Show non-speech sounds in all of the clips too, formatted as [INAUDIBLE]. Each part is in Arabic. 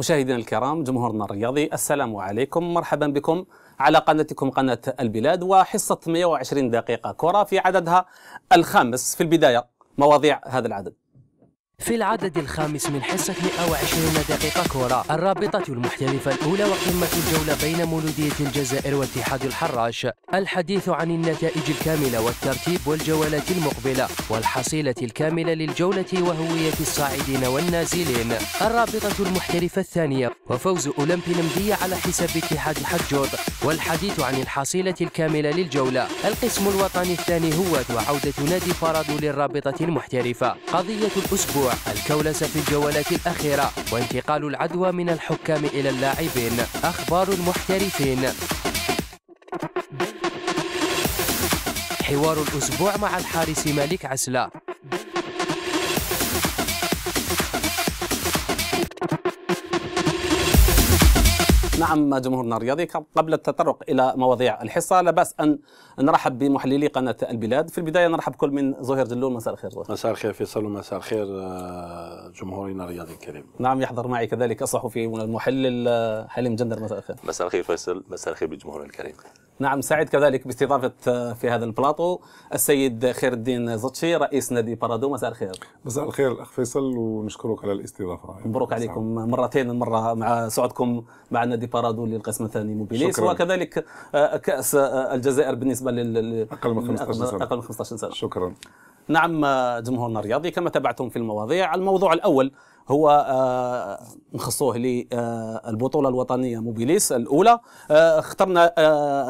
مشاهدينا الكرام جمهورنا الرياضي السلام عليكم مرحبا بكم على قناتكم قناة البلاد وحصة 120 دقيقة كرة في عددها الخامس في البداية مواضيع هذا العدد في العدد الخامس من حصة 120 دقيقة كرة الرابطة المحترفة الأولى وقمة الجولة بين مولودية الجزائر واتحاد الحراش الحديث عن النتائج الكاملة والترتيب والجولات المقبلة والحصيلة الكاملة للجولة وهوية الصاعدين والنازلين الرابطة المحترفة الثانية وفوز أولمبي نمدية على حساب اتحاد الحجوض والحديث عن الحصيلة الكاملة للجولة القسم الوطني الثاني هو وعودة نادي فارادو للرابطة المحترفة قضية الأسبوع الكولسة في الجولات الأخيرة وانتقال العدوى من الحكام إلى اللاعبين أخبار المحترفين حوار الأسبوع مع الحارس مالك عسلة نعم جمهورنا الرياضي قبل التطرق إلى مواضيع الحصة لا بأس أن نرحب بمحللي قناه البلاد في البدايه نرحب كل من زهير جلول مساء الخير زهير. مساء الخير فيصل ومساء الخير آه، جمهورنا الرياضي الكريم نعم يحضر معي كذلك الصحفي والمحلل آه، حليم جندر مساء الخير مساء الخير فيصل مساء الخير بالجمهور الكريم نعم سعيد كذلك باستضافه آه، في هذا البلاطو السيد خير الدين زطشي رئيس نادي بارادو مساء الخير مساء الخير الاخ فيصل ونشكرك على الاستضافه مبروك عليكم مرتين مره مع صعودكم مع نادي بارادو للقسم الثاني موبيليس وكذلك كاس الجزائر بالنسبه بالنسبه لل اقل من 15 سنه اقل من 15 سنه شكرا نعم جمهورنا الرياضي كما تابعتم في المواضيع الموضوع الاول هو آه، نخصوه للبطوله آه، الوطنيه موبيليس الاولى آه، اخترنا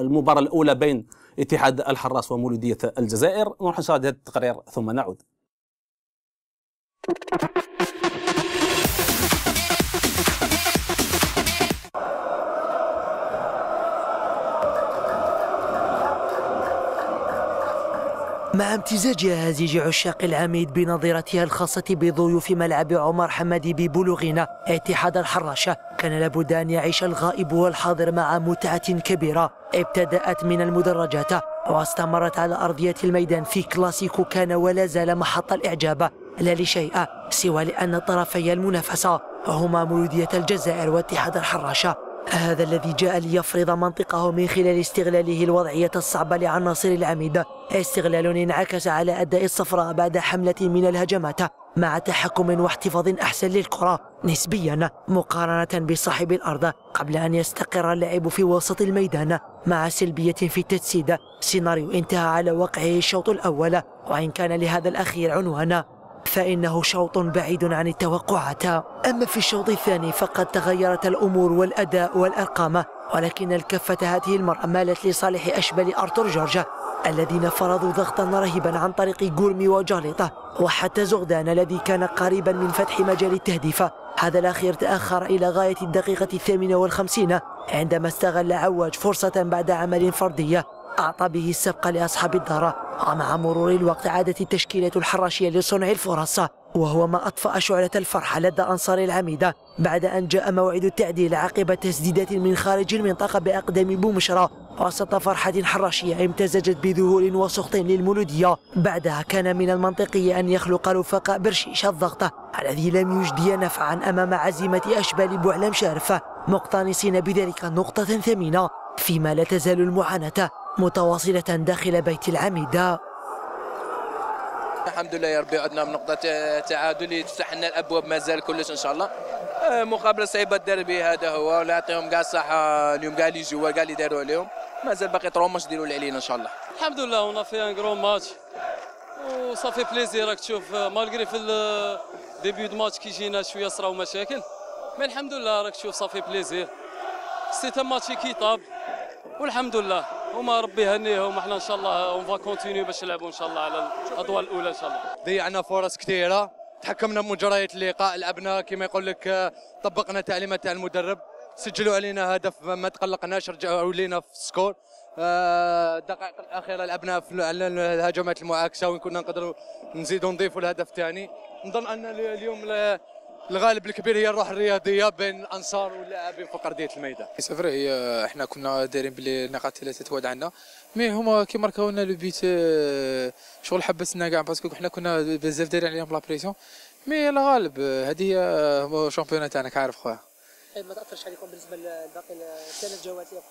المباراه الاولى بين اتحاد الحراس ومولوديه الجزائر نروح نشاهد هذا التقرير ثم نعود مع امتزاج هزيج عشاق العميد بنظيرتها الخاصة بضيوف ملعب عمر حمدي ببلوغنا اتحاد الحراشة كان لابد أن يعيش الغائب والحاضر مع متعة كبيرة ابتدأت من المدرجات واستمرت على أرضية الميدان في كلاسيكو كان ولا زال محط الإعجاب لا لشيء سوى لأن طرفي المنافسة هما مولودية الجزائر واتحاد الحراشة هذا الذي جاء ليفرض منطقه من خلال استغلاله الوضعية الصعبة لعناصر العميد استغلال انعكس على أداء الصفراء بعد حملة من الهجمات مع تحكم واحتفاظ أحسن للكرة نسبيا مقارنة بصاحب الأرض قبل أن يستقر اللاعب في وسط الميدان مع سلبية في التجسيد سيناريو انتهى على وقعه الشوط الأول وإن كان لهذا الأخير عنوانا فإنه شوط بعيد عن التوقعات أما في الشوط الثاني فقد تغيرت الأمور والأداء والأرقام ولكن الكفة هذه المرة مالت لصالح أشبال أرتور جورج الذين فرضوا ضغطا رهيبا عن طريق جورمي وجاليطة وحتى زغدان الذي كان قريبا من فتح مجال التهديف هذا الأخير تأخر إلى غاية الدقيقة الثامنة والخمسين عندما استغل عواج فرصة بعد عمل فردي أعطى به السبق لأصحاب الدارة ومع مرور الوقت عادت التشكيلة الحراشية لصنع الفرص وهو ما أطفأ شعلة الفرحة لدى أنصار العميدة بعد أن جاء موعد التعديل عقب تسديدات من خارج المنطقة بأقدام بومشرة وسط فرحة حراشية امتزجت بذهول وسخط للمولودية بعدها كان من المنطقي أن يخلق رفقاء برشيش الضغط الذي لم يجدي نفعا أمام عزيمة أشبال بوعلم شارفة مقتنصين بذلك نقطة ثمينة فيما لا تزال المعاناة متواصلة داخل بيت العميدة الحمد لله يا ربي عدنا من نقطة تعادل يفتح لنا الأبواب مازال كلش إن شاء الله آه، مقابلة صعيبة الدربي هذا هو ولا يعطيهم كاع الصحة اليوم كاع اللي جوا كاع اللي داروا عليهم مازال باقي طرو ماتش ديروا اللي علينا إن شاء الله الحمد لله ونا في ان كرون ماتش وصافي بليزير راك تشوف مالغري آه، في ديبيو دو ماتش كي جينا شوية صراو مشاكل مي الحمد لله راك تشوف صافي بليزير سيت ماتش كيطاب والحمد لله هما ربي يهنيهم احنا ان شاء الله اون فا كونتينيو باش نلعبوا ان شاء الله على الاضواء الاولى ان شاء الله ضيعنا فرص كثيره تحكمنا بمجريات اللقاء لعبنا كما يقول لك طبقنا تعليمات تاع المدرب سجلوا علينا هدف ما تقلقناش رجعوا لينا في السكور آه، الدقائق الاخيره لعبنا على الهجمات المعاكسه وين كنا نقدروا نزيدوا نضيفوا الهدف الثاني نظن ان اليوم الغالب الكبير هي الروح الرياضيه بين الانصار واللاعبين في قرديه الميدان سافر هي احنا كنا دايرين بلي النقاط ثلاثه تواد عنا مي هما كي ماركاو لنا لو بيت آه، شغل حبسنا كاع باسكو حنا كنا بزاف دايرين عليهم لا بريسيون مي الغالب هذه هي الشامبيون آه، تاعنا عارف خويا طيب، ما تاثرش عليكم بالنسبه لباقي السنه الجوات اللي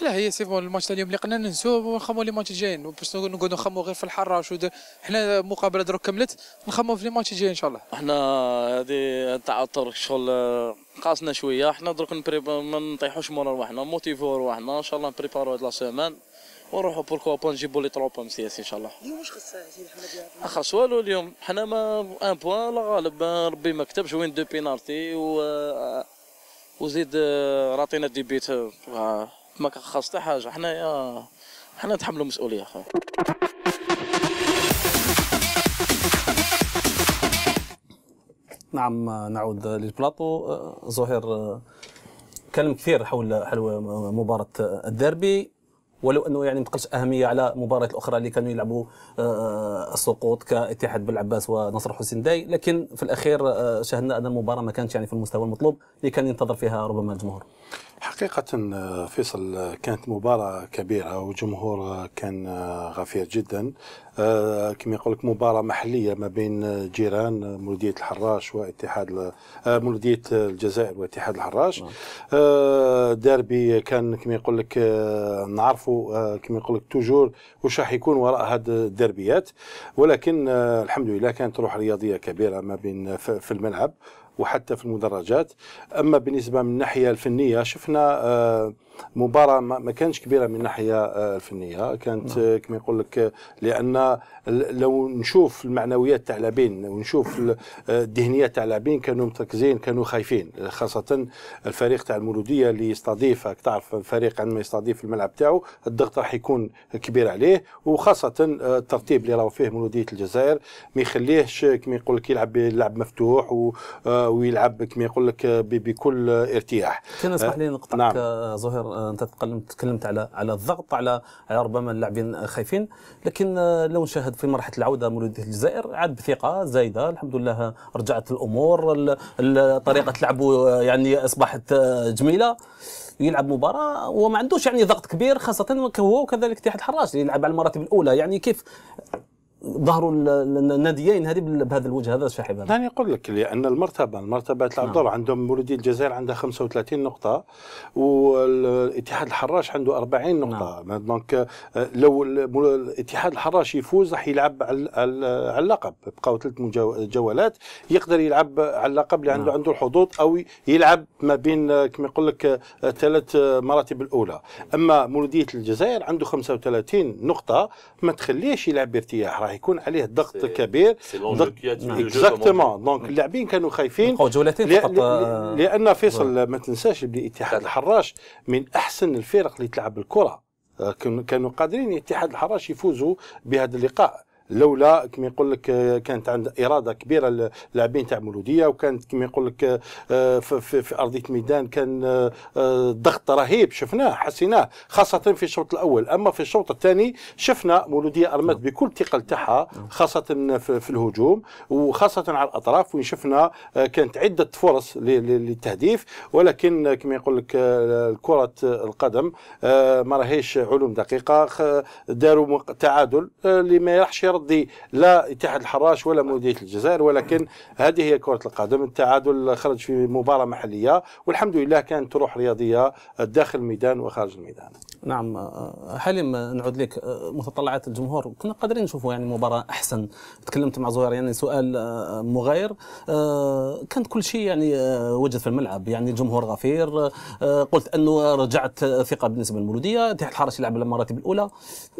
لا هي سي بون الماتش تاع اليوم اللي قلنا ننسوه ونخمو لي ماتش الجايين باش نقعدوا نخمو غير في شو ودر حنا المقابله دروك كملت نخمو في لي ماتش الجايين ان شاء الله احنا هذه التعطر شغل قاسنا شويه احنا دروك ما نطيحوش مورا روحنا موتيفو روحنا ان شاء الله نبريبارو هاد لا سيمان ونروحوا بوركو بون نجيبوا لي ترو بوان سياسي ان شاء الله اليوم واش خص سيدي احمد خاص والو اليوم حنا ما ان بوان لا غالب ربي ما كتبش وين دو بينالتي و وزيد آه، راطينا دي بيت آه، ما خاص حتى حاجه حنايا حنا نتحملوا مسؤوليه خويا نعم نعود للبلاطو زهير كلام كثير حول حول مباراه الديربي ولو انه يعني ما تقلش اهميه على مباراة الاخرى اللي كانوا يلعبوا آه، السقوط كاتحاد بالعباس ونصر حسين داي لكن في الاخير آه، شاهدنا ان المباراه ما كانتش يعني في المستوى المطلوب اللي كان ينتظر فيها ربما الجمهور حقيقة آه، فيصل آه، كانت مباراة كبيرة وجمهور آه، كان غفير جدا كما يقول لك مباراة محلية ما بين جيران مولودية الحراش واتحاد مولودية الجزائر واتحاد الحراش نعم. ديربي كان كما يقول لك نعرفوا كما يقول لك توجور وش راح يكون وراء هاد الدربيات ولكن الحمد لله كانت روح رياضية كبيرة ما بين في الملعب وحتى في المدرجات أما بالنسبة من الناحية الفنية شفنا آه، مباراه ما كانتش كبيره من الناحيه الفنيه آه، كانت نعم. آه، كما يقول لك آه، لان لو نشوف المعنويات تاع اللاعبين ونشوف الذهنيات تاع اللاعبين كانوا متركزين كانوا خايفين خاصه الفريق تاع المولوديه اللي يستضيفك تعرف الفريق عندما يستضيف الملعب تاعو الضغط راح يكون كبير عليه وخاصه الترتيب اللي راهو فيه مولوديه الجزائر ما يخليهش كما يقول لك يلعب يلعب مفتوح ويلعب كما يقول لك بكل ارتياح كان اسمح لي نقطعك نعم. زهير اكثر آه، انت تكلمت على على الضغط على على ربما اللاعبين خايفين لكن آه، لو نشاهد في مرحله العوده مولود الجزائر عاد بثقه زايده الحمد لله رجعت الامور طريقه لعبه آه، يعني اصبحت جميله يلعب مباراه وما عندوش يعني ضغط كبير خاصه هو وكذلك اتحاد الحراج اللي يلعب على المراتب الاولى يعني كيف ظهروا الناديين هذه بهذا الوجه هذا شاحب هذا انا نقول لك لان المرتبه المرتبه تلعب دور نعم. عندهم مولودي الجزائر عندها 35 نقطه والاتحاد الحراش عنده 40 نقطه نعم. دونك آه، لو الاتحاد الحراش يفوز راح يلعب على اللقب بقاو ثلاث جولات يقدر يلعب على اللقب اللي عنده نعم. عنده الحظوظ او يلعب ما بين آه، كما يقول لك آه، ثلاث مراتب الاولى اما مولوديه الجزائر عنده 35 نقطه ما تخليهش يلعب بارتياح راح يكون عليه ضغط كبير ضغط اكزاكتومون دونك mm. اللاعبين كانوا خايفين جولتين فقط آه. لان فيصل نعم. ما تنساش بلي اتحاد الحراش من احسن الفرق اللي تلعب الكره آه، كانوا قادرين اتحاد الحراش يفوزوا بهذا اللقاء لولا كما يقول لك آه، كانت عند اراده كبيره اللاعبين تاع مولوديه وكانت كما يقول لك آه، في, في ارضيه الميدان كان آه، ضغط رهيب شفناه حسيناه خاصه في الشوط الاول اما في الشوط الثاني شفنا مولوديه ارمت نعم. بكل ثقل تاعها نعم. نعم. خاصه في الهجوم وخاصه على الاطراف وين شفنا كانت عده فرص للتهديف ولكن كما يقول لك كره القدم ما راهيش علوم دقيقه داروا تعادل اللي ما راحش يرد ضد لا اتحاد الحراش ولا مديريه الجزائر ولكن هذه هي كرة القدم التعادل خرج في مباراة محلية والحمد لله كانت روح رياضية داخل الميدان وخارج الميدان نعم حليم نعود لك متطلعات الجمهور كنا قادرين نشوفوا يعني مباراة أحسن تكلمت مع زهير يعني سؤال آه، مغاير آه، كان كل شيء يعني آه، وجد في الملعب يعني الجمهور غفير قلت أنه رجعت ثقة بالنسبة للمولودية اتحاد الحرس يلعب على المراتب الأولى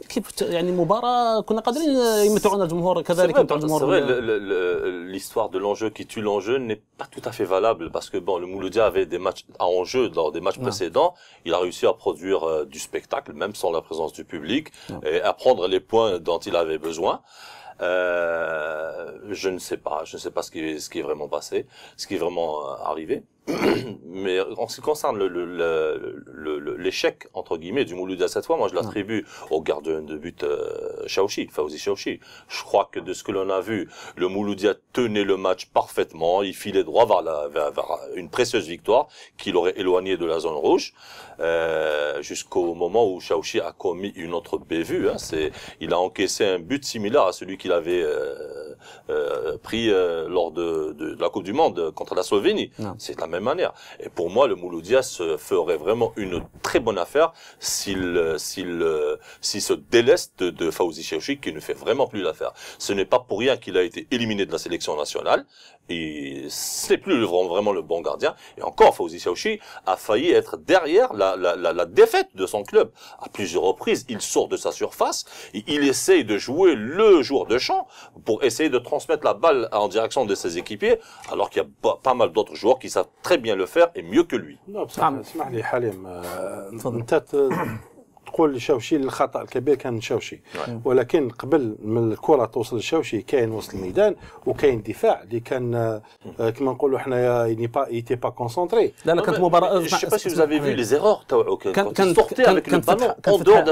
كيف يعني مباراة كنا قادرين C'est vrai l'histoire de l'enjeu qui tue l'enjeu n'est pas tout à fait valable parce que bon le Mouloudia avait des matchs à enjeu dans des matchs précédents il a réussi à produire euh, du spectacle même sans la présence du public et à prendre les points dont il avait besoin euh, je ne sais pas, je ne sais pas ce ce qui est vraiment passé, ce qui est vraiment euh, arrivé mais en ce qui concerne l'échec, le, le, entre guillemets, du Mouloudia cette fois, moi je l'attribue au gardien de but euh, Shaoxi, Shaoxi. Je crois que de ce que l'on a vu, le Mouloudia tenait le match parfaitement, il filait droit vers, la, une précieuse victoire qui l'aurait éloigné de la zone rouge, euh, jusqu'au moment où Shaoxi a commis une autre bévue. Hein, il a encaissé un but similaire à celui qu'il avait euh, euh pris euh, lors de, de, la Coupe du Monde contre la Slovénie. C'est la manière. Et pour moi, le Mouloudia se ferait vraiment une très bonne affaire s'il euh, euh, s'il se déleste de Faouzi Chouchi qui ne fait vraiment plus l'affaire. Ce n'est pas pour rien qu'il a été éliminé de la sélection nationale et c'est plus vraiment le bon gardien. Et encore, Fauzi Shaoshi a failli être derrière la, la, la, défaite de son club. À plusieurs reprises, il sort de sa surface, et il essaye de jouer le jour de champ pour essayer de transmettre la balle en direction de ses équipiers, alors qu'il y a pas, mal d'autres joueurs qui savent très bien le faire et mieux que lui. Euh, euh, تقول شاوشي الخطا الكبير كان شاوشي نعم. ولكن قبل من الكره توصل لشاوشي كاين وسط الميدان وكاين دفاع اللي كان آه، كما نقولوا حنايا ني با ايتي با كونسونتري لا لا كانت مباراه جو سي با سي فوز افي لي زيرور تاعو كان كان كان اون دور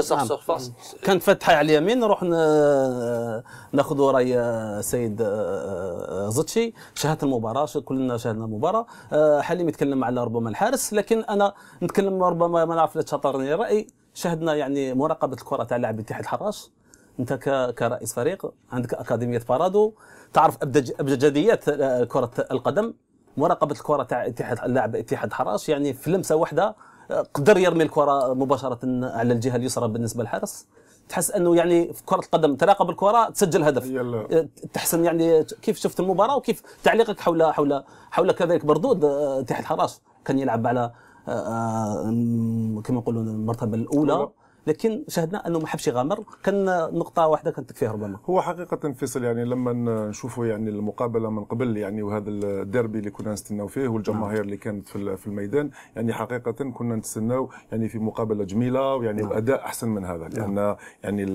كانت فتحه على اليمين نروح آه، ناخذ راي السيد آه، زتشي شاهدت المباراه كلنا شاهدنا المباراه حليم يتكلم على ربما الحارس لكن انا نتكلم ربما ما نعرف لا تشاطرني الراي شهدنا يعني مراقبه الكره تاع لاعب اتحاد الحراس انت كرئيس فريق عندك اكاديميه بارادو تعرف ابجديات آه، كره القدم مراقبه الكره تاع اتحاد لاعب اتحاد حراش يعني في لمسه واحده آه، قدر يرمي الكره مباشره على الجهه اليسرى بالنسبه للحارس تحس انه يعني في كره القدم تراقب الكره تسجل هدف يلا. آه، تحسن يعني كيف شفت المباراه وكيف تعليقك حول حول حول كذلك مردود اتحاد حراش كان يلعب على آه، آه، كما نقولوا المرتبه الاولى لكن شاهدنا انه ما حبش يغامر كان نقطه واحده كانت فيها ربما هو حقيقه فيصل يعني لما نشوفوا يعني المقابله من قبل يعني وهذا الديربي اللي كنا نستناو فيه والجماهير اللي كانت في الميدان يعني حقيقه كنا نتسناو يعني في مقابله جميله ويعني واداء نعم. احسن من هذا نعم. لان يعني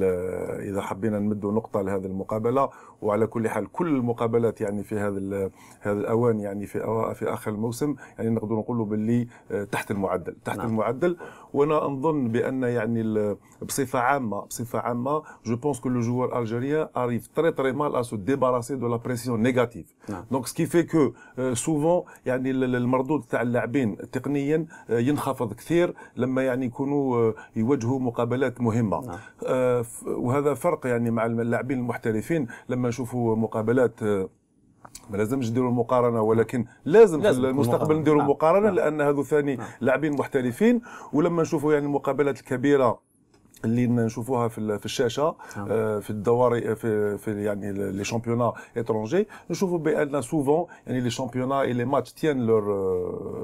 اذا حبينا نمدوا نقطه لهذه المقابله وعلى كل حال كل المقابلات يعني في هذا هذا الاوان يعني في في اخر الموسم يعني نقدر نقولوا باللي آه، تحت المعدل تحت نعم. المعدل وانا نظن بان يعني بصفه عامه بصفه عامه جو بونس كو le joueur algérien arrive très très mal à se débarrasser de la pression négative. نعم. Donc ce qui fait que euh, يعني المردود تاع اللاعبين تقنيا آه، ينخفض كثير لما يعني يكونوا آه، يواجهوا مقابلات مهمه. نعم. آه، وهذا فرق يعني مع اللاعبين المحترفين لما نشوفوا مقابلات ما لازمش نديروا المقارنه ولكن لازم, لازم في المستقبل نديروا مقارنه نعم. لان هذو ثاني نعم. لاعبين محترفين ولما نشوفوا يعني المقابلات الكبيره اللي نشوفوها في في الشاشه آه، نعم. في الدواري آه، في, في يعني لي شامبيونا اترونجي نشوفوا بان سوفون يعني لي شامبيونا اي لي ماتش تيان لور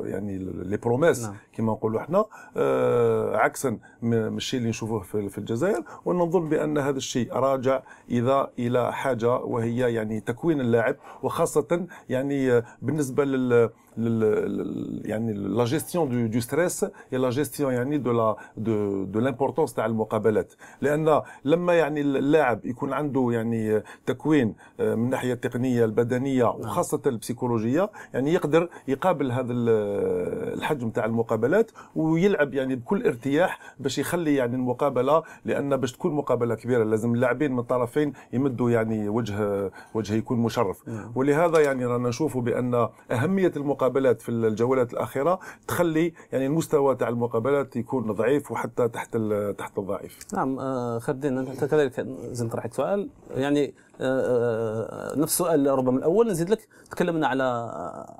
يعني لي بروميس كما نقولوا احنا آه، عكسا من الشيء اللي نشوفوه في الجزائر ونظن بان هذا الشيء راجع اذا الى حاجه وهي يعني تكوين اللاعب وخاصه يعني بالنسبه لل يعني لا جيستيون دو دو ستريس هي لا جيستيون يعني دو لا دو دو لامبورطونس تاع المقابلات لان لما يعني اللاعب يكون عنده يعني تكوين آه، من الناحيه التقنيه البدنيه نعم. وخاصه البسيكولوجيه يعني يقدر يقابل هذا الحجم تاع المقابلات ويلعب يعني بكل ارتياح باش يخلي يعني المقابله لان باش تكون مقابله كبيره لازم اللاعبين من الطرفين يمدوا يعني وجه وجه يكون مشرف نعم. ولهذا يعني رانا نشوفوا بان اهميه المقابلة المقابلات في الجولات الاخيره تخلي يعني المستوى تاع المقابلات يكون ضعيف وحتى تحت تحت الضعيف. نعم آه، خير انت كذلك زدت راحت سؤال يعني آه، آه، نفس السؤال ربما الاول نزيد لك تكلمنا على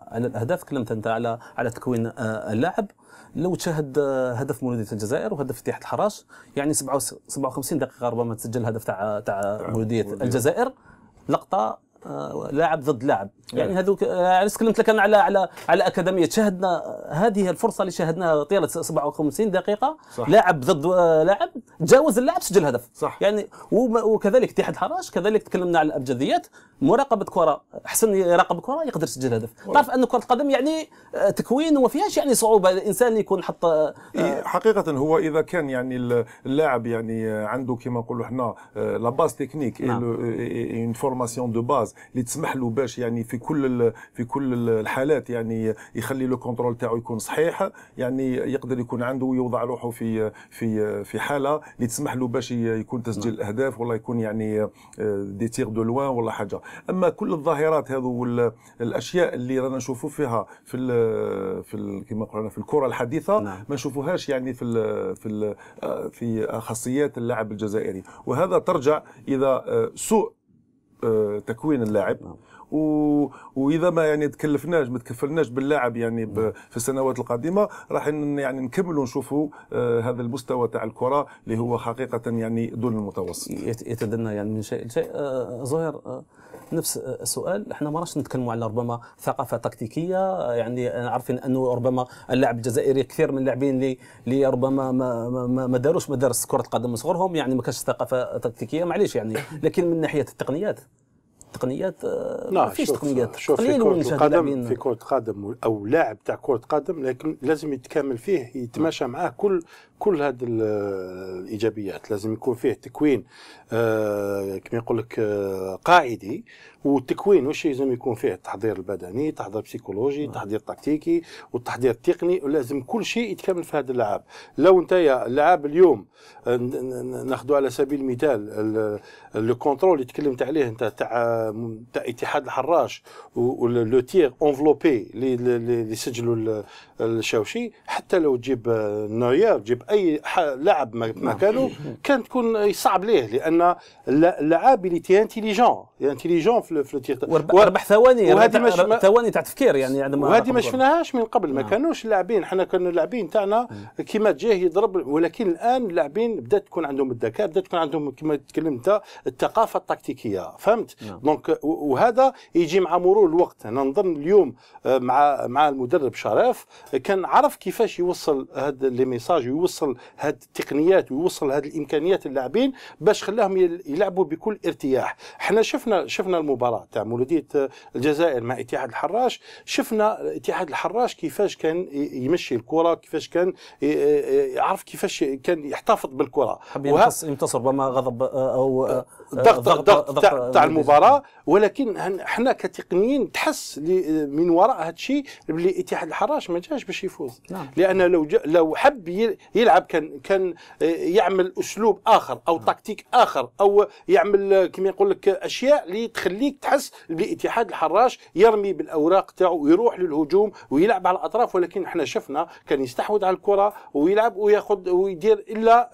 على الاهداف تكلمت انت على على تكوين اللاعب لو تشاهد هدف مولوديه الجزائر وهدف اتحاد الحراش يعني 57 دقيقه ربما تسجل هدف تاع تاع مولوديه الجزائر لقطه آه، لاعب ضد لاعب نعم. يعني هذوك علاش آه، تكلمت لك انا على على على اكاديميه شاهدنا هذه الفرصه اللي شاهدناها طيله 57 دقيقه صح. لاعب ضد آه، لاعب تجاوز اللاعب سجل هدف صح. يعني وكذلك اتحاد حراش كذلك تكلمنا على الابجديات مراقبه كره احسن يراقب كره يقدر يسجل هدف تعرف ان كره القدم يعني تكوين وما فيهاش يعني صعوبه الانسان يكون حط حقيقه هو اذا كان يعني اللاعب يعني عنده كما نقولوا حنا لا باز تكنيك اون فورماسيون دو باز الغاز اللي تسمح له باش يعني في كل في كل الحالات يعني يخلي لو كونترول تاعو يكون صحيح يعني يقدر يكون عنده ويوضع روحه في في في حاله اللي تسمح له باش يكون تسجيل الاهداف نعم. ولا يكون يعني آه، دي تيغ دو لوان ولا حاجه اما كل الظاهرات هذو والاشياء اللي رانا نشوفوا فيها في الـ في كيما كما قلنا في الكره الحديثه نعم. ما نشوفوهاش يعني في الـ في الـ آه، في خاصيات اللاعب الجزائري وهذا ترجع الى آه، سوء آه، تكوين اللاعب نعم. و... واذا ما يعني تكلفناش ما تكفلناش باللاعب يعني ب... نعم. في السنوات القادمه راح يعني نكملوا نشوفوا آه هذا المستوى تاع الكره اللي هو حقيقه يعني دون المتوسط يتدنى يعني من شيء شيء آه ظاهر آه نفس السؤال احنا ما راش نتكلموا على ربما ثقافه تكتيكيه يعني عارفين انه ربما اللاعب الجزائري كثير من اللاعبين اللي اللي ربما ما ما, ما داروش مدارس كره القدم من صغرهم يعني ما كانش ثقافه تكتيكيه معليش يعني لكن من ناحيه التقنيات التقنيات آه، ما فيش تقنيات شوف في كرة القدم في كرة قدم أو لاعب تاع كرة قدم لكن لازم يتكامل فيه يتماشى معاه كل كل هذه الايجابيات لازم يكون فيه تكوين آه، كما يقول لك آه، قاعدي والتكوين واش لازم يكون فيه التحضير البدني التحضير بسيكولوجي التحضير نعم. التكتيكي والتحضير التقني ولازم كل شيء يتكمل في هذه اللعاب لو انت اللعاب اليوم آه، ناخذ على سبيل المثال لو كونترول اللي تكلمت عليه انت تاع تاع اتحاد الحراش ولو تير اونفلوبي اللي سجلوا الشاوشي حتى لو تجيب نوير تجيب اي لاعب نعم. كانوا كان تكون صعب ليه لان اللاعب اللي تي انتيليجون يعني انتيليجون في وربح ثواني وهذه ثواني تاع تفكير يعني عندما وهذه ما شفناهاش من قبل ما نعم. كانوش اللاعبين حنا كانوا اللاعبين تاعنا نعم. كيما تجيه يضرب ولكن الان اللاعبين بدات تكون عندهم الذكاء بدات تكون عندهم كما تكلمت انت الثقافه التكتيكيه فهمت دونك وهذا يجي مع مرور الوقت انا نظن اليوم آه، مع مع المدرب شرف كان عرف كيفاش يوصل هاد لي ميساج ويوصل هاد التقنيات ويوصل هاد الامكانيات اللاعبين باش خلاهم يلعبوا بكل ارتياح حنا شفنا شفنا المباراه تاع مولوديه الجزائر مع اتحاد الحراش شفنا اتحاد الحراش كيفاش كان يمشي الكره كيفاش كان يعرف كيفاش كان يحتفظ بالكره حبي وه... ينتصر ربما غضب آه، او آه، الضغط آه، الضغط تاع تاع المباراه ولكن حنا كتقنيين تحس من وراء هذا الشيء بلي اتحاد الحراش ما جاش باش يفوز نعم. لان لو لو حب يلعب كان كان آه، يعمل اسلوب اخر او نعم. تكتيك اخر او يعمل آه، كما يقول لك اشياء اللي تخليك تحس بلي اتحاد الحراش يرمي بالاوراق تاعو ويروح للهجوم ويلعب على الاطراف ولكن احنا شفنا كان يستحوذ على الكره ويلعب وياخذ ويدير الا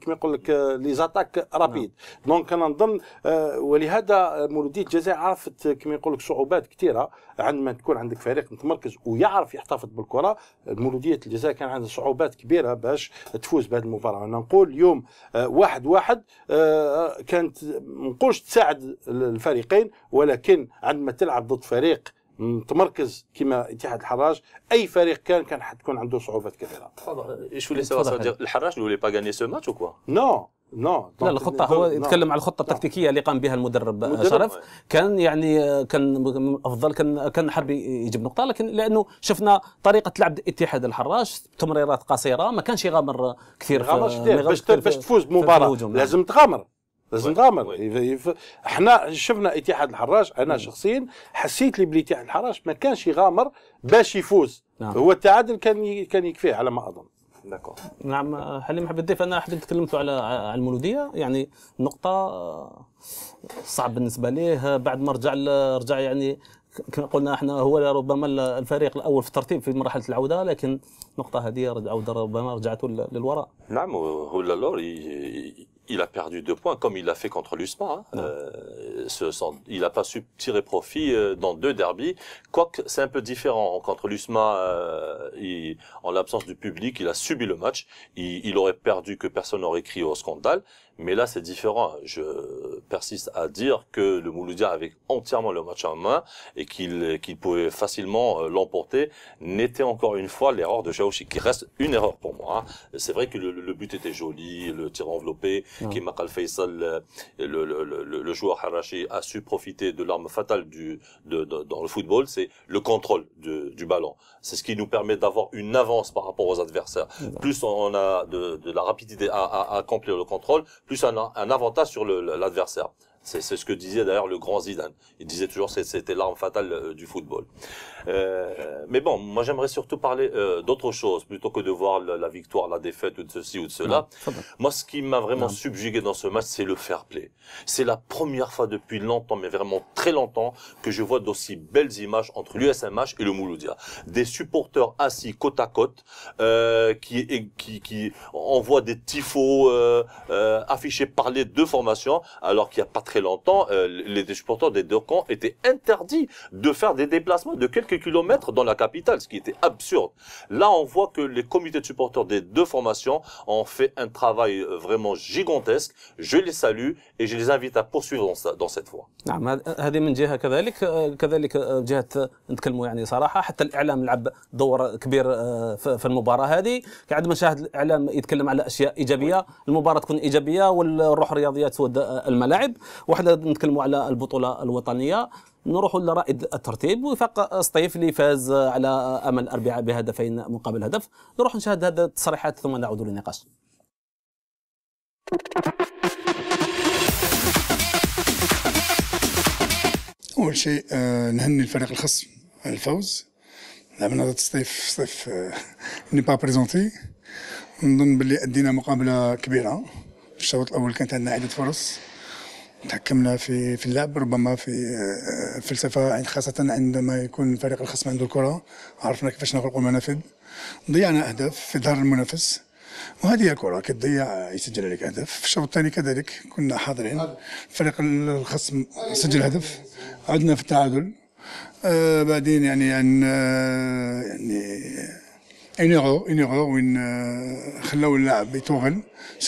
كما يقول لك لي زاتاك رابيد نعم. دونك انا نظن آه، ولهذا مولوديه الجزائر عرفت كما يقول لك صعوبات كثيره عندما تكون عندك فريق متمركز ويعرف يحتفظ بالكره مولوديه الجزائر كان عندها صعوبات كبيره باش تفوز بهذه المباراه انا نقول اليوم آه، واحد واحد آه، كانت نقولش تساعد الفريقين ولكن عندما تلعب ضد فريق متمركز كما اتحاد الحراج اي فريق كان كان حتكون عنده صعوبات كبيره تفضل شو اللي سوا الحراج ولي با غاني سو ماتش وكوا نو لا الخطه هو يتكلم على الخطه نعم. التكتيكيه اللي قام بها المدرب شرف كان يعني كان افضل كان كان حاب يجيب نقطه لكن لانه شفنا طريقه لعب اتحاد الحراش تمريرات قصيره ما كانش يغامر كثير غامر باش باش تفوز بمباراه نعم. لازم تغامر لازم تغامر احنا شفنا اتحاد الحراش انا شخصيا حسيت لي بلي اتحاد الحراش ما كانش يغامر باش يفوز نعم. هو التعادل كان كان يكفيه على ما اظن داكور نعم حليم حبيت تضيف انا حبيت تكلمت على على المولوديه يعني نقطه صعب بالنسبه ليه بعد ما رجع رجع يعني كما قلنا احنا هو ربما الفريق الاول في الترتيب في مرحله العوده لكن النقطه هذه عوده ربما رجعته للوراء نعم هو لور il a perdu deux points, comme il l'a fait contre l'USMA. Hein. Euh, il n'a pas su tirer profit euh, dans deux derbies. Quoique, c'est un peu différent. Contre l'USMA, euh, en l'absence du public, il a subi le match. Il, aurait perdu que personne n'aurait crié au scandale. Mais là, c'est différent. Je persiste à dire que le Mouloudia avait entièrement le match en main et qu'il pouvait facilement l'emporter. N'était encore une fois l'erreur de Jaouchi, qui reste une erreur pour moi. Hein. C'est vrai que le, but était joli, le tir enveloppé, Faisal, euh, le, joueur Harachi a su profiter de l'arme fatale du, dans le football, c'est le contrôle du ballon. C'est ce qui nous permet d'avoir une avance par rapport aux adversaires. Plus on a de, la rapidité à, accomplir le contrôle, plus on a un avantage sur l'adversaire. C'est ce que disait d'ailleurs le grand Zidane. Il disait toujours que c'était l'arme fatale euh, du football. Euh, mais bon, moi j'aimerais surtout parler euh, d'autre chose, plutôt que de voir la, victoire, la défaite, ou de ceci ou de cela. Moi, ce qui m'a vraiment subjugué dans ce match, c'est le fair play. C'est la première fois depuis longtemps, mais vraiment très longtemps, que je vois d'aussi belles images entre l'USMH et le Mouloudia. Des supporters assis côte à côte, qui, qui, qui envoient des tifos affichés par les deux formations, alors qu'il n'y a pas très très longtemps, euh, les supporters des deux camps étaient interdits de faire des déplacements de quelques kilomètres dans la capitale, ce qui était absurde. Là, on voit que les comités de supporters des deux formations ont fait un travail euh, vraiment gigantesque. Je les salue et je les invite à poursuivre dans, cette voie. نعم هذه من جهه كذلك كذلك جهه نتكلموا يعني صراحه حتى الاعلام لعب دور كبير في المباراه هذه قاعد شاهد الاعلام يتكلم على اشياء ايجابيه المباراه تكون ايجابيه والروح الرياضيه تسود الملاعب وحنا نتكلموا على البطوله الوطنيه نروحوا لرائد الترتيب وفاق سطيف اللي فاز على امل الاربعاء بهدفين مقابل هدف نروح نشاهد هذه التصريحات ثم نعود للنقاش اول شيء آه، نهني الفريق الخصم على الفوز لعبنا هذا الصيف صيف ني با بريزونتي نظن باللي ادينا مقابله كبيره في الشوط الاول كانت عندنا عده فرص تحكمنا في في اللعب ربما في آه، فلسفه خاصه عندما يكون فريق الخصم عنده الكره عرفنا كيفاش نغلقوا المنافذ ضيعنا اهداف في ظهر المنافس وهذه هي الكره كتضيع يسجل عليك اهداف في الشوط الثاني كذلك كنا حاضرين نعم. فريق الخصم سجل هدف عدنا في التعادل آه بعدين يعني آه، يعني, يعني Une erreur, une erreur, une une erreur, une erreur, une erreur,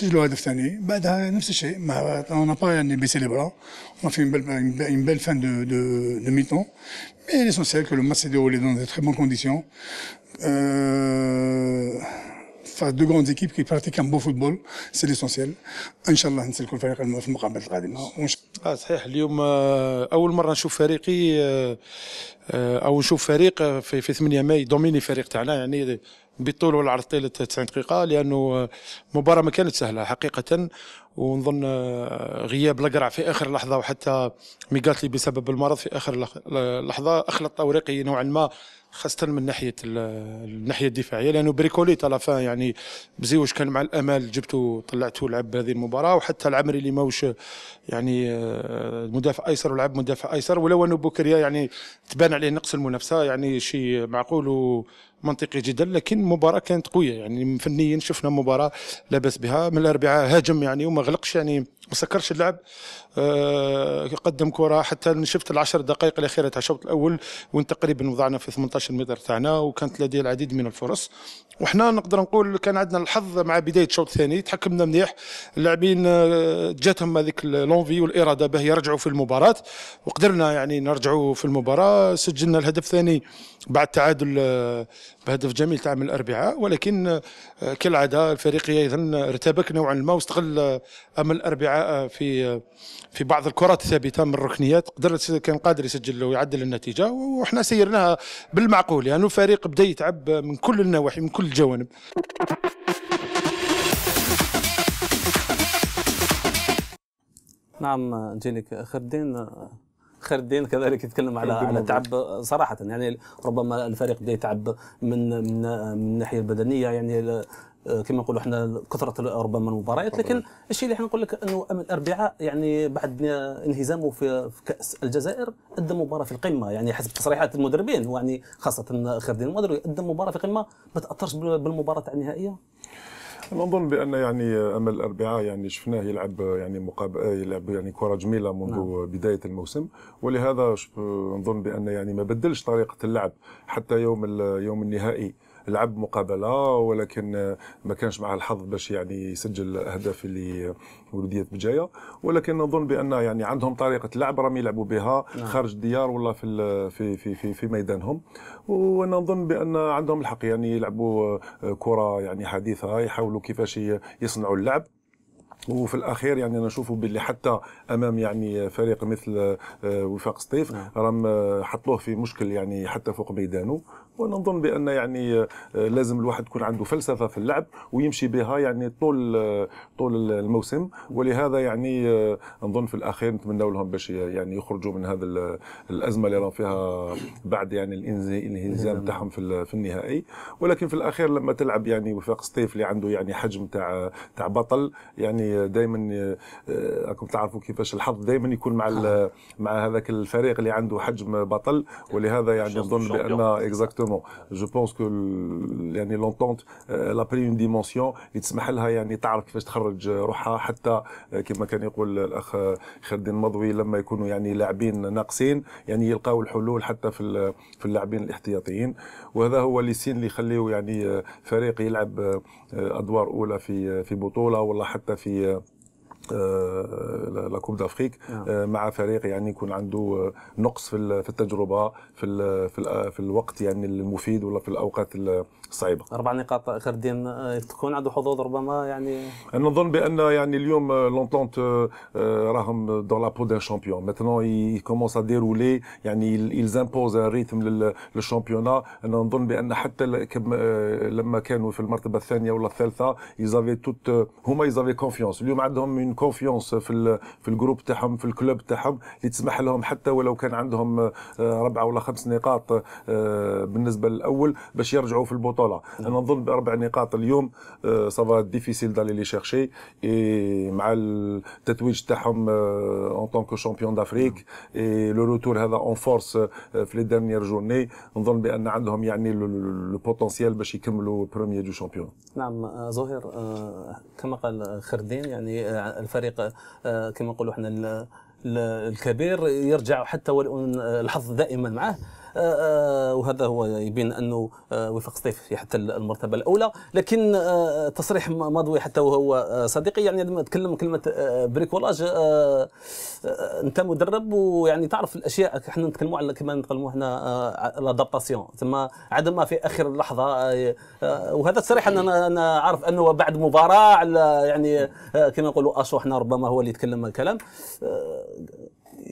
une erreur, une erreur, une erreur, une erreur, une erreur, une On a fait une une une de une une euh, face دو غروند ايكيب كي براتيك بو فوتبول سي ليسونسيال ان شاء الله نسلكوا الفريق في المقابله القادمه ونش... آه صحيح اليوم آه، اول مره نشوف فريقي آه، آه، او نشوف فريق في, في 8 ماي دوميني فريق تاعنا يعني بالطول والعرض طيله 90 دقيقه لانه المباراه ما كانت سهله حقيقه ونظن آه، غياب لقرع في اخر لحظه وحتى ميغاتلي بسبب المرض في اخر لحظه اخلط اوريقي نوعا ما خاصة من ناحية الناحية الدفاعية لأنه بريكولي طلفا يعني بزيوش كان مع الأمل جبته طلعته لعب هذه المباراة وحتى العمري اللي ماوش يعني آه، مدافع أيسر ولعب مدافع أيسر ولو أنه بوكريا يعني تبان عليه نقص المنافسة يعني شيء معقول ومنطقي جدا لكن المباراة كانت قوية يعني فنيا شفنا مباراة لا بها من الأربعاء هاجم يعني وما مغلقش يعني ما سكرش اللعب أه قدم كره حتى شفت العشر دقائق الاخيره تاع الشوط الاول وين تقريبا وضعنا في 18 متر تاعنا وكانت لدي العديد من الفرص وحنا نقدر نقول كان عندنا الحظ مع بدايه الشوط الثاني تحكمنا مليح اللاعبين آه، جاتهم هذيك لونفي والاراده باه يرجعوا في المباراه وقدرنا يعني نرجعوا في المباراه سجلنا الهدف الثاني بعد تعادل آه، بهدف جميل تاع من الاربعاء ولكن آه، كالعاده الفريق ايضا ارتبك نوعا ما واستغل امل الاربعاء في في بعض الكرات الثابته من الركنيات قدرت كان قادر يسجل ويعدل النتيجه وحنا سيرناها بالمعقول يعني الفريق بدا يتعب من كل النواحي من كل الجوانب نعم جينيك خير الدين خير الدين كذلك يتكلم على على تعب صراحه يعني ربما الفريق بدا يتعب من من من الناحيه البدنيه يعني آه، كما نقولوا حنا كثره ربما المباريات لكن الشيء اللي احنا نقول لك انه الاربعاء يعني بعد انهزامه في كاس الجزائر قدم مباراه في القمه يعني حسب تصريحات المدربين يعني خاصه خير الدين المدربي قدم مباراه في القمه ما تاثرش بالمباراه تاع النهائيه نظن بان يعني امل الاربعاء يعني شفناه يلعب يعني مقابل يلعب يعني كره جميله منذ نعم. بدايه الموسم ولهذا نظن بان يعني ما بدلش طريقه اللعب حتى يوم يوم النهائي لعب مقابله ولكن ما كانش معه الحظ باش يعني يسجل الاهداف اللي ولديه بجايه ولكن نظن بان يعني عندهم طريقه لعب راهم يلعبوا بها نعم. خارج الديار ولا في في في في, في ميدانهم ونظن بان عندهم الحق يعني يلعبوا كره يعني حديثه يحاولوا كيفاش يصنعوا اللعب وفي الاخير يعني نشوفوا باللي حتى امام يعني فريق مثل وفاق سطيف نعم. راهم حطوه في مشكل يعني حتى فوق ميدانه ونظن بان يعني آه، لازم الواحد يكون عنده فلسفه في اللعب ويمشي بها يعني طول آه، طول الموسم ولهذا يعني آه، نظن في الاخير نتمنى لهم باش يعني يخرجوا من هذا الازمه اللي راهم فيها بعد يعني الانهزام تاعهم في, في النهائي ولكن في الاخير لما تلعب يعني وفاق سطيف اللي عنده يعني حجم تاع تاع بطل يعني دائما راكم تعرفوا كيفاش الحظ دائما يكون مع مع هذاك الفريق اللي عنده حجم بطل ولهذا يعني نظن بان اكزاكتو Exactement. Je pense que يعني l'entente euh, elle a pris une dimension اللي تسمح لها يعني تعرف كيفاش تخرج روحها حتى كما كان يقول الاخ خير الدين لما يكونوا يعني لاعبين ناقصين يعني يلقاو الحلول حتى في في اللاعبين الاحتياطيين وهذا هو اللي سين اللي يخليه يعني فريق يلعب ادوار اولى في في بطوله ولا حتى في آه، لا كوب دافريك نعم. آه، مع فريق يعني يكون عنده آه، نقص في التجربه في في الوقت يعني المفيد ولا في الاوقات صعيبه اربع نقاط اخر دين آه، تكون عنده حظوظ ربما يعني انا نظن بان يعني اليوم لونتونت آه، آه، راهم دون لا بو دان شامبيون ماتنون يكومونس ا ديرولي يعني يلزامبوز ريتم للشامبيونا انا نظن بان حتى لما كانوا في المرتبه الثانيه ولا الثالثه يزافي توت هما يزافي كونفيونس اليوم عندهم اون كونفيونس في في الجروب تاعهم في الكلوب تاعهم اللي تسمح لهم حتى ولو كان عندهم ربعه ولا خمس نقاط بالنسبه للاول باش يرجعوا في البطوله بطوله نعم. انا نظن باربع نقاط اليوم سافا ديفيسيل دالي لي شيرشي اي مع التتويج تاعهم اون طونك شامبيون دافريك اي لو روتور هذا اون آه، فورس في لي ديرنيير جورني نظن بان عندهم يعني لو بوتونسيال باش يكملوا بروميير دو شامبيون نعم زهير آه، آه، كما قال خردين يعني الفريق كما نقولوا احنا الكبير يرجع حتى الحظ دائما معه آه، آه، وهذا هو يبين انه آه، وفاق سطيف حتى المرتبه الاولى لكن تصريح مضوي حتى وهو صديقي يعني لما تكلم كلمه بريكولاج انت مدرب ويعني تعرف الاشياء احنا نتكلموا على كما نتكلموا احنا لادابتاسيون ثم عدم ما في اخر لحظه وهذا تصريح انا انا عارف انه بعد مباراه على يعني كما نقولوا اشو احنا ربما هو اللي يتكلم الكلام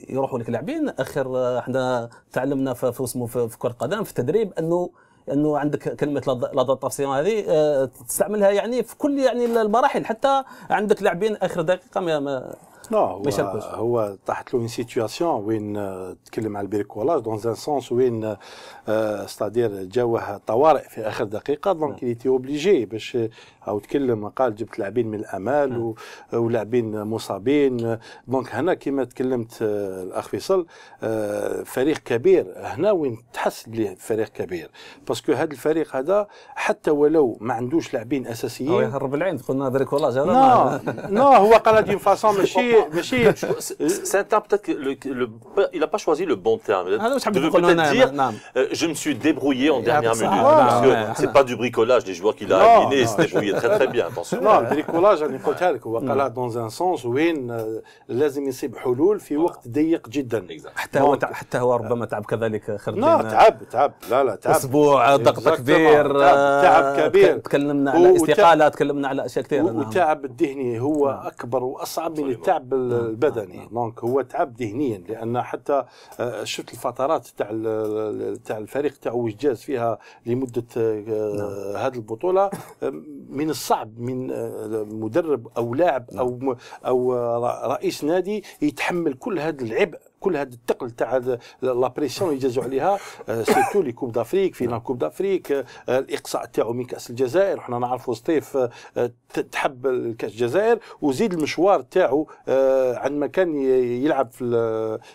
يروحوا لك لاعبين اخر احنا آه، تعلمنا في اسمه في في كره القدم في التدريب انه انه عندك كلمه لادابتاسيون هذه آه، تستعملها يعني في كل يعني المراحل حتى عندك لاعبين اخر دقيقه ما نو هو هو طاحت له اون سيتياسيون وين تكلم على البريكولاج دون ان سونس وين ستادير جاوه طوارئ في اخر دقيقه دونك ايتي اوبليجي باش او تكلم قال جبت لاعبين من الامال ولاعبين مصابين دونك هنا كما تكلمت الاخ فيصل فريق كبير هنا وين تحس بلي فريق كبير باسكو هذا الفريق هذا حتى ولو ما عندوش لاعبين اساسيين هو يهرب العين تقول لنا بريكولاج هذا نو نو هو قال دي فاسون [LAUGHS] ماشي [LAUGHS] un terme peut-être il n'a pas choisi le bon terme ah euh, je me suis débrouillé en ah, dernière minute ah, c'est pas du bricolage des joueurs qu'il a très très bien le bricolage mm. dans un sens euh, التعب نعم، نعم، البدني نعم. دونك هو تعب ذهنيا لان حتى آه، شفت الفترات تاع تاع الفريق تاع وجاز فيها لمده آه، هذه البطوله آه، من الصعب من مدرب او لاعب او او رئيس نادي يتحمل كل هذا العبء كل هذا الثقل تاع لا بريسيون اللي جازوا عليها آه، سيرتو لي كوب دافريك فينال كوب دافريك آه، الاقصاء تاعو من كاس الجزائر حنا نعرفوا سطيف آه، تحب كاس الجزائر وزيد المشوار تاعو عندما كان يلعب في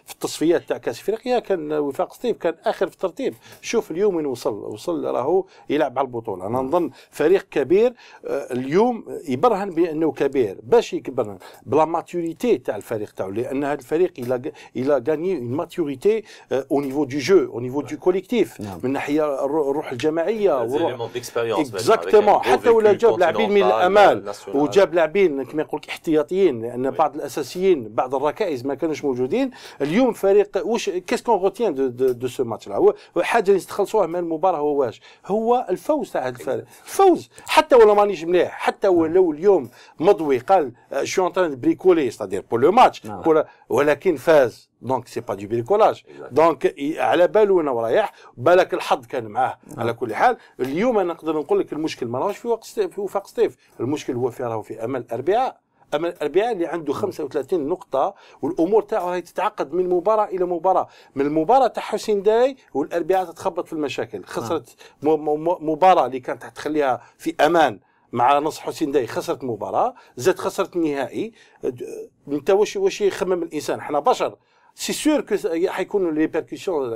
في التصفيات تاع كاس افريقيا كان وفاق سطيف كان اخر في الترتيب شوف اليوم وين وصل وصل راهو يلعب على البطوله انا نظن فريق كبير اليوم يبرهن بانه كبير باش يكبر بلا ماتوريتي تاع الفريق تاعو لان هذا الفريق الى الى gagné une maturité euh, au niveau du jeu au niveau du collectif من ناحيه الروح الجماعيه اكزاكتومون حتى ولا جاب لاعبين من الامال وجاب لاعبين كما يقول لك احتياطيين لان بعض الاساسيين بعض الركائز ما كانوش موجودين اليوم فريق واش كيس كون روتيان دو, دو, دو سو ماتش هو حاجه نستخلصوها من المباراه هو واش هو الفوز تاع الفريق الفوز حتى ولو مانيش مليح حتى ولو اليوم مضوي قال شو ان بريكولي ستادير بور لو ماتش ولكن فاز دونك سي با دو بريكولاج دونك على بالو وانا ورايح بالك الحظ كان معاه نعم. على كل حال اليوم انا نقدر نقول لك المشكل ماهوش في وفاق في وفاق سطيف المشكل هو في راهو في امل الاربعاء اما الاربعاء اللي عنده 35 نعم. نقطه والامور تاعو راهي تتعقد من مباراه الى مباراه من المباراه تاع حسين داي والاربعاء تتخبط في المشاكل نعم. خسرت مباراه اللي كانت تخليها في امان مع نص حسين داي خسرت مباراه زاد خسرت النهائي انت واش واش يخمم الانسان احنا بشر سي سور كو حيكون بيركسيون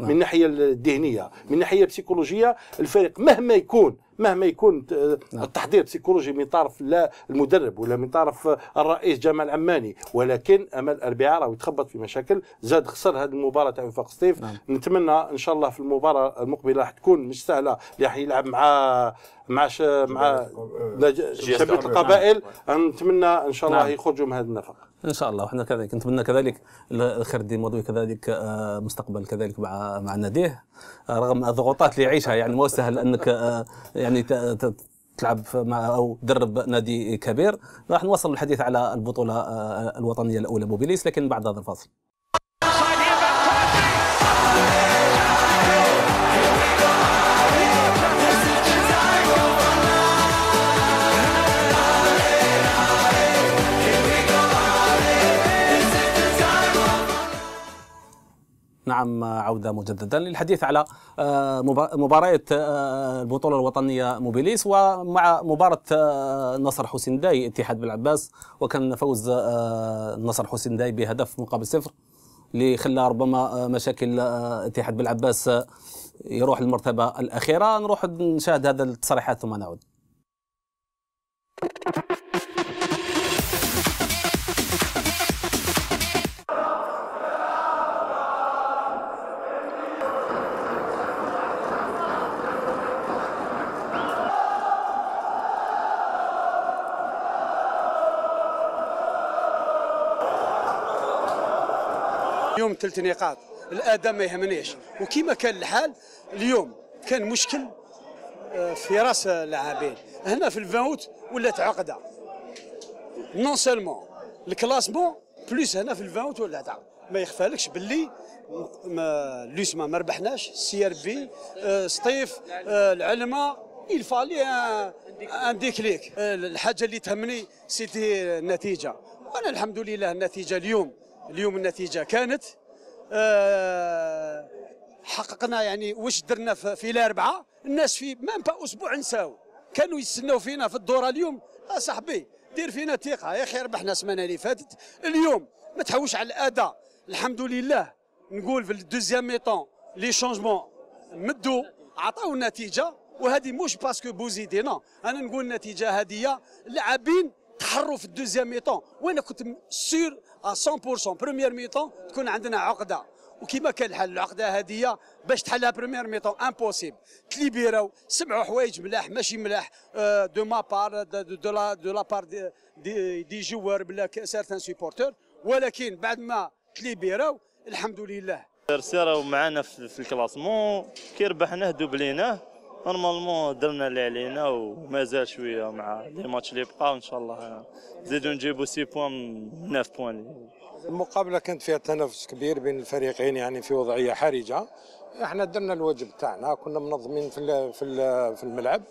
من الناحيه الذهنيه من الناحيه البسيكولوجيه الفريق مهما يكون مهما يكون آه، نعم. التحضير البسيكولوجي من طرف لا المدرب ولا من طرف الرئيس جمال عماني ولكن امل الاربعاء راه يتخبط في مشاكل زاد خسر هذه المباراه تاع وفاق سطيف نعم. نتمنى ان شاء الله في المباراه المقبله راح تكون مش سهله راح يلعب مع مع مع شبيبه القبائل نتمنى ان شاء الله نعم. يخرجوا من هذا النفق ان شاء الله وحنا كذلك نتمنى كذلك الخير موضوع كذلك آه، مستقبل كذلك مع مع ناديه آه، رغم الضغوطات اللي يعيشها يعني مو سهل انك آه، يعني تلعب مع او تدرب نادي كبير راح نواصل الحديث على البطوله الوطنيه الاولى موبيليس لكن بعد هذا الفاصل نعم عودة مجددا للحديث على آه، مباراة آه، البطولة الوطنية موبيليس ومع مباراة آه، نصر حسين داي اتحاد بالعباس وكان فوز نصر حسين داي بهدف مقابل صفر اللي خلى ربما مشاكل اتحاد بالعباس يروح المرتبة الأخيرة نروح نشاهد هذا التصريحات ثم نعود اليوم ثلاث نقاط الاداء ما يهمنيش وكما كان الحال اليوم كان مشكل آه، في راس اللاعبين هنا في الفاوت ولات عقده نون سيلمون الكلاسمون بلوس هنا في الفاوت ولات عقده ما يخفالكش باللي ما لوسما ما ربحناش سي ار آه، بي سطيف العلمه يلفالي ان ديكليك الحاجه اللي تهمني سيتي النتيجه وانا الحمد لله النتيجه اليوم اليوم النتيجه كانت أه حققنا يعني واش درنا في الاربعه الناس في مام با اسبوع نساو كانوا يستناو فينا في الدوره اليوم آه، صاحبي دير فينا ثقه يا اخي ربحنا السمانه اللي فاتت اليوم ما تحوش على الأداء الحمد لله نقول في الدوزيام ميطون لي شونجمون مدوا عطاو النتيجه وهذه مش باسكو بوزيدي نو انا نقول النتيجه هذه اللاعبين تحروا في الدوزيام ميطون وانا كنت سير 100% بروميير ميطون تكون عندنا عقده وكما كان الحال العقده هذه باش تحلها بروميير ميطون امبوسيبل تليبيراو سمعوا حوايج ملاح ماشي ملاح دو ما بار دو لا دو لا بار دي, دي, جوار بلا سارتان سيبورتور ولكن بعد ما تليبيراو الحمد لله سيراو معنا في الكلاسمون كي ربحناه دوبليناه نورمالمون درنا اللي علينا ومازال شويه مع لي ماتش اللي بقاو ان شاء الله نزيدو نجيبو سي بوان من 9 بوان المقابله كانت فيها تنافس كبير بين الفريقين يعني في وضعيه حرجه احنا درنا الواجب تاعنا كنا منظمين في في في الملعب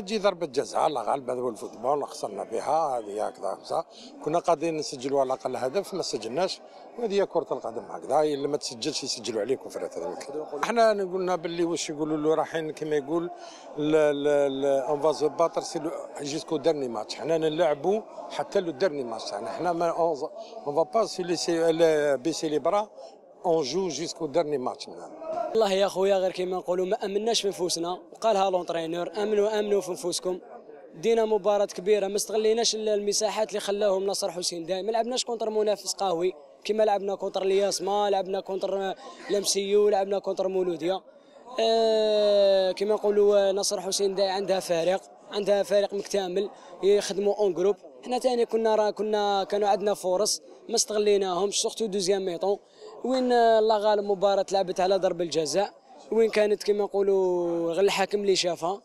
تجي ضربه جزاء الله غالب هذا هو الفوتبول خسرنا بها هذه هكذا خمسه كنا قادرين نسجلوا على الاقل هدف ما سجلناش وهذه كره القدم هكذا اللي ما تسجلش يسجلوا عليك وفرات هذاك احنا قلنا باللي واش يقولوا له رايحين كما يقول اون فاز باتر سي جيسكو ديرني ماتش حنا نلعبوا حتى لو ديرني ماتش تاعنا حنا ما اون فا با سي بيسي لي برا اون جو جيسكو ديرني ماتش معاهم والله يا خويا غير كيما نقولوا ما امناش في نفوسنا وقالها لونترينور امنوا امنوا في نفوسكم دينا مباراة كبيرة ما استغليناش المساحات اللي خلاهم نصر حسين داي ما لعبناش كونتر منافس قهوي كما لعبنا كونتر الياسما لعبنا كونتر لمسيو لعبنا كونتر مولودية آه كما نقولوا نصر حسين داي عندها فارق عندها فريق مكتمل يخدموا اون جروب حنا ثاني كنا راه كنا كانوا عندنا فرص ما استغليناهمش سورتو دوزيام ميطون وين الله آه، غالب مباراة لعبت على ضرب الجزاء وين كانت كما نقولوا غير الحاكم اللي شافها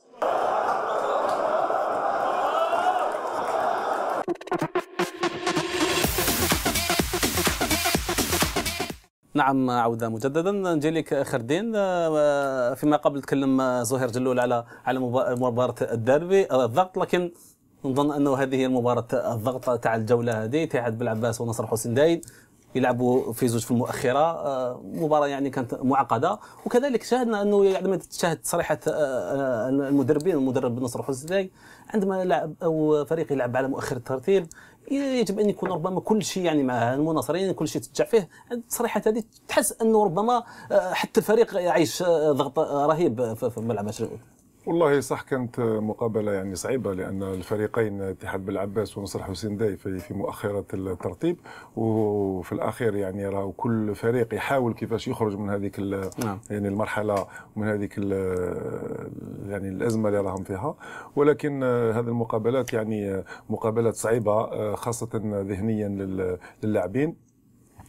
نعم عوده مجددا لك خردين آه، آه، فيما قبل تكلم زهير جلول على على مباراه الدربي الضغط لكن نظن انه هذه هي مباراه الضغط تاع الجوله هذه تاع بالعباس ونصر حسين داين يلعبوا في زوج في المؤخره آه، مباراه يعني كانت معقده وكذلك شاهدنا انه عندما يعني تشاهد تصريحات آه، آه، المدربين المدرب نصر حسني عندما لعب او فريق يلعب على مؤخر الترتيب يجب ان يكون ربما كل شيء يعني مع المناصرين كل شيء تشجع فيه التصريحات هذه تحس انه ربما حتى الفريق يعيش ضغط رهيب في الملعب والله صح كانت مقابلة يعني صعيبة لأن الفريقين اتحاد بالعباس ونصر حسين داي في في مؤخرة الترتيب وفي الأخير يعني راهو كل فريق يحاول كيفاش يخرج من هذيك نعم. يعني المرحلة من هذيك يعني الأزمة اللي راهم فيها ولكن هذه المقابلات يعني مقابلات صعيبة خاصة ذهنيا للاعبين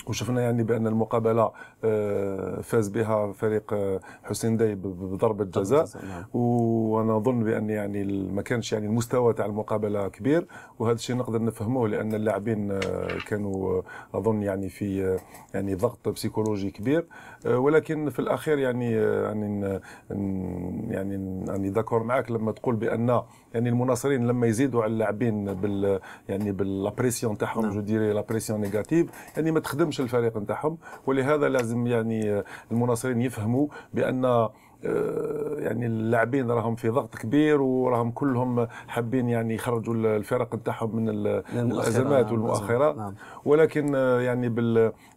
وشفنا يعني بان المقابله آه، فاز بها فريق آه، حسين داي بضربه جزاء نعم. وانا اظن بان يعني ما كانش يعني المستوى تاع المقابله كبير وهذا الشيء نقدر نفهموه لان اللاعبين آه، كانوا اظن يعني في يعني ضغط بسيكولوجي كبير آه، ولكن في الاخير يعني آه، يعني،, آه، يعني يعني يعني داكور معك لما تقول بان يعني المناصرين لما يزيدوا على اللاعبين بال يعني بالابريسيون تاعهم جو ديري لابريسيون نيجاتيف يعني ما تخدمش الفريق نتاعهم ولهذا لازم يعني المناصرين يفهموا بان آه، يعني اللاعبين راهم في ضغط كبير وراهم كلهم حابين يعني يخرجوا الفرق نتاعهم من نعم، الازمات نعم والمؤخرات نعم. ولكن آه، يعني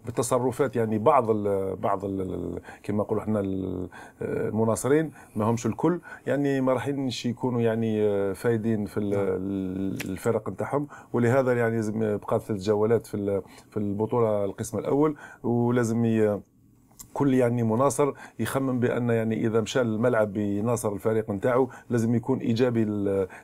بالتصرفات يعني بعض الـ بعض كما نقولوا احنا آه، المناصرين ما همش الكل يعني ما راحينش يكونوا يعني فايدين في نعم. الفرق نتاعهم ولهذا يعني لازم بقات ثلاث جولات في في البطوله القسم الاول ولازم كل يعني مناصر يخمم بان يعني اذا مشى للملعب بناصر الفريق نتاعو لازم يكون ايجابي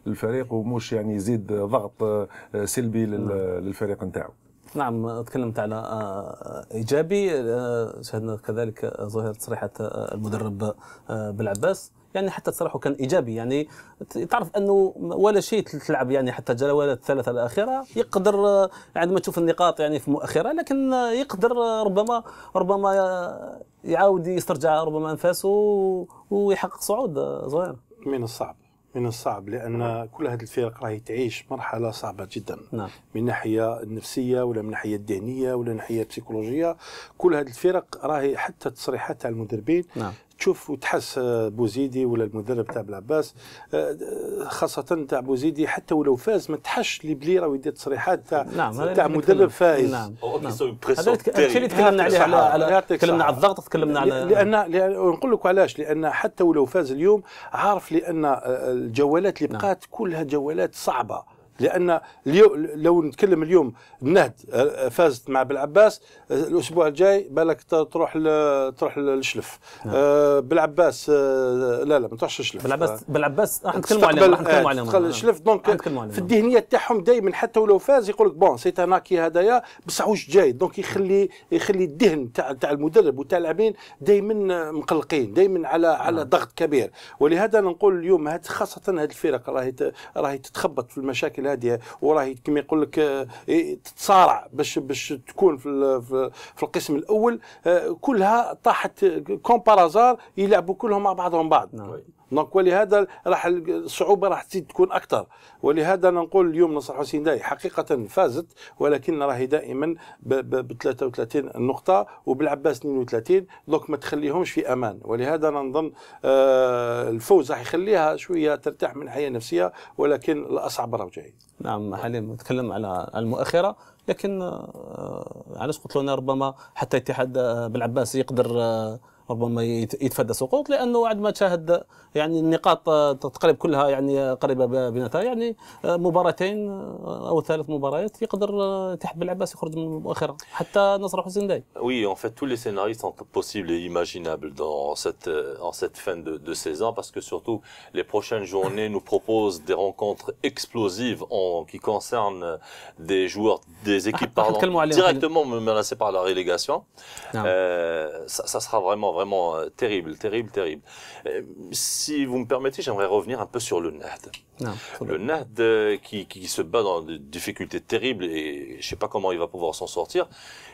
للفريق ومش يعني يزيد ضغط آه، سلبي نعم. للفريق نتاعو نعم تكلمت على آه، ايجابي آه، شهدنا كذلك ظاهره تصريحات المدرب بالعباس يعني حتى تصريحه كان ايجابي يعني تعرف انه ولا شيء تلعب يعني حتى الجولات الثلاثه الاخيره يقدر عندما يعني تشوف النقاط يعني في مؤخره لكن يقدر ربما ربما يعاود يسترجع ربما انفاسه ويحقق صعود صغير من الصعب من الصعب لان كل هذه الفرق راهي تعيش مرحله صعبه جدا نعم. من الناحيه النفسيه ولا من الناحيه الذهنيه ولا من الناحيه البسيكولوجيه كل هذه الفرق راهي حتى التصريحات تاع المدربين نعم. تشوف وتحس آه، بوزيدي ولا المدرب تاع بلعباس آه، آه، خاصه تاع بوزيدي حتى ولو فاز ما تحش لي بلي راه يدير تصريحات تاع نعم تاع مدرب فايز نعم, oh, نعم. هذا اللي تكلمنا عليه على تكلمنا على الضغط تكلمنا على لان نقول لك علاش لان حتى ولو فاز اليوم عارف لان الجوالات اللي نعم. بقات كلها جوالات صعبه لان اليوم لو نتكلم اليوم النهد آه، فازت مع بالعباس آه، الاسبوع الجاي بالك تروح تروح للشلف نعم. آه بالعباس آه، لا لا ما تروحش للشلف بالعباس بالعباس راح نتكلموا عليهم راح نتكلموا عليهم الشلف دونك في الذهنيه تاعهم دائما حتى ولو فاز يقول لك بون سيت هناكي هدايا بصح واش جاي دونك يخلي يخلي الذهن تاع تاع المدرب وتاع اللاعبين دائما مقلقين دائما على نعم. على ضغط كبير ولهذا نقول اليوم هات خاصه هذه الفرق راهي راهي تتخبط في المشاكل بلادها وراه كما يقول لك آه، إيه، تتصارع باش باش تكون في في القسم الاول آه، كلها طاحت كومبارازار يلعبوا كلهم مع بعضهم بعض نعم. دونك ولهذا راح الصعوبه راح تزيد تكون اكثر ولهذا انا نقول اليوم نصر حسين داي حقيقه فازت ولكن راهي دائما ب 33 نقطه وبالعباس 32 دونك ما تخليهمش في امان ولهذا انا نظن آه الفوز راح يخليها شويه ترتاح من حياه نفسيه ولكن الاصعب راه جاي نعم حليم نتكلم على المؤخره لكن آه علاش قلت لنا ربما حتى اتحاد آه، بالعباس يقدر آه ربما يتفادى سقوط لانه عندما تشاهد يعني النقاط آه، تقريبا كلها يعني قريبه بنتائج يعني آه، مباراتين آه، او ثلاث مباريات يقدر تحب العباس يخرج من المؤخره حتى نصر حسين داي وي ان فيت تو لي سيناريو سون بوسيبل اي ايماجينابل دون سيت ان سيت فان دو دو سيزون باسكو سورتو لي بروشين جورني نو بروبوز دي رونكونتر اكسبلوزيف اون كي كونسيرن دي جوور دي زيكيب باردون ديريكتومون من سي بار لا ريليغاسيون نعم. سا سرا فريمون vraiment euh, terrible, terrible, terrible. Euh, si vous me permettez, j'aimerais revenir un peu sur le NAD. le NAD euh, qui, qui, se bat dans des difficultés terribles et je ne sais pas comment il va pouvoir s'en sortir.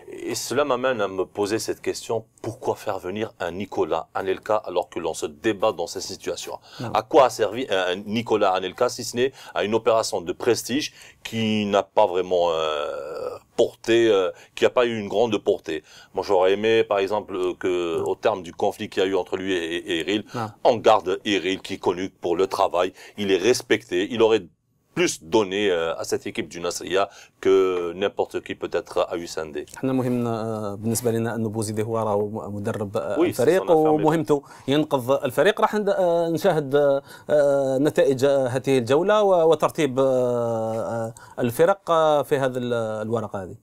Et cela m'amène à me poser cette question pourquoi faire venir un Nicolas Anelka alors que l'on se débat dans cette situation À quoi a servi un Nicolas Anelka si ce n'est à une opération de prestige qui n'a pas vraiment euh, porté, euh, qui n'a pas eu une grande portée. Moi, j'aurais aimé, par exemple, que au terme du conflit qu'il y a eu entre lui et, Eril, ah. on garde Eril qui est connu pour le travail, il est respecté, il aurait plus donné euh, à cette équipe du Nasria que n'importe qui peut-être à ساندي حنا مهم آه، بالنسبه لنا انه بوزيدي هو راه مدرب آه، الفريق ومهمته ينقذ الفريق راح آه، نشاهد نتائج هذه الجوله وترتيب الفرق في هذا الورقه هذه.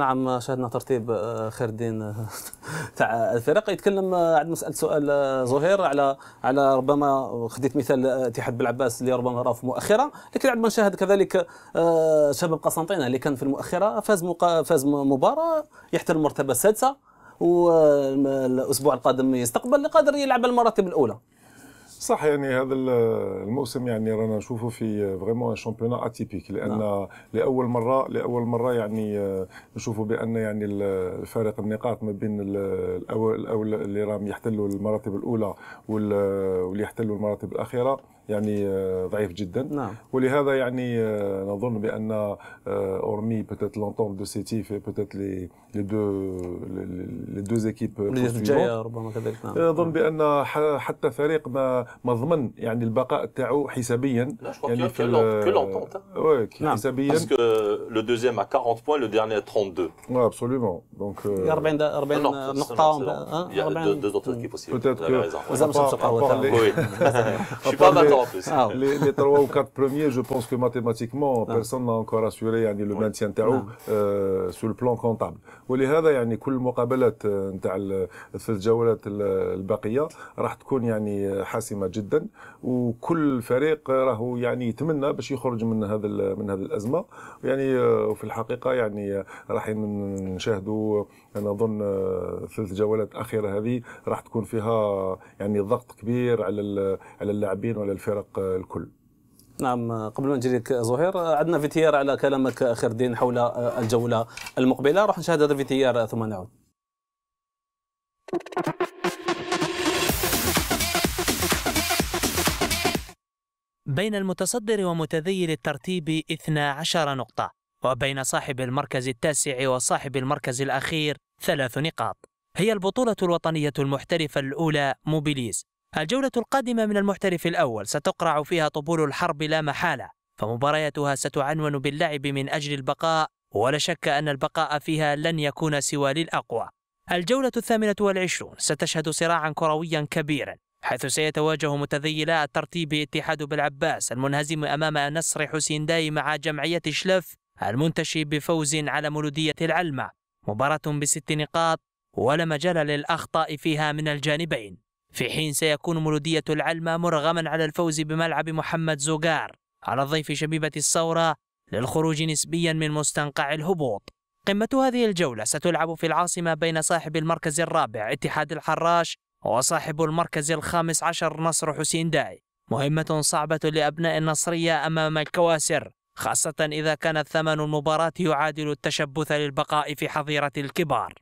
نعم شاهدنا ترتيب آه، خير الدين آه، [LAUGHS] تاع الفرق يتكلم آه، عند مساله سؤال زهير على على ربما خديت مثال اتحاد بالعباس اللي ربما راه في مؤخره لكن عندما نشاهد كذلك شباب قسنطينه اللي كان في المؤخره فاز مقا فاز مباراه يحتل المرتبه السادسه والاسبوع القادم يستقبل قادر يلعب المراتب الاولى صح يعني هذا الموسم يعني رانا نشوفه في فريمون شامبيون اتيبيك لان نعم. لاول مره لاول مره يعني آه، نشوفوا بان يعني الفارق النقاط ما بين الاول اللي راهم يحتلوا المراتب الاولى واللي يحتلوا المراتب الاخيره يعني آه، ضعيف جدا نعم. ولهذا يعني آه، نظن بان اورمي بتات لونتون دو سيتي في بوتيت لي لي دو لي دو زيكيب الجايه ربما كذلك نعم نظن بان حتى فريق ما ما ضمن يعني البقاء تاعو حسابيا يعني في وي نعم. حسابيا باسكو لو دوزيام 40 بوين لو ديرني 32 وي ابسوليومون دونك 40 40 نقطه 40 دو اوتر كيب اوسي بوتيت كو Je suis pas d'accord. en plus. Ah, les, les trois ou quatre premiers, je pense que mathématiquement, ah. personne n'a encore assuré يعني, le maintien تاعو ah. euh, sur le plan comptable. ولهذا يعني كل المقابلات آه، نتاع الثلاث جولات الباقيه راح تكون يعني حاسمه جدا وكل فريق راهو يعني يتمنى باش يخرج من هذا من هذه الازمه يعني آه، في الحقيقه يعني آه، راح نشاهدوا انا اظن ثلاث جولات اخيره هذه راح تكون فيها يعني ضغط كبير على على اللاعبين وعلى الفريق الفرق الكل نعم قبل ما نجري لك زهير عندنا فيتيار على كلامك اخر الدين حول الجوله المقبله راح نشاهد هذا الفيتيار ثم نعود بين المتصدر ومتذيل الترتيب 12 نقطة وبين صاحب المركز التاسع وصاحب المركز الأخير ثلاث نقاط هي البطولة الوطنية المحترفة الأولى موبيليز الجولة القادمة من المحترف الأول ستقرع فيها طبول الحرب لا محالة فمبارياتها ستعنون باللعب من أجل البقاء ولا شك أن البقاء فيها لن يكون سوى للأقوى الجولة الثامنة والعشرون ستشهد صراعا كرويا كبيرا حيث سيتواجه متذيلا الترتيب اتحاد بالعباس المنهزم أمام نصر حسين داي مع جمعية شلف المنتشي بفوز على مولودية العلمة مباراة بست نقاط ولا مجال للأخطاء فيها من الجانبين في حين سيكون مولودية العلمة مرغما على الفوز بملعب محمد زوغار على ضيف شبيبة الصورة للخروج نسبيا من مستنقع الهبوط قمة هذه الجولة ستلعب في العاصمة بين صاحب المركز الرابع اتحاد الحراش وصاحب المركز الخامس عشر نصر حسين داي مهمة صعبة لأبناء النصرية أمام الكواسر خاصة إذا كان ثمن المباراة يعادل التشبث للبقاء في حظيرة الكبار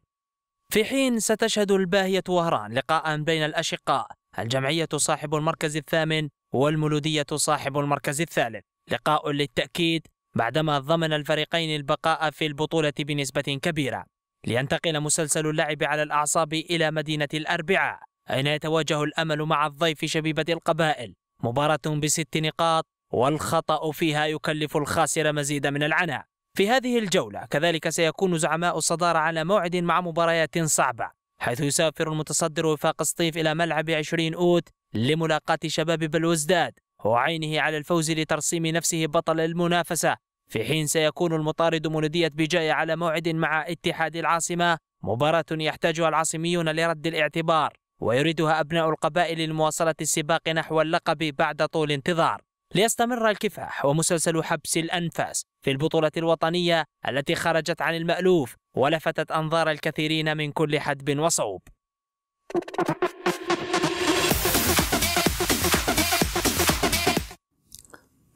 في حين ستشهد الباهية وهران لقاء بين الأشقاء الجمعية صاحب المركز الثامن والمولودية صاحب المركز الثالث لقاء للتأكيد بعدما ضمن الفريقين البقاء في البطولة بنسبة كبيرة لينتقل مسلسل اللعب على الأعصاب إلى مدينة الأربعاء أين يتواجه الأمل مع الضيف شبيبة القبائل مباراة بست نقاط والخطأ فيها يكلف الخاسر مزيد من العناء في هذه الجولة كذلك سيكون زعماء الصدارة على موعد مع مباريات صعبة حيث يسافر المتصدر وفاق سطيف إلى ملعب 20 أوت لملاقاة شباب بلوزداد وعينه على الفوز لترسيم نفسه بطل المنافسة في حين سيكون المطارد مولودية بجاية على موعد مع اتحاد العاصمة مباراة يحتاجها العاصميون لرد الاعتبار ويريدها أبناء القبائل لمواصلة السباق نحو اللقب بعد طول انتظار ليستمر الكفاح ومسلسل حبس الأنفاس في البطولة الوطنية التي خرجت عن المألوف ولفتت أنظار الكثيرين من كل حدب وصوب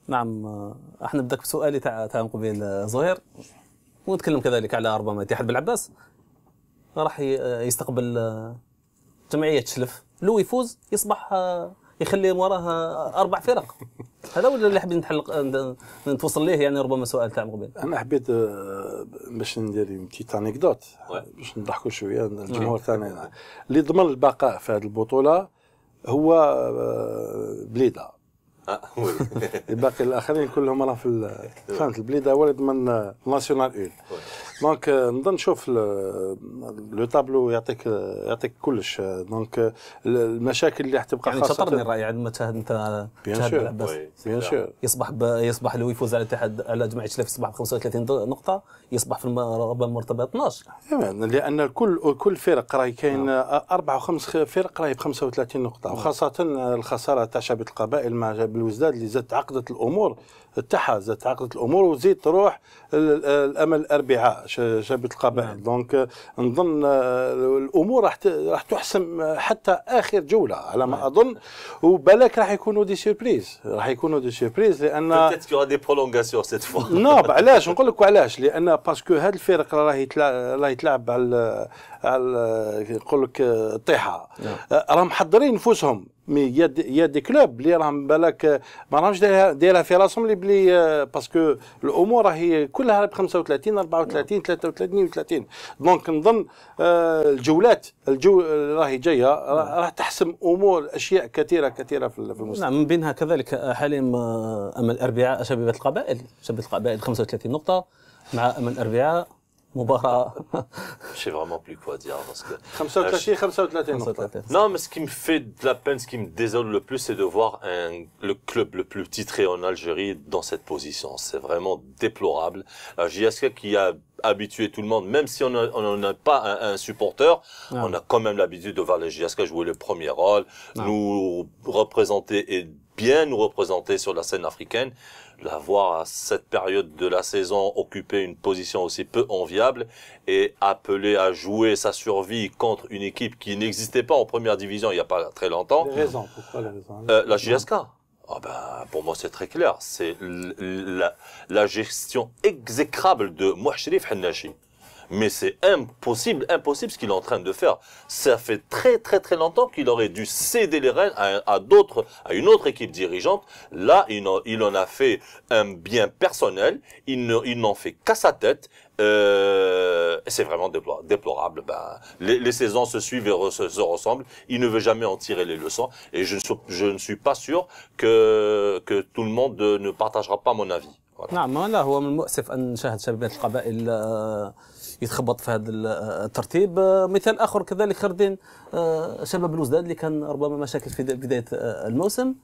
نعم احنا بدك بسؤالي تاع تاع قبيل زهير آه، ونتكلم كذلك على ربما اتحاد بالعباس راح آه، يستقبل آه، جمعيه شلف لو يفوز يصبح يخلي وراها اربع فرق هذا ولا اللي حبيت نتحلق نتوصل ليه يعني ربما سؤال تاع مقبل انا حبيت آه، باش ندير تيت انيكدوت باش نضحكوا شويه الجمهور تاعنا اللي ضمن البقاء في هذه البطوله هو آه، بليده ah, [LAUGHS] الباقي الاخرين كلهم راهم في [LAUGHS] فهمت البليده هو اللي ضمن ناسيونال اون دونك نظن شوف لو تابلو يعطيك يعطيك كلش دونك المشاكل اللي راح تبقى يعني شطرني الراي عندما تشاهد انت بيان سور يصبح ب... يصبح لو يفوز على الاتحاد على جمعية الشلاف يصبح ب 35 نقطه يصبح في ربما المرتبه 12 يعني إيه لان كل كل فرق راهي كاين نعم. اربع وخمس فرق راهي ب 35 نقطه نعم. وخاصه الخساره تاع شعبيه القبائل مع بالوزداد اللي زادت عقدت الامور زادت عقدت الامور وزيد تروح الامل الاربعاء شابه القبائل نعم. دونك نظن آه، الامور راح راح تحسم حتى اخر جوله على ما نعم. اظن وبالك راح يكونوا دي سيربريز راح يكونوا دي سيربريز لان دي بولونغاسيون سيت فوا نو علاش نقول لك وعلاش لان باسكو هاد الفرق راهي راهي تلعب على على نقول لك الطيحه نعم. آه، راهم محضرين نفوسهم مي يا يا دي كلوب اللي راهم بالك ما راهمش دايرها في راسهم اللي بلي باسكو الامور راهي كلها ب 35 34 33 32 دونك نظن الجولات الجو euh, راهي جايه راه تحسم امور اشياء كثيره كثيره في المستقبل نعم من بينها كذلك آه، حليم آه، امل الاربعاء شبيبه القبائل شبيبه القبائل 35 نقطه مع امل الاربعاء Bah, je ماشي sais vraiment plus quoi dire 35 35 euh, Non, mais ce qui me fait de la peine, ce qui me désole le plus, c'est de voir le club le plus titré en Algérie dans cette position. C'est vraiment déplorable. La JSK qui a habitué tout le monde, même si on n'a pas un, supporter, on a quand même l'habitude de voir la JSK jouer le premier rôle, nous représenter et bien nous représenter sur la scène africaine d'avoir à cette période de la saison occupé une position aussi peu enviable et appelé à jouer sa survie contre une équipe qui n'existait pas en première division il n'y a pas très longtemps. Les raisons, pourquoi les raisons euh, La JSK. Ah ben, pour moi, c'est très clair. C'est la, la, gestion exécrable de Mouachirif Hennachi. Mais c'est impossible, impossible ce qu'il est en train de faire. Ça fait très très très longtemps qu'il aurait dû céder les rênes à, d'autres, à une autre équipe dirigeante. Là, il, en, a fait un bien personnel. Il n'en fait qu'à sa tête. Euh, c'est vraiment déplorable. Ben, les, saisons se suivent et se, ressemblent. Il ne veut jamais en tirer les leçons. Et je, je ne suis pas sûr que tout le monde ne partagera pas mon avis. الاخبار نعم لا هو من المؤسف ان نشاهد شباب القبائل آه، يتخبط في هذا آه، الترتيب آه، مثال اخر كذلك خردين شباب الوزداد اللي كان ربما مشاكل في بدايه الموسم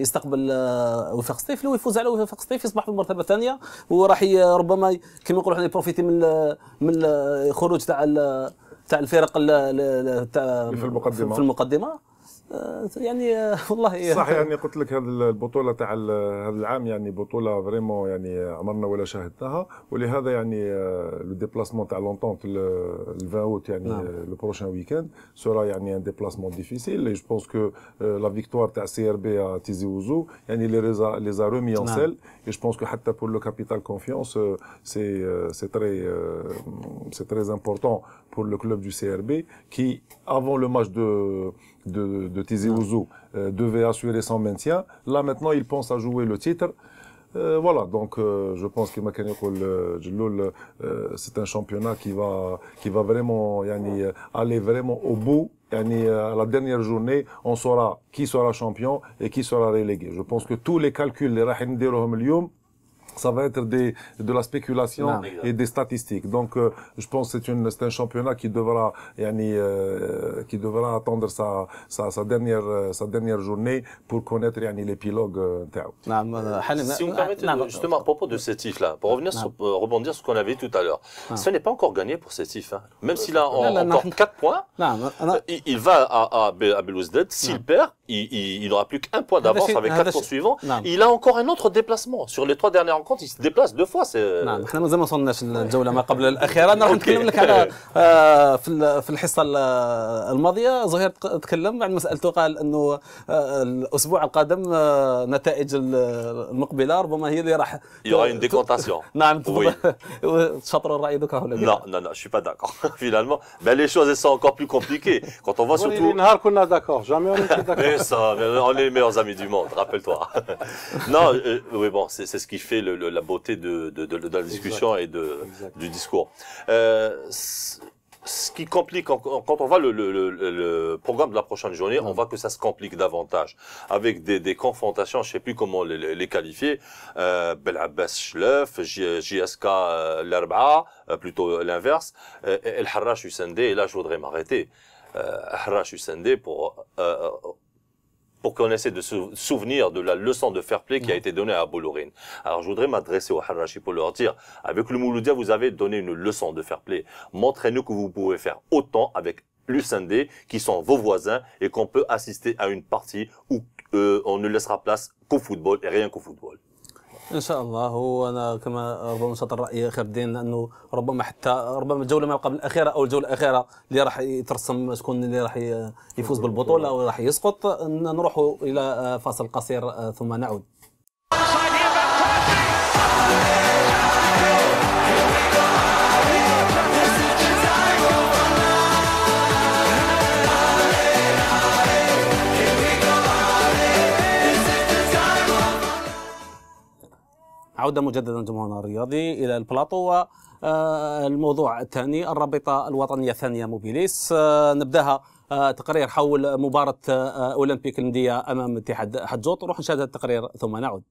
يستقبل وفاق سطيف لو يفوز على وفاق سطيف يصبح في المرتبه الثانيه وراح ربما كما نقولوا احنا بروفيتي من من الخروج تاع تاع الفرق تاع في المقدمه في المقدمه آه، يعني آه، [LAUGHS] والله صح يعني قلت لك هذه البطوله تاع هذا العام يعني بطوله فريمون يعني عمرنا ولا شاهدناها ولهذا يعني لو آه، ديبلاسمون تاع لونتونت ال 20 اوت يعني لو بروشان ويكاند سورا يعني ان ديبلاسمون ديفيسيل جو بونس كو لا فيكتوار تاع سي ار بي تيزي وزو يعني لي لي مي ان سيل جو بونس كو حتى بور لو كابيتال كونفيونس سي سي تري سي تري امبورتون pour le club du CRB, qui, avant le match de, de, de Tizi Ouzou, euh, devait assurer son maintien. Là, maintenant, il pense à jouer le titre. Euh, voilà, donc euh, je pense que euh, c'est un championnat qui va qui va vraiment yani, aller vraiment au bout. Yani, à la dernière journée, on saura qui sera champion et qui sera relégué. Je pense que tous les calculs les rahim ça va être de la spéculation euh, et des statistiques. Donc, euh, je pense que c'est un championnat qui devra, euh, attendre sa, dernière, journée pour connaître, l'épilogue. si vous permettez, justement, à propos de Sétif, là, pour revenir sur, rebondir sur ce qu'on avait tout à l'heure, ce n'est pas encore gagné pour Sétif, hein. Même s'il a encore 4 points, il, va à, à, s'il perd, il, n'aura plus qu'un point d'avance avec 4 suivants. Il a encore un autre déplacement sur les trois dernières رونكونت يسد ديبلاس دو فوا نعم حنا مازال ما وصلناش للجوله ما قبل الاخيره انا راح نتكلم لك على آه، في في الحصه الماضيه زهير تكلم بعد ما سالته قال انه آه، الاسبوع القادم آه، نتائج المقبله ربما هي اللي راح يغا اون ديكونتاسيون نعم شطروا الراي دوكا ولا لا لا لا شو با داكور فينالمون بان لي شوز سون انكور بلو كومبليكي كونت اون فوا سورتو نهار كنا داكور جامي اون داكور اون لي ميور زامي دو موند رابيل توا نو وي بون سي سي سكي في la beauté de, la discussion et et du discours. Euh, ce qui complique, quand on voit le, programme de la prochaine journée, on voit que ça se complique davantage. Avec des, confrontations, je ne sais plus comment les, qualifier, euh, Schleuf, JSK Lerba, plutôt l'inverse, euh, El Harrach Usende, et là je voudrais m'arrêter. Harash euh, Harrach Usende pour pour qu'on essaie de se souvenir de la leçon de fair play qui a été donnée à Boulorine. Alors je voudrais m'adresser au Harashi pour leur dire, avec le Mouloudia, vous avez donné une leçon de fair play. Montrez-nous que vous pouvez faire autant avec l'USND, qui sont vos voisins, et qu'on peut assister à une partie où euh, on ne laissera place qu'au football et rien qu'au football. ان شاء الله وانا كما ربما نشط الراي خير الدين لانه ربما حتى ربما الجوله ما قبل الاخيره او الجوله الاخيره اللي راح يترسم شكون اللي راح يفوز بالبطوله او راح يسقط نروح الى فاصل قصير آه، ثم نعود عودة مجددا جمهورنا الرياضي إلى البلاطو والموضوع الثاني الرابطة الوطنية الثانية موبيليس آه، نبدأها آه، تقرير حول مباراة آه، أولمبيك المدية أمام اتحاد حجوط نروح نشاهد التقرير ثم نعود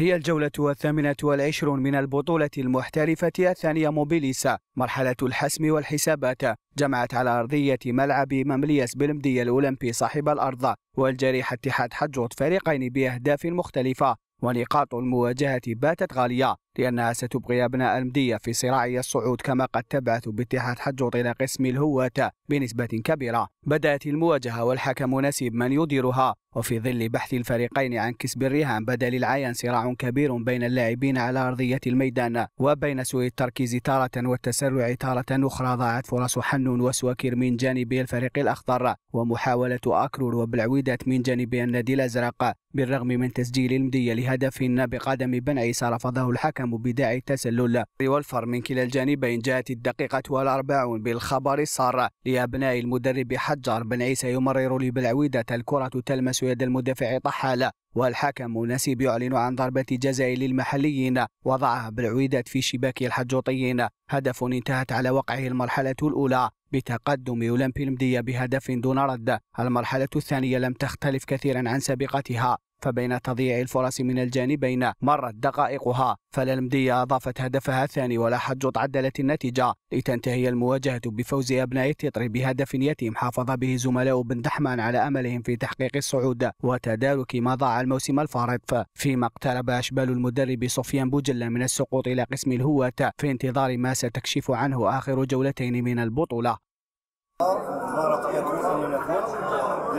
هي الجولة الثامنة والعشرون من البطولة المحترفة الثانية موبيليسا مرحلة الحسم والحسابات جمعت على أرضية ملعب ممليس بلمدية الأولمبي صاحب الأرض والجريح اتحاد حجوت فريقين بأهداف مختلفة ونقاط المواجهة باتت غالية لأنها ستبقي أبناء المدية في صراعي الصعود كما قد تبعث باتحاد حجوط إلى قسم الهوة بنسبة كبيرة بدأت المواجهة والحكم نسيب من يديرها وفي ظل بحث الفريقين عن كسب الرهان بدا للعيان صراع كبير بين اللاعبين على أرضية الميدان وبين سوء التركيز تارة والتسرع تارة أخرى ضاعت فرص حنون وسوكر من جانب الفريق الأخضر ومحاولة أكرور وبلعويدات من جانب النادي الأزرق بالرغم من تسجيل المدية لهدف بقدم بن عيسى رفضه الحكم التهم بداعي التسلل والفر من كلا الجانبين جاءت الدقيقة والأربعون بالخبر السار لأبناء المدرب حجر بن عيسى يمرر لبلعويدة الكرة تلمس يد المدافع طحال والحكم نسيب يعلن عن ضربة جزاء للمحليين وضعها بالعويدات في شباك الحجوطيين هدف انتهت على وقعه المرحلة الأولى بتقدم أولمبي المدية بهدف دون رد المرحلة الثانية لم تختلف كثيرا عن سابقتها فبين تضييع الفرص من الجانبين مرت دقائقها فالألمدية أضافت هدفها الثاني ولا حج عدلت النتيجة لتنتهي المواجهة بفوز أبناء التطري بهدف يتيم حافظ به زملاء بن دحمان على أملهم في تحقيق الصعود وتدارك ما ضاع الموسم الفارط فيما اقترب أشبال المدرب سفيان بوجلة من السقوط إلى قسم الهواة في انتظار ما ستكشف عنه آخر جولتين من البطولة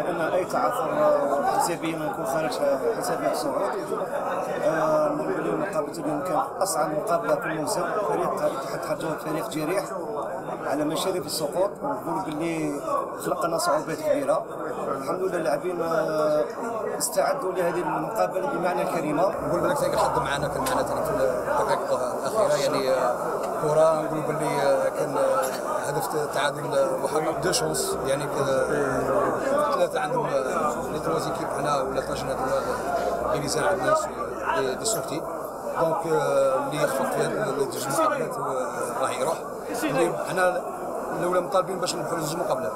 لان اي تعثر حسابي ما يكون خارج حسابي الشروط اليوم آه، مقابله اليوم كانت اصعب مقابله في الموسم فريق تحت حرجوه فريق جريح على مشارف السقوط ونقول باللي خلق لنا صعوبات كبيره الحمد لله اللاعبين آه، استعدوا لهذه المقابله بمعنى الكلمه نقول بالك تلقى الحظ معنا كان معنا في الدقائق الاخيره يعني آه، كره نقول باللي كان هدف تعادل محقق دو شونس يعني ثلاثة عندهم لي تروا زيكيب حنا ولا طاجنا اللي آه، مازال عندنا آه، دي سورتي دونك euh، اللي يخفق في هذه الجوج مقابلات راه يروح حنا الاولى مطالبين باش نحلوا الجوج مقابلات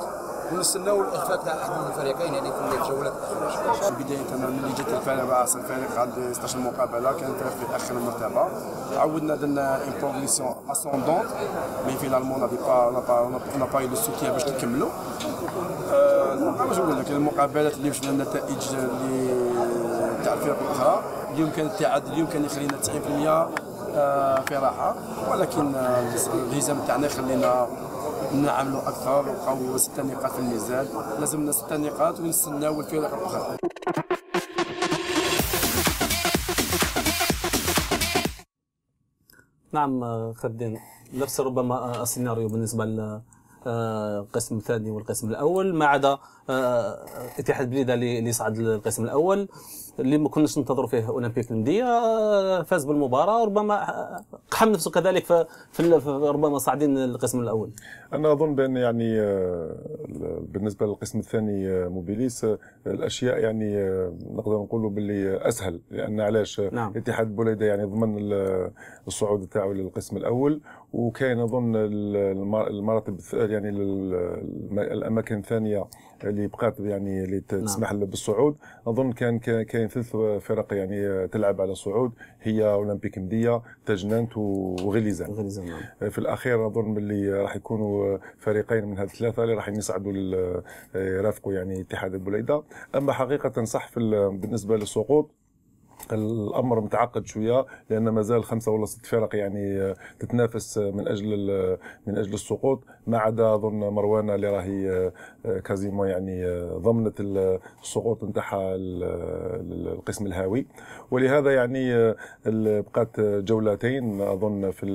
ونستناو الاخفاق تاع احد الفريقين يعني في الجولات الاخيره. بدايه انا ملي جات الفريق راس آه، الفريق عند 16 مقابله كانت في اخر المرتبه عاودنا درنا اون بروغريسيون اسوندونت مي فينالمون نا با نا با نا با لو سوتيان باش نكملوا نقدرش نقول لك المقابلات اللي شفنا النتائج اللي تاع الفرق الاخرى اليوم كان التعادل اليوم كان يخلينا 90% آه، في راحه ولكن آه، الهزام تاعنا خلينا نعملوا اكثر وبقاو ست نقاط في الميزان لازمنا ست نقاط ونستناو الفرق الاخرى نعم آه، خدين نفس ربما السيناريو بالنسبه القسم آه، الثاني والقسم الاول ما عدا آه، اتحاد بليده اللي صعد للقسم الاول اللي ما كناش ننتظروا فيه اولمبيك المديه آه، فاز بالمباراه ربما قحم نفسه كذلك في ربما صاعدين للقسم الاول. انا اظن بان يعني بالنسبه للقسم الثاني موبيليس الاشياء يعني نقدر نقولوا باللي اسهل لان علاش نعم. اتحاد بليدة يعني ضمن الصعود تاعو للقسم الاول وكاين اظن المراتب يعني الاماكن الثانيه اللي بقات يعني اللي نعم. تسمح نعم. بالصعود اظن كان كاين ثلاث فرق يعني تلعب على الصعود هي اولمبيك مديه تجننت وغليزان غليزان نعم. آه، في الاخير اظن باللي راح يكونوا فريقين من هذه الثلاثه اللي راح يصعدوا آه، يرافقوا يعني اتحاد البليده اما حقيقه صح في بالنسبه للسقوط الامر متعقد شويه لان مازال خمسه ولا ست فرق يعني آه، تتنافس آه، من اجل آه، من اجل السقوط ما عدا اظن مروانه اللي راهي كازيمون يعني ضمنت السقوط نتاعها القسم الهاوي ولهذا يعني بقات جولتين اظن في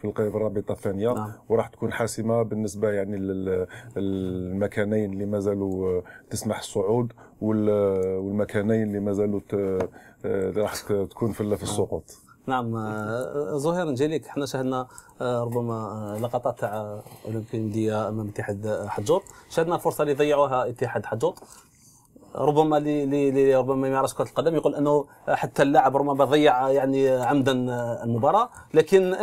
في الرابطه الثانيه نعم. وراح تكون حاسمه بالنسبه يعني للمكانين اللي مازالوا تسمح الصعود والمكانين اللي ما زالوا آه، راح تكون في السقوط نعم زهير آه، آه، نجيليك حنا شاهدنا ربما لقطات تاع اولمبيك المنديه امام اتحاد حجوط شاهدنا الفرصه اللي ضيعوها اتحاد حجوط ربما لي ربما ما يعرفش كره القدم يقول انه حتى اللاعب ربما ضيع يعني عمدا المباراه لكن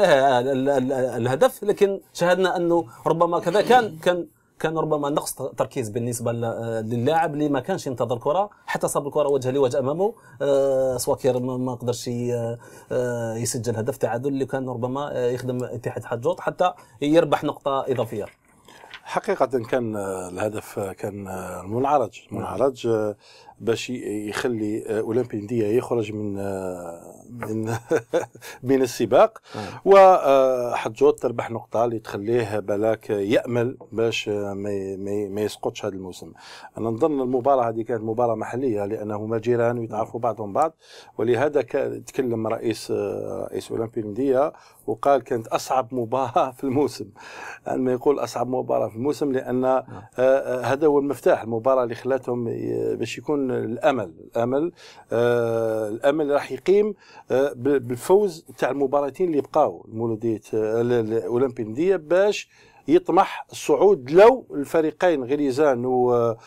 الهدف لكن شاهدنا انه ربما كذا كان كان كان ربما نقص تركيز بالنسبه آه، للاعب اللي ما كانش ينتظر الكره حتى صاب الكره وجه لوجه امامه آه، سواكير ما قدرش آه، يسجل هدف تعادل اللي كان ربما يخدم اتحاد حجوط حتى يربح نقطه اضافيه حقيقة كان الهدف كان منعرج منعرج باش يخلي آه، اولمبي انديه يخرج من آه، من [LAUGHS] من السباق آه. وحجوت تربح نقطه اللي تخليه بلاك يامل باش ما ما يسقطش هذا الموسم انا نظن المباراه هذه كانت مباراه محليه لانهما جيران ويتعرفوا بعضهم بعض ولهذا تكلم رئيس رئيس اولمبي الانديه وقال كانت اصعب مباراه [LAUGHS] في الموسم يعني ما يقول اصعب مباراه في الموسم لان هذا هو المفتاح المباراه اللي خلاتهم باش يكون الامل الامل آه الامل راح يقيم آه بالفوز تاع المباراتين اللي بقاو المولوديه آه الاولمبي باش يطمح الصعود لو الفريقين غريزان و آه،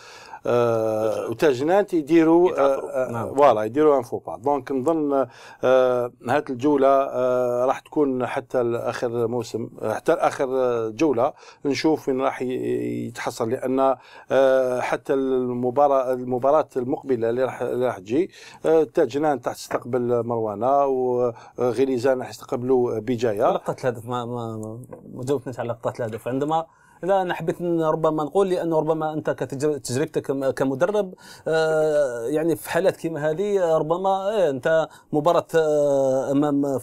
آه، وتاجنات يديروا آه، آه، نعم. فوالا يديروا ان فو با دونك نظن هذه الجوله راح تكون حتى اخر موسم حتى اخر جوله نشوف وين راح يتحصل لان حتى المباراه المباراه المقبله اللي راح اللي راح تجي تاجنان راح تستقبل مروانه وغليزان راح يستقبلوا بجايه لقطه الهدف ما ما ما جاوبتنيش على لقطه الهدف عندما لا أنا حبيت ربما نقول لأنه ربما أنت كتجربتك كمدرب آه، يعني في حالات كما هذه ربما إيه، أنت مباراة آه، أمام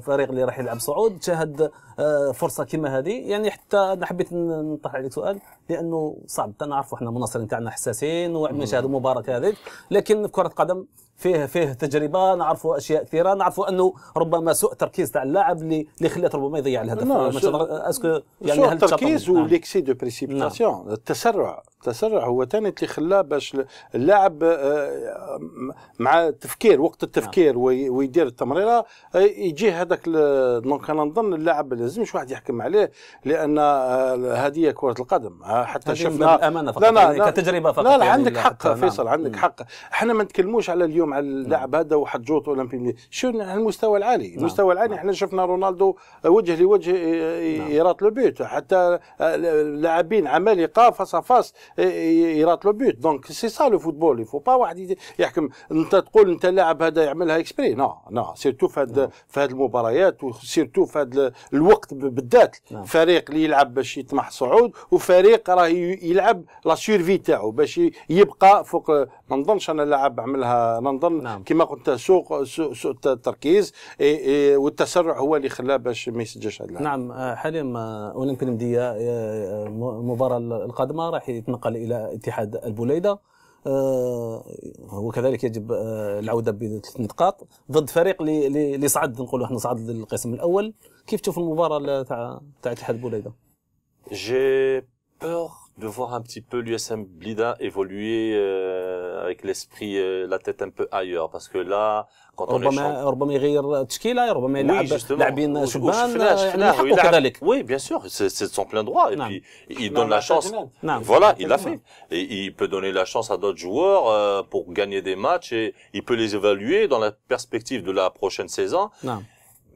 فريق اللي راح يلعب صعود شاهد آه، فرصه كما هذه يعني حتى انا حبيت نطرح عليك سؤال لانه صعب تنعرفوا احنا المناصرين تاعنا حساسين وعندنا شاهد مباراه هذه لكن في كره قدم فيه فيه تجربه نعرفوا اشياء كثيره نعرفوا انه ربما سوء تركيز تاع اللاعب اللي اللي خلات ربما يضيع الهدف اسكو يعني سوء التركيز نعم. وليكسي دو بريسيبيتاسيون نعم. التسرع التسرع هو ثاني اللي خلاه باش اللاعب آه، آه، مع التفكير وقت التفكير نعم. ويدير التمريره آه، يجي هذاك دونك انا نظن اللاعب لازمش واحد يحكم عليه لان هذه كره القدم حتى شفنا الامانه فقط لا يعني لا كتجربه فقط لا لا يعني عندك حق فيصل عندك حق احنا ما نتكلموش على اليوم اليوم على اللاعب نعم. هذا وحتجوط اولمبي شو على المستوى العالي نعم. المستوى العالي نعم. احنا شفنا رونالدو وجه لوجه نعم. لو بيوت حتى لاعبين عمالقه فاس فاس يرات لو بيوت دونك سي سا لو فوتبول يفو با واحد يحكم انت تقول انت اللاعب هذا يعملها اكسبري نو نو سيرتو في هاد نعم. في هاد المباريات وسيرتو في هاد الوقت بالذات نعم. فريق اللي يلعب باش يطمح صعود وفريق راه يلعب لا سيرفي تاعو باش يبقى فوق ما نظنش انا اللاعب عملها نظن نعم. كما قلت سوء سوء التركيز والتسرع هو اللي خلاه باش ما يسجلش هذا نعم آه، حاليا اولمبيك المديه آه، المباراه القادمه راح يتنقل الى اتحاد البوليده آه وكذلك يجب آه العوده بثلاث نقاط ضد فريق اللي صعد نقولوا احنا صعد للقسم الاول كيف تشوف المباراه تاع تاع اتحاد بوليده؟ جي بور de voir un petit peu l'USM Blida évoluer euh, avec l'esprit euh, la tête un peu ailleurs parce que là quand on échange... Euh, oui bien sûr c'est son plein droit et puis il donne la chance voilà il l'a fait et il peut donner la chance à d'autres joueurs pour gagner des matchs et il peut les évaluer dans la perspective de la prochaine saison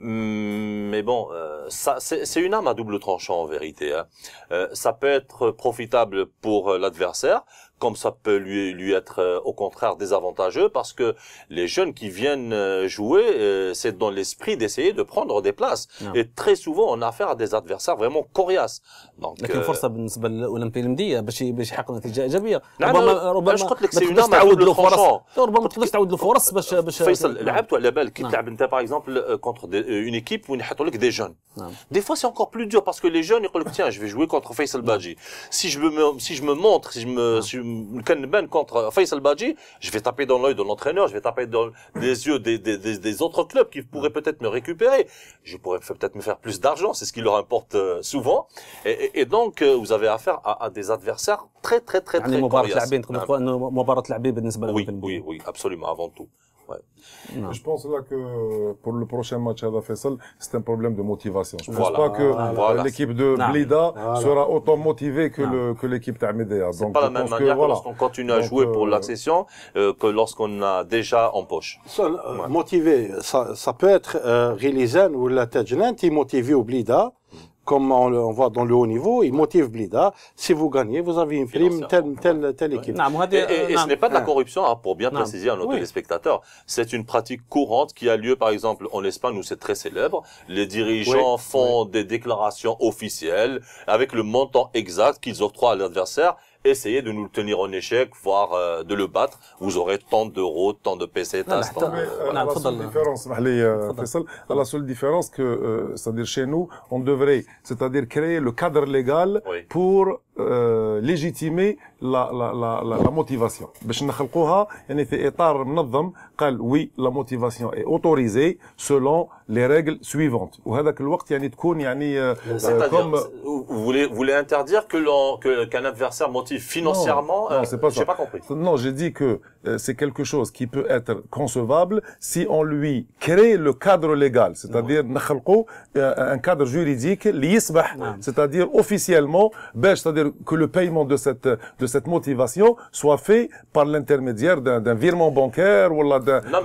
Mm, mais bon, euh, c'est une arme à double tranchant en vérité. Hein. Euh, ça peut être profitable pour euh, l'adversaire, comme ça peut lui, lui être euh, au contraire désavantageux parce que les jeunes qui viennent euh, jouer, euh, c'est dans l'esprit d'essayer de prendre des places. Non. Et très souvent, on a affaire à des adversaires vraiment coriaces. Donc, لكن force euh, بالنسبة للأولمبية المدية باش باش يحقق نتيجة إيجابية. ربما ربما باش قلت لك سي تعاود له فرص. ربما ما تقدرش تعاود له فرص باش باش فيصل لعبت على بالك كي تلعب انت باغ اكزومبل كونتر اون ايكيب وين يحطوا لك دي جون. Des fois c'est encore plus dur parce que les jeunes ils لك tiens je vais jouer contre Faisal Badji. Si je me si je me montre, si je me contre Faisal je vais taper dans l'œil de l'entraîneur, je vais taper dans les yeux des, des, autres clubs qui pourraient peut-être me récupérer. Je pourrais peut-être me faire plus d'argent, c'est ce qui leur importe euh, souvent. Et, donc, euh, vous avez affaire à, des adversaires très, très, très, très, très hein. oui, absolument, avant tout. Je pense là que pour le prochain match à la Fessel, c'est un problème de motivation. Je ne pense pas que l'équipe de Blida sera autant motivée que, le, que l'équipe d'Amedea. n'est pas la même manière lorsqu'on continue à jouer pour euh, l'accession euh, que lorsqu'on a déjà en poche. Seul, euh, Motivé, ça, peut être euh, ou la qui est motivé au Blida. Mm comme on le voit dans le haut niveau, il motive Blida. Si vous gagnez, vous avez une prime telle, équipe. Et, ce n'est pas de la ah. corruption, hein, pour bien préciser à nos téléspectateurs. C'est une pratique courante qui a lieu, par exemple, en Espagne où c'est très célèbre. Les dirigeants font des déclarations officielles avec le montant exact qu'ils octroient à l'adversaire essayer de nous le tenir en échec, voire euh, de le battre. Vous aurez tant d'euros, tant de PC, tant de... Euh, la seule différence, allez, euh, la seule différence que, c'est-à-dire chez nous, on devrait, c'est-à-dire créer le cadre légal pour euh, légitimer la la la la motivation. est autorisée selon les règles suivantes vous voulez la motivation est autorisée selon les Je suivantes. que... compris non le dit que euh, c'est quelque chose qui peut être concevable si on lui crée le cadre légal, c'est-à-dire euh, un cadre juridique, c'est-à-dire officiellement, c'est-à-dire que le paiement de cette de cette motivation soit fait par l'intermédiaire d'un virement bancaire ou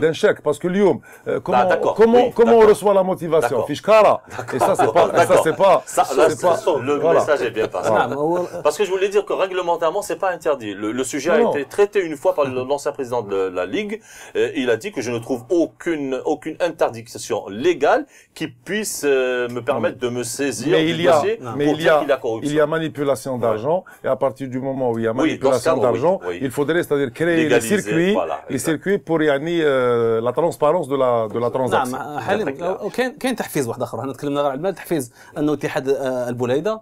d'un chèque, parce que Lyon, comment comment comment on reçoit la motivation, Fishkara, et ça c'est pas ça c'est pas le message est bien passé, parce que je voulais dire que réglementairement c'est pas interdit, le, sujet a été traité une fois par l'ancien ancien président de la Ligue, euh, il a dit que je ne trouve aucune aucune interdiction légale qui puisse euh, me permettre de me saisir mais du il y a, dossier pour il y a, dire qu'il y a corruption. Il y a manipulation d'argent et à partir du moment où il y a manipulation d'argent, il faudrait c'est-à-dire créer les circuits, voilà, les circuits pour y euh, la transparence de la de la transaction. نعم حاليا كاين تحفيز واحد اخر احنا تكلمنا على تحفيز انه اتحاد البوليده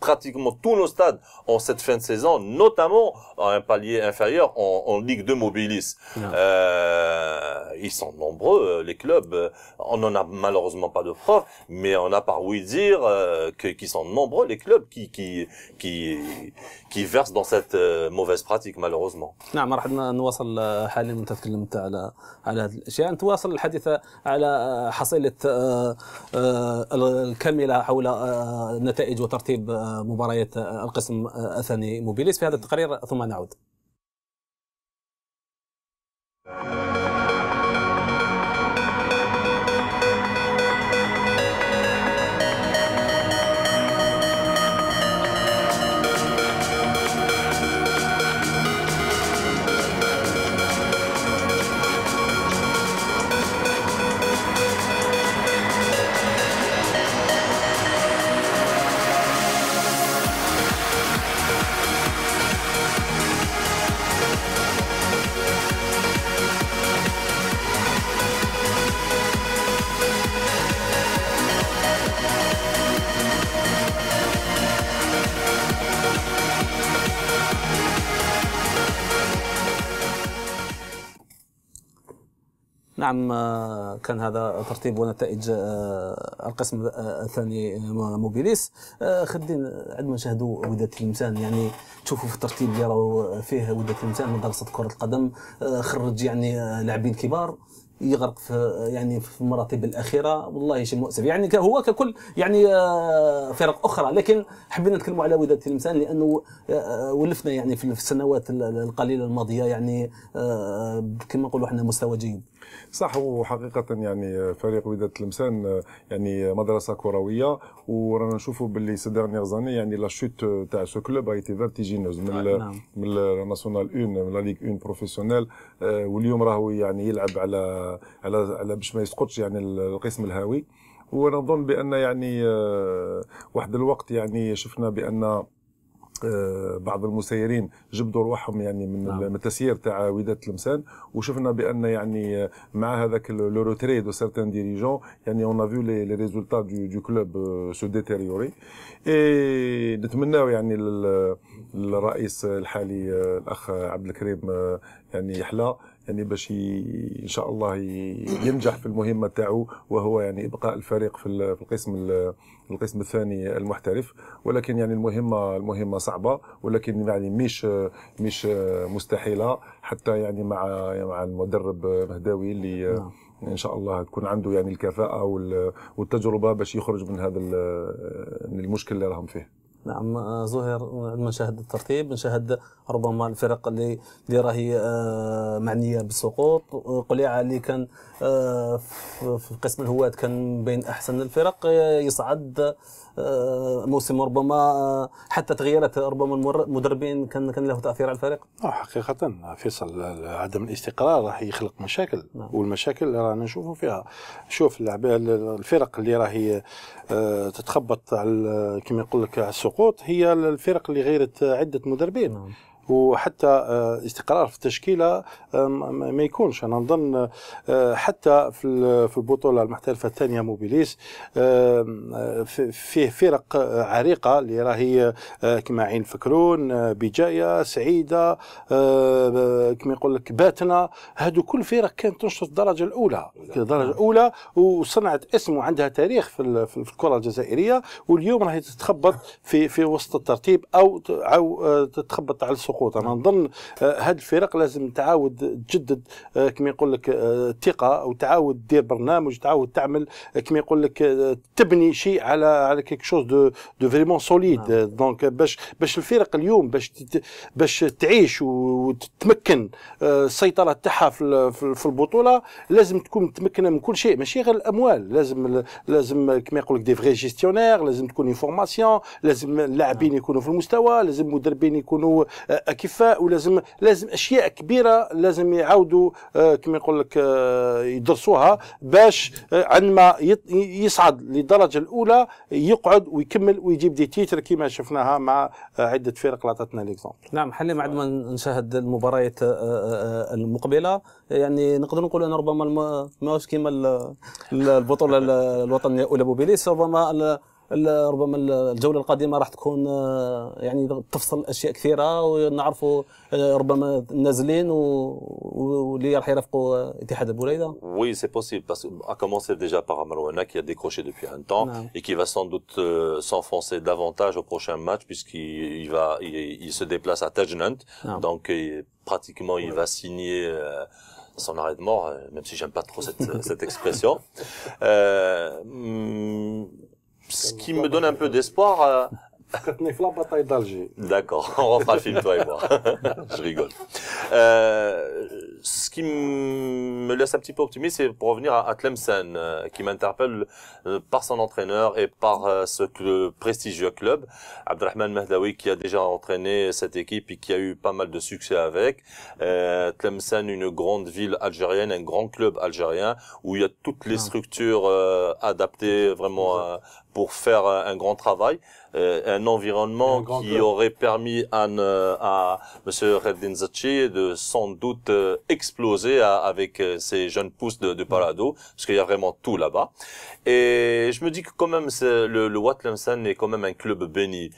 pratiquement tous nos stades en cette fin de saison, notamment à un palier inférieur en, Ligue 2 Mobilis. Euh, ils sont nombreux, euh, les clubs. Euh, on n'en a malheureusement pas de preuves, mais on a par oui dire qu'ils sont nombreux, les clubs qui, qui, qui, qui versent dans cette mauvaise pratique, malheureusement. مباريات آه، القسم آه، الثاني موبيليس في هذا التقرير ثم نعود. نعم آه، كان هذا ترتيب ونتائج آه، القسم آه، الثاني موبيليس خدين عندما نشاهدوا وداد تلمسان يعني تشوفوا في الترتيب اللي راهو فيه وداد تلمسان مدرسه كره القدم خرج يعني لاعبين كبار يغرق في يعني في المراتب الاخيره والله شيء مؤسف يعني هو ككل يعني فرق اخرى لكن حبينا نتكلموا على وداد تلمسان لانه ولفنا يعني في السنوات القليله الماضيه يعني كما نقولوا احنا مستوى جيد صح وحقيقه يعني فريق وداد تلمسان يعني مدرسه كرويه ورانا نشوفوا باللي سي ديرنيير زاني يعني لا شوت تاع سو كلوب ايتي فيرتيجينوز من ال من ناسيونال اون من لا ليغ اون بروفيسيونيل واليوم راهو يعني يلعب على على على باش ما يسقطش يعني القسم الهاوي ونظن بان يعني آه، واحد الوقت يعني شفنا بان آه، بعض المسيرين جبدوا روحهم يعني من نعم. التسيير تاع وداد تلمسان وشفنا بان يعني مع هذاك لو روتري دو سارتان ديريجون يعني اون افيو لي ريزولتا دو دو كلوب سو ديتيريوري اي نتمناو يعني للرئيس الحالي آه، الاخ عبد الكريم آه، يعني يحلى يعني باش ان شاء الله ينجح في المهمه تاعو وهو يعني ابقاء الفريق في القسم القسم الثاني المحترف ولكن يعني المهمه المهمه صعبه ولكن يعني مش مش مستحيله حتى يعني مع مع المدرب مهداوي اللي نعم. ان شاء الله تكون عنده يعني الكفاءه والتجربه باش يخرج من هذا المشكل اللي راهم فيه نعم آه، ظهر بنشاهد الترتيب نشاهد ربما الفرق اللي اللي راهي آه، معنيه بالسقوط قليعه اللي كان آه، في قسم الهواة كان بين احسن الفرق يصعد آه، موسم ربما آه، حتى تغييرات ربما المدربين كان كان له تاثير على الفريق؟ آه، حقيقه فيصل عدم الاستقرار راح يخلق مشاكل نعم. والمشاكل رانا نشوفوا فيها شوف الفرق اللي راهي تتخبط على كما يقول لك على السقوط هي الفرق اللي غيرت عده مدربين نعم. وحتى آه، استقرار في التشكيله آه، ما يكونش انا نظن آه، حتى في البطوله المحترفه الثانيه موبيليس فيه فرق عريقه اللي راهي كما عين فكرون بجايه سعيده كما يقول لك باتنا هادو كل فرق كانت تنشط الدرجه الاولى الدرجه نعم. الاولى وصنعت اسم وعندها تاريخ في الكره الجزائريه واليوم راهي تتخبط في في وسط الترتيب او او تتخبط على السوق السقوط انا نظن آه، هاد الفرق لازم تعاود تجدد آه، كما يقول لك آه، الثقه وتعاود دير برنامج تعاود تعمل كما يقول لك تبني شيء على على كيك شوز دو دو فريمون سوليد دونك باش باش الفرق اليوم باش باش تعيش وتتمكن السيطره تاعها في البطوله لازم تكون متمكنه من كل شيء ماشي غير الاموال لازم لازم كما يقول لك دي فري جيستيونير لازم تكون فورماسيون لازم اللاعبين نعم. يكونوا في المستوى لازم المدربين يكونوا اكفاء ولازم لازم اشياء كبيره لازم يعاودوا آه، كما يقول لك آه، يدرسوها باش آه، عندما يصعد للدرجه الاولى يقعد ويكمل ويجيب دي تيتر كما شفناها مع عده فرق لعطتنا ليكزومبل نعم حاليا بعد ما نشاهد المباريات المقبله يعني نقدر نقول ان ربما ماهوش كما البطوله الوطنيه اولى بوبيليس ربما Oui, c'est possible parce à commencer déjà par Amarouana qui a décroché depuis un temps et qui va sans doute euh, s'enfoncer davantage au prochain match puisqu'il va il, se déplace à Tajnant donc pratiquement il va signer euh, son arrêt de mort, euh, même si j'aime pas trop cette, [LAUGHS] expression ce qui me donne un peu d'espoir euh, d'Alger. D'accord, on refera le film, toi et moi. [LAUGHS] Je rigole. Euh, ce qui me laisse un petit peu optimiste, c'est pour revenir à, Tlemcen, euh, qui m'interpelle euh, par son entraîneur et par euh, ce prestigieux club. Abdelrahman Mahdawi, qui a déjà entraîné cette équipe et qui a eu pas mal de succès avec. Tlemcen, une grande ville algérienne, un grand club algérien, où il y a toutes les ah. structures adaptées vraiment pour faire un grand travail. Euh, un environnement qui aurait permis à, à Monsieur Reddin de sans doute euh, exploser avec euh, ces jeunes pousses de, palado, parce qu'il y a vraiment tout là-bas. Et je me dis que quand même, le, le Watlemsen est quand même un club béni.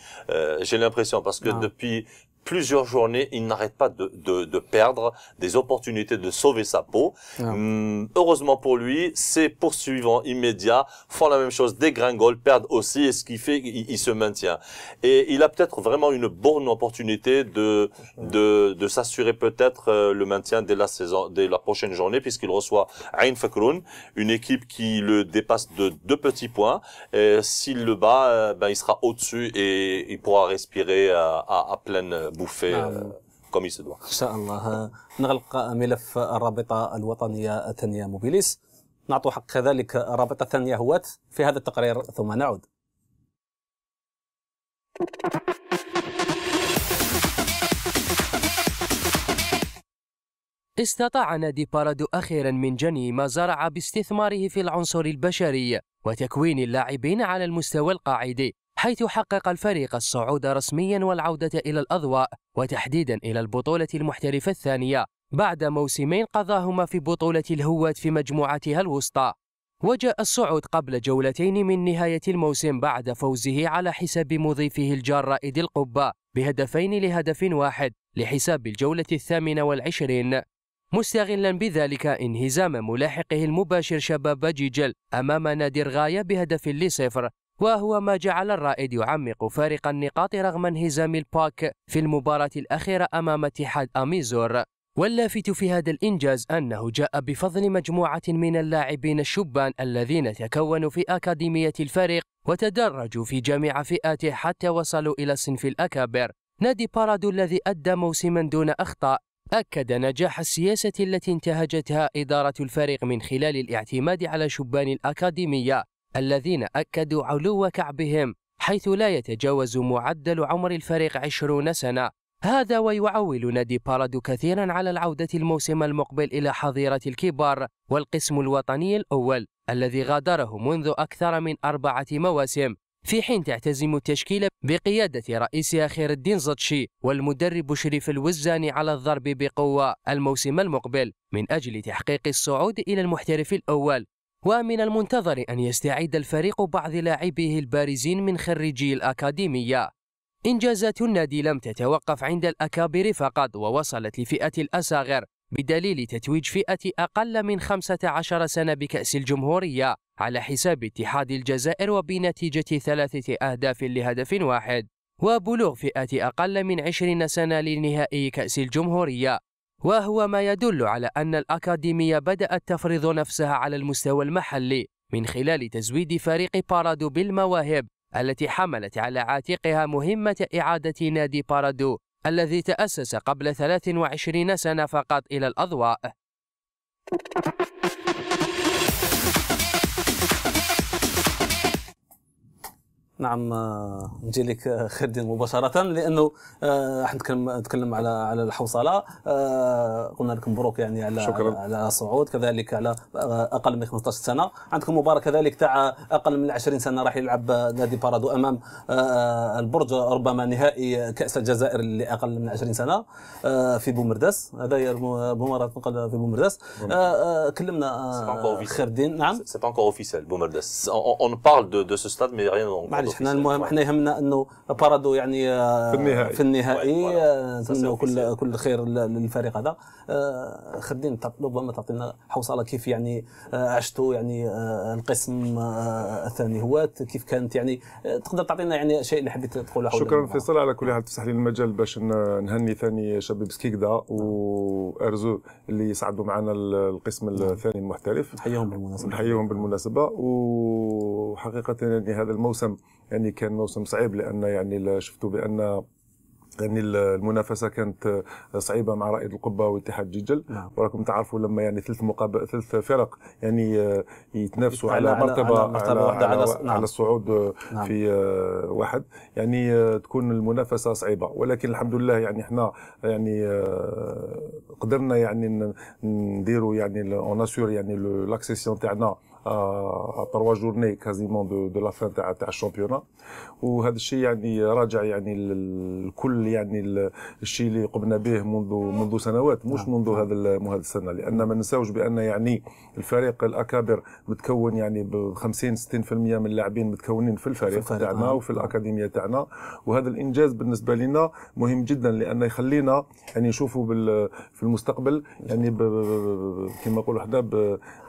J'ai l'impression parce que ah. depuis plusieurs journées, il n'arrête pas de, de, de, perdre des opportunités de sauver sa peau. Ah. Hum, heureusement pour lui, ses poursuivants immédiats font la même chose, dégringolent, perdent aussi, et ce qui fait qu'il se maintient. Et il a peut-être vraiment une bonne opportunité de de, de s'assurer peut-être euh, le maintien dès la saison, dès la prochaine journée, puisqu'il reçoit Ain Fakroun, une équipe qui le dépasse de deux petits points. S'il le bat, euh, ben, il sera au-dessus et il pourra respirer à, euh, à, à pleine بوفي نعم. كما آه، ان شاء الله نغلق ملف الرابطه الوطنيه تنيا موبيليس نعطوا حق كذلك رابطه ثانيه هوات في هذا التقرير ثم نعود استطاع نادي بارادو أخيرا من جني ما زرع باستثماره في العنصر البشري وتكوين اللاعبين على المستوى القاعدي حيث حقق الفريق الصعود رسميا والعودة إلى الأضواء وتحديدا إلى البطولة المحترفة الثانية بعد موسمين قضاهما في بطولة الهواة في مجموعتها الوسطى وجاء الصعود قبل جولتين من نهاية الموسم بعد فوزه على حساب مضيفه الجار رائد القبة بهدفين لهدف واحد لحساب الجولة الثامنة والعشرين مستغلا بذلك انهزام ملاحقه المباشر شباب جيجل أمام نادي الغاية بهدف لصفر وهو ما جعل الرائد يعمق فارق النقاط رغم انهزام الباك في المباراة الأخيرة أمام اتحاد أميزور واللافت في هذا الإنجاز أنه جاء بفضل مجموعة من اللاعبين الشبان الذين تكونوا في أكاديمية الفريق وتدرجوا في جميع فئاته حتى وصلوا إلى صنف الأكابر نادي بارادو الذي أدى موسما دون أخطاء أكد نجاح السياسة التي انتهجتها إدارة الفريق من خلال الاعتماد على شبان الأكاديمية الذين أكدوا علو كعبهم حيث لا يتجاوز معدل عمر الفريق 20 سنة هذا ويعول نادي بارادو كثيرا على العودة الموسم المقبل إلى حظيرة الكبار والقسم الوطني الأول الذي غادره منذ أكثر من أربعة مواسم في حين تعتزم التشكيلة بقيادة رئيسها خير الدين زطشي والمدرب شريف الوزاني على الضرب بقوة الموسم المقبل من أجل تحقيق الصعود إلى المحترف الأول ومن المنتظر أن يستعيد الفريق بعض لاعبيه البارزين من خريجي الأكاديمية إنجازات النادي لم تتوقف عند الأكابر فقط ووصلت لفئة الأصاغر بدليل تتويج فئة أقل من 15 سنة بكأس الجمهورية على حساب اتحاد الجزائر وبنتيجة ثلاثة أهداف لهدف واحد وبلوغ فئة أقل من 20 سنة لنهائي كأس الجمهورية وهو ما يدل على أن الأكاديمية بدأت تفرض نفسها على المستوى المحلي من خلال تزويد فريق بارادو بالمواهب التي حملت على عاتقها مهمة إعادة نادي بارادو الذي تأسس قبل 23 سنة فقط إلى الأضواء. نعم آه، نجي لك آه، خير الدين مباشره لانه آه، راح نتكلم نتكلم على على الحوصله قلنا لك مبروك يعني على شكرا. على صعود كذلك على اقل من 15 سنه عندكم مباراه كذلك تاع اقل من 20 سنه راح يلعب نادي بارادو امام البرج ربما نهائي كاس الجزائر لاقل من 20 سنه في بومرداس هذا هي المباراه تنقل في بومرداس كلمنا خير الدين نعم سي با انكور اوفيسيال بومرداس اون بارل دو سو ستاد مي ريان يعني حنا المهم حنا يهمنا انه بارادو يعني آه، في النهائي في النهائي نتمنوا آه، كل كل خير للفريق هذا آه، خدين ربما تعطينا حوصله كيف يعني عشتوا يعني القسم الثاني هو كيف كانت يعني تقدر تعطينا يعني شيء اللي حبيت تقوله شكرا فيصل على كل حال تفسح لي المجال باش نهني ثاني شباب سكيكدا نعم. وارزو اللي صعدوا معنا القسم نعم. الثاني المحترف نحييهم بالمناسبه نحييهم بالمناسبه وحقيقه يعني هذا الموسم يعني كان موسم صعيب لان يعني شفتوا بان يعني المنافسه كانت صعيبه مع رائد القبه واتحاد جيجل نعم. وراكم تعرفوا لما يعني ثلث مقابل ثلث فرق يعني آه، يتنافسوا على, على مرتبه على, مرتبة على, واحدة على, على, نعم. على الصعود آه، نعم. في آه، واحد يعني تكون المنافسه صعيبه ولكن الحمد لله يعني احنا يعني قدرنا يعني نديروا يعني اون يعني لاكسيسيون تاعنا آه trois journées quasiment de, دو la fin تاع تاع الشامبيونا وهذا الشيء يعني راجع يعني الكل يعني الشيء اللي قمنا به منذ منذ سنوات مش نعم، منذ نعم. هذا هذا السنه لان ما ننساوش بان يعني الفريق الاكابر متكون يعني ب 50 60% من اللاعبين متكونين في الفريق تاعنا نعم، وفي الاكاديميه تاعنا وهذا الانجاز بالنسبه لنا مهم جدا لانه يخلينا يعني نشوفوا في المستقبل يعني كما نقولوا حدا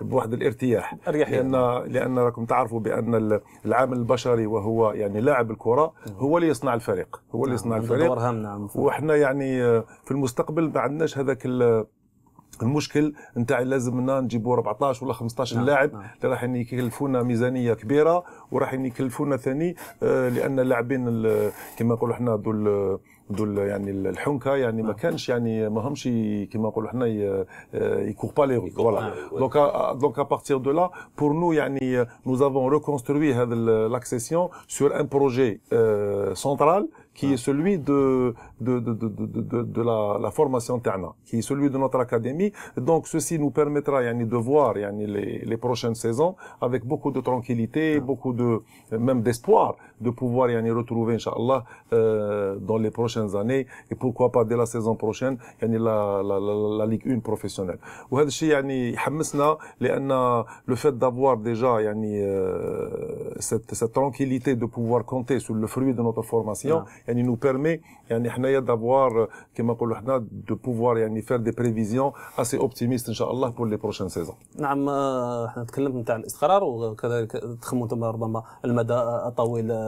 بواحد الارتياح صحيح لان لان راكم تعرفوا بان العامل البشري وهو يعني لاعب الكره هو اللي يصنع الفريق هو اللي نعم، يصنع الفريق نعم وحنا يعني آه، في المستقبل ما عندناش هذاك المشكل نتاع لازمنا نجيبوا 14 ولا 15 نعم. لاعب نعم. اللي راح يكلفونا ميزانيه كبيره وراح يكلفونا ثاني آه، لان اللاعبين كما نقولوا احنا ذو Donc يعني partir يعني ما كانش يعني nous كما نقولوا حنا يكور با لي روت فوالا دونك دونك ا qui est ah. celui de, de, de, de, de la, formation Tana, qui est celui de notre académie. Donc, ceci nous permettra yani, de voir les, prochaines saisons avec beaucoup de tranquillité, ah. beaucoup de, même d'espoir, de pouvoir y retrouver, inshallah, euh, dans les prochaines années, et pourquoi pas dès la saison prochaine, y la, la, la, Ligue 1 professionnelle. ce يعني le fait d'avoir déjà euh, cette tranquillité de pouvoir compter sur le fruit de notre formation يعني ah. nous permet يعني d'avoir euh, de pouvoir يعني faire des prévisions assez optimistes pour les prochaines saisons. نعم احنا تكلمت نتاع الاستقرار ربما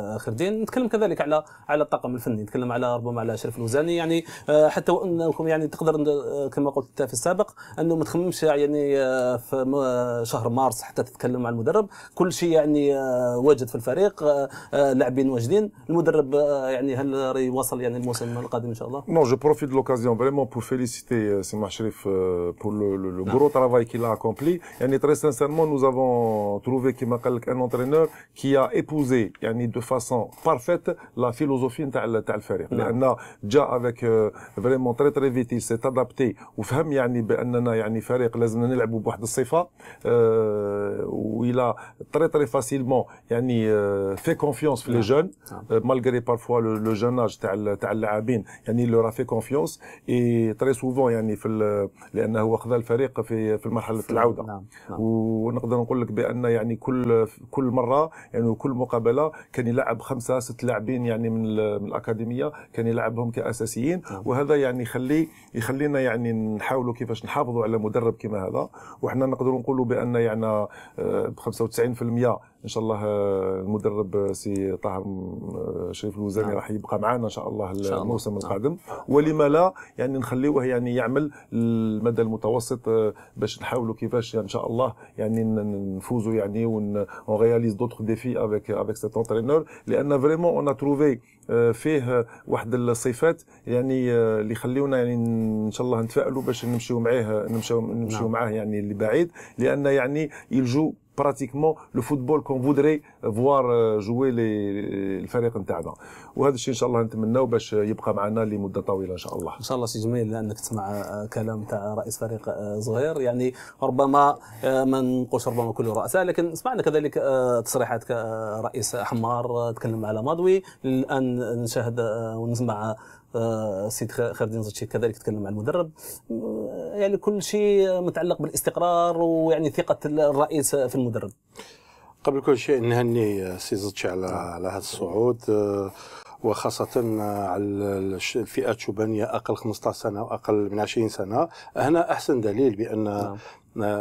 اخر دين نتكلم كذلك على على الطاقم الفني نتكلم على ربما على شرف الوزاني يعني آه، حتى وانكم يعني تقدر آه، كما قلت في السابق انه ما تخممش يعني آه، في شهر مارس حتى تتكلم مع المدرب كل شيء يعني واجد في الفريق لاعبين واجدين المدرب يعني هل يواصل يعني الموسم القادم ان شاء الله نو جو بروفيت دو لوكازيون فريمون بو فيليسيتي سي شريف بور لو غرو ترافاي كي لا اكومبلي يعني تري سانسيرمون نو افون تروفي كيما قال لك ان انترينور كي ا ايبوزي يعني دو فاسون بارفيت لا فيلوزوفي نتاع تاع الفريق لان جا افيك فريمون تري تري فيتي سيت ادابتي وفهم يعني باننا يعني فريق لازم نلعبوا بواحد الصفه ويلا تري تري فاسيلمون يعني في كونفيونس في لي جون مالغري بارفوا لو جون اج تاع تاع اللاعبين يعني لو في كونفيونس اي تري سوفون يعني في لانه هو خذا الفريق في في مرحله العوده نعم. نعم. ونقدر نقول لك بان يعني كل كل مره يعني كل مقابله كان يلعب لعب خمسه ست لاعبين يعني من, من الاكاديميه كان يلعبهم كاساسيين نعم. وهذا يعني يخلي يخلينا يعني نحاولوا كيفاش نحافظوا على مدرب كما هذا وحنا نقدروا نقولوا بان يعني آه، ب 95% ان شاء الله آه، المدرب آه، سي طه آه، شريف الوزاني نعم. راح يبقى معنا ان شاء الله الموسم نعم. القادم ولما لا يعني نخليوه يعني يعمل المدى المتوسط باش نحاولوا كيفاش يعني ان شاء الله يعني نفوزوا يعني ون رياليز دوتر ديفي افيك افيك سيت انترينور لان فريمون اون تروفي فيه واحد الصفات يعني اللي يخليونا يعني ان شاء الله نتفائلوا باش نمشيو معاه نمشيو نمشيو نعم. معاه يعني لبعيد لان يعني يلجو براتيكمون لو فوتبول كون فودري فوار جوي لي الفريق نتاعنا وهذا الشيء ان شاء الله نتمناو باش آه، يبقى معنا لمده طويله ان شاء الله ان شاء الله سي جميل انك تسمع آه، كلام تاع رئيس فريق آه، صغير يعني ربما ما نقولش ربما كل رؤساء لكن سمعنا كذلك تصريحات كرئيس حمار تكلم على ماضوي الان نشاهد ونسمع السيد آه، خالدين زتشي كذلك تكلم مع المدرب آه، يعني كل شيء متعلق بالاستقرار ويعني ثقه الرئيس في المدرب قبل كل شيء نهني سي زتشي على على هذا الصعود آه، وخاصة على الفئات الشبانية أقل 15 سنة وأقل من 20 سنة هنا أحسن دليل بأن نعم.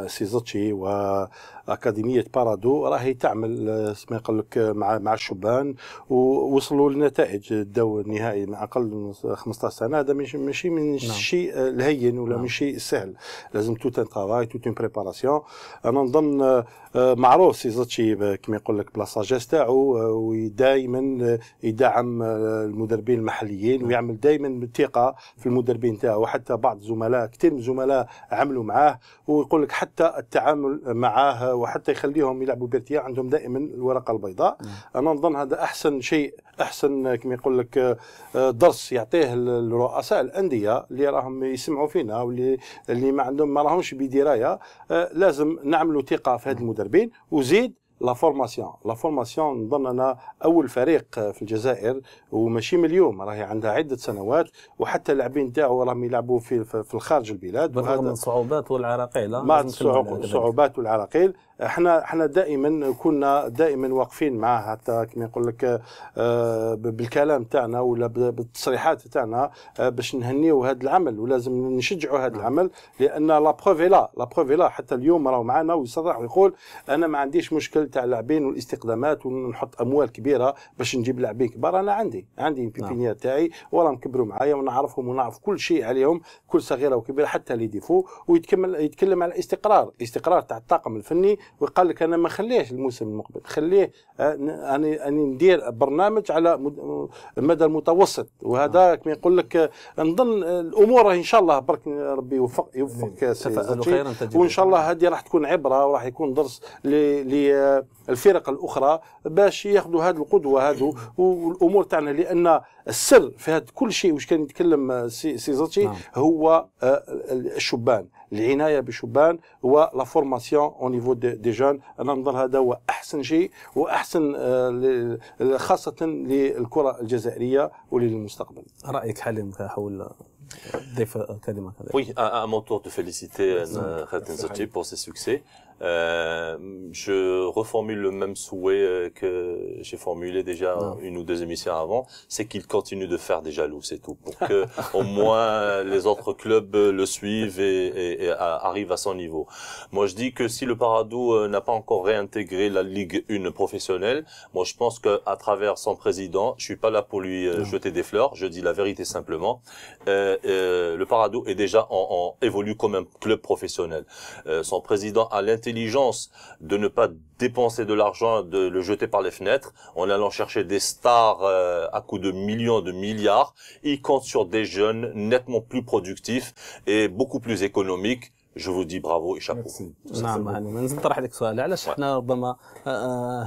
سيزتشي واكاديميه بارادو راهي تعمل ما يقول لك مع مع الشبان ووصلوا لنتائج الدو النهائي مع اقل من 15 سنه هذا ماشي من نعم. شيء الهين ولا نعم. من شيء سهل لازم توت ان ترافاي توت ان بريباراسيون انا نظن آه، معروف سيزتشي كما يقول لك بلا ساجيس تاعو آه، ودائما آه، يدعم المدربين المحليين نعم. ويعمل دائما بالثقه في المدربين تاعو وحتى بعض الزملاء كثير من الزملاء عملوا معاه ويقول يقول لك حتى التعامل معاه وحتى يخليهم يلعبوا بارتياح عندهم دائما الورقه البيضاء انا نظن هذا احسن شيء احسن كما يقول لك آه، درس يعطيه الرؤساء الانديه اللي راهم يسمعوا فينا واللي اللي ما عندهم ما راهمش بدرايه آه، لازم نعملوا ثقه في هاد المدربين وزيد لا فورماسيون لا فورماسيون نظن انا اول فريق في الجزائر وماشي من اليوم راهي عندها عده سنوات وحتى اللاعبين تاعو راهم يلعبوا في في الخارج البلاد بالرغم من الصعوبات والعراقيل مع الصعوبات والعراقيل احنا احنا دائما كنا دائما واقفين معاه حتى كما يقول لك آه، بالكلام تاعنا ولا بالتصريحات تاعنا آه، باش نهنيو هذا العمل ولازم نشجعوا هذا نعم. العمل لان لا بروف لا لا بروف لا حتى اليوم راهو معنا ويصرح ويقول انا ما عنديش مشكل تاع لاعبين والاستقدامات ونحط اموال كبيره باش نجيب لاعبين كبار انا عندي عندي نعم. البيبينيير تاعي وراهم كبروا معايا ونعرفهم ونعرف كل شيء عليهم كل صغيره وكبيره حتى لي ديفو ويتكمل يتكلم على الاستقرار الاستقرار تاع الطاقم الفني وقال لك انا ما خليهش الموسم المقبل خليه اني آه، اني ندير برنامج على المدى المتوسط وهذا كما يقول لك آه، نظن آه، الامور ان شاء الله برك ربي يوفق يوفقك إيه، خيرا وان شاء الله هذه راح تكون عبره وراح يكون درس للفرق الاخرى باش ياخذوا هذه القدوه هذو والامور تاعنا لان السر في هذا كل شيء واش كان يتكلم سيزاتشي نعم. هو الشبان العنايه بشبان ولا فورماسيون او نيفو دي, جون انا نظن هذا هو احسن شيء واحسن آه، خاصه للكره الجزائريه وللمستقبل رايك حليم حول ضيف كلمه وي ان مون تور دو فيليسيتي خالد pour ses succès. Euh, je reformule le même souhait euh, que j'ai formulé déjà une ou deux émissions avant, c'est qu'il continue de faire des jaloux, c'est tout, pour que [LAUGHS] au moins les autres clubs euh, le suivent et, et, arrivent à son niveau. Moi, je dis que si le Paradou n'a pas encore réintégré la Ligue 1 professionnelle, moi, je pense qu'à travers son président, je suis pas là pour lui jeter des fleurs, je dis la vérité simplement. le Paradou est déjà en, en, évolue comme un club professionnel. son président a l'intégration de ne pas dépenser de l'argent, de le jeter par les fenêtres, en allant chercher des stars euh, à coups de millions, de milliards. Il compte sur des jeunes nettement plus productifs et beaucoup plus économiques je vous dis bravo et chapeau يعني لك سؤال ربما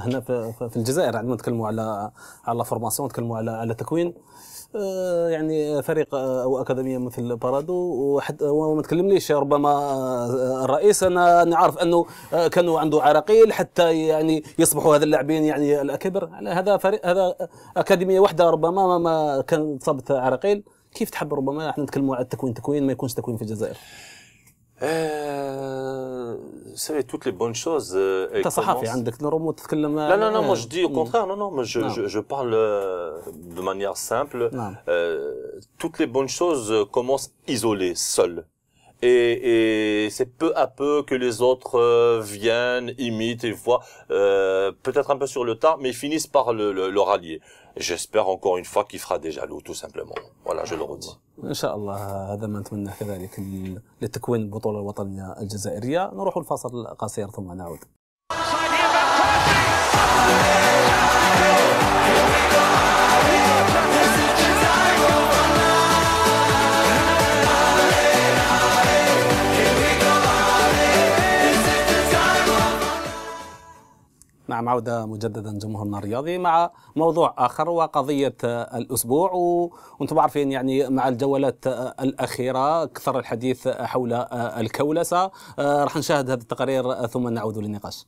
هنا في الجزائر عندما نتكلموا على على آه، يعني فريق آه، او اكاديميه مثل بارادو وحتى وما تكلمنيش ربما آه، الرئيس انا نعرف انه كانوا عنده عراقيل حتى يعني يصبحوا هذا اللاعبين يعني الاكبر على هذا فريق هذا اكاديميه واحده ربما ما كان صابت عراقيل كيف تحب ربما احنا نتكلموا على التكوين تكوين ما يكونش تكوين في الجزائر Euh, savez toutes les bonnes choses, euh, hein, Non, non, non, euh, je dis au hmm. contraire, non, non, je, je, je parle, euh, de manière simple, euh, toutes les bonnes choses commencent isolées, seules. Et, et c'est peu à peu que les autres viennent, imitent et voient, euh, peut-être un peu sur le tard, mais finissent par le, le rallier. J'espère encore une fois qu'il fera des jaloux tout simplement. Voilà, je le redis. ان شاء الله هذا ما نتمنى كذلك لتكوين البطوله الوطنيه الجزائريه نروح الفاصل القصير ثم نعود نعم عودة مجددا جمهورنا الرياضي مع موضوع آخر وقضية الأسبوع وأنتم عارفين يعني مع الجولات الأخيرة كثر الحديث حول الكولسة آه، راح نشاهد هذه التقارير ثم نعود للنقاش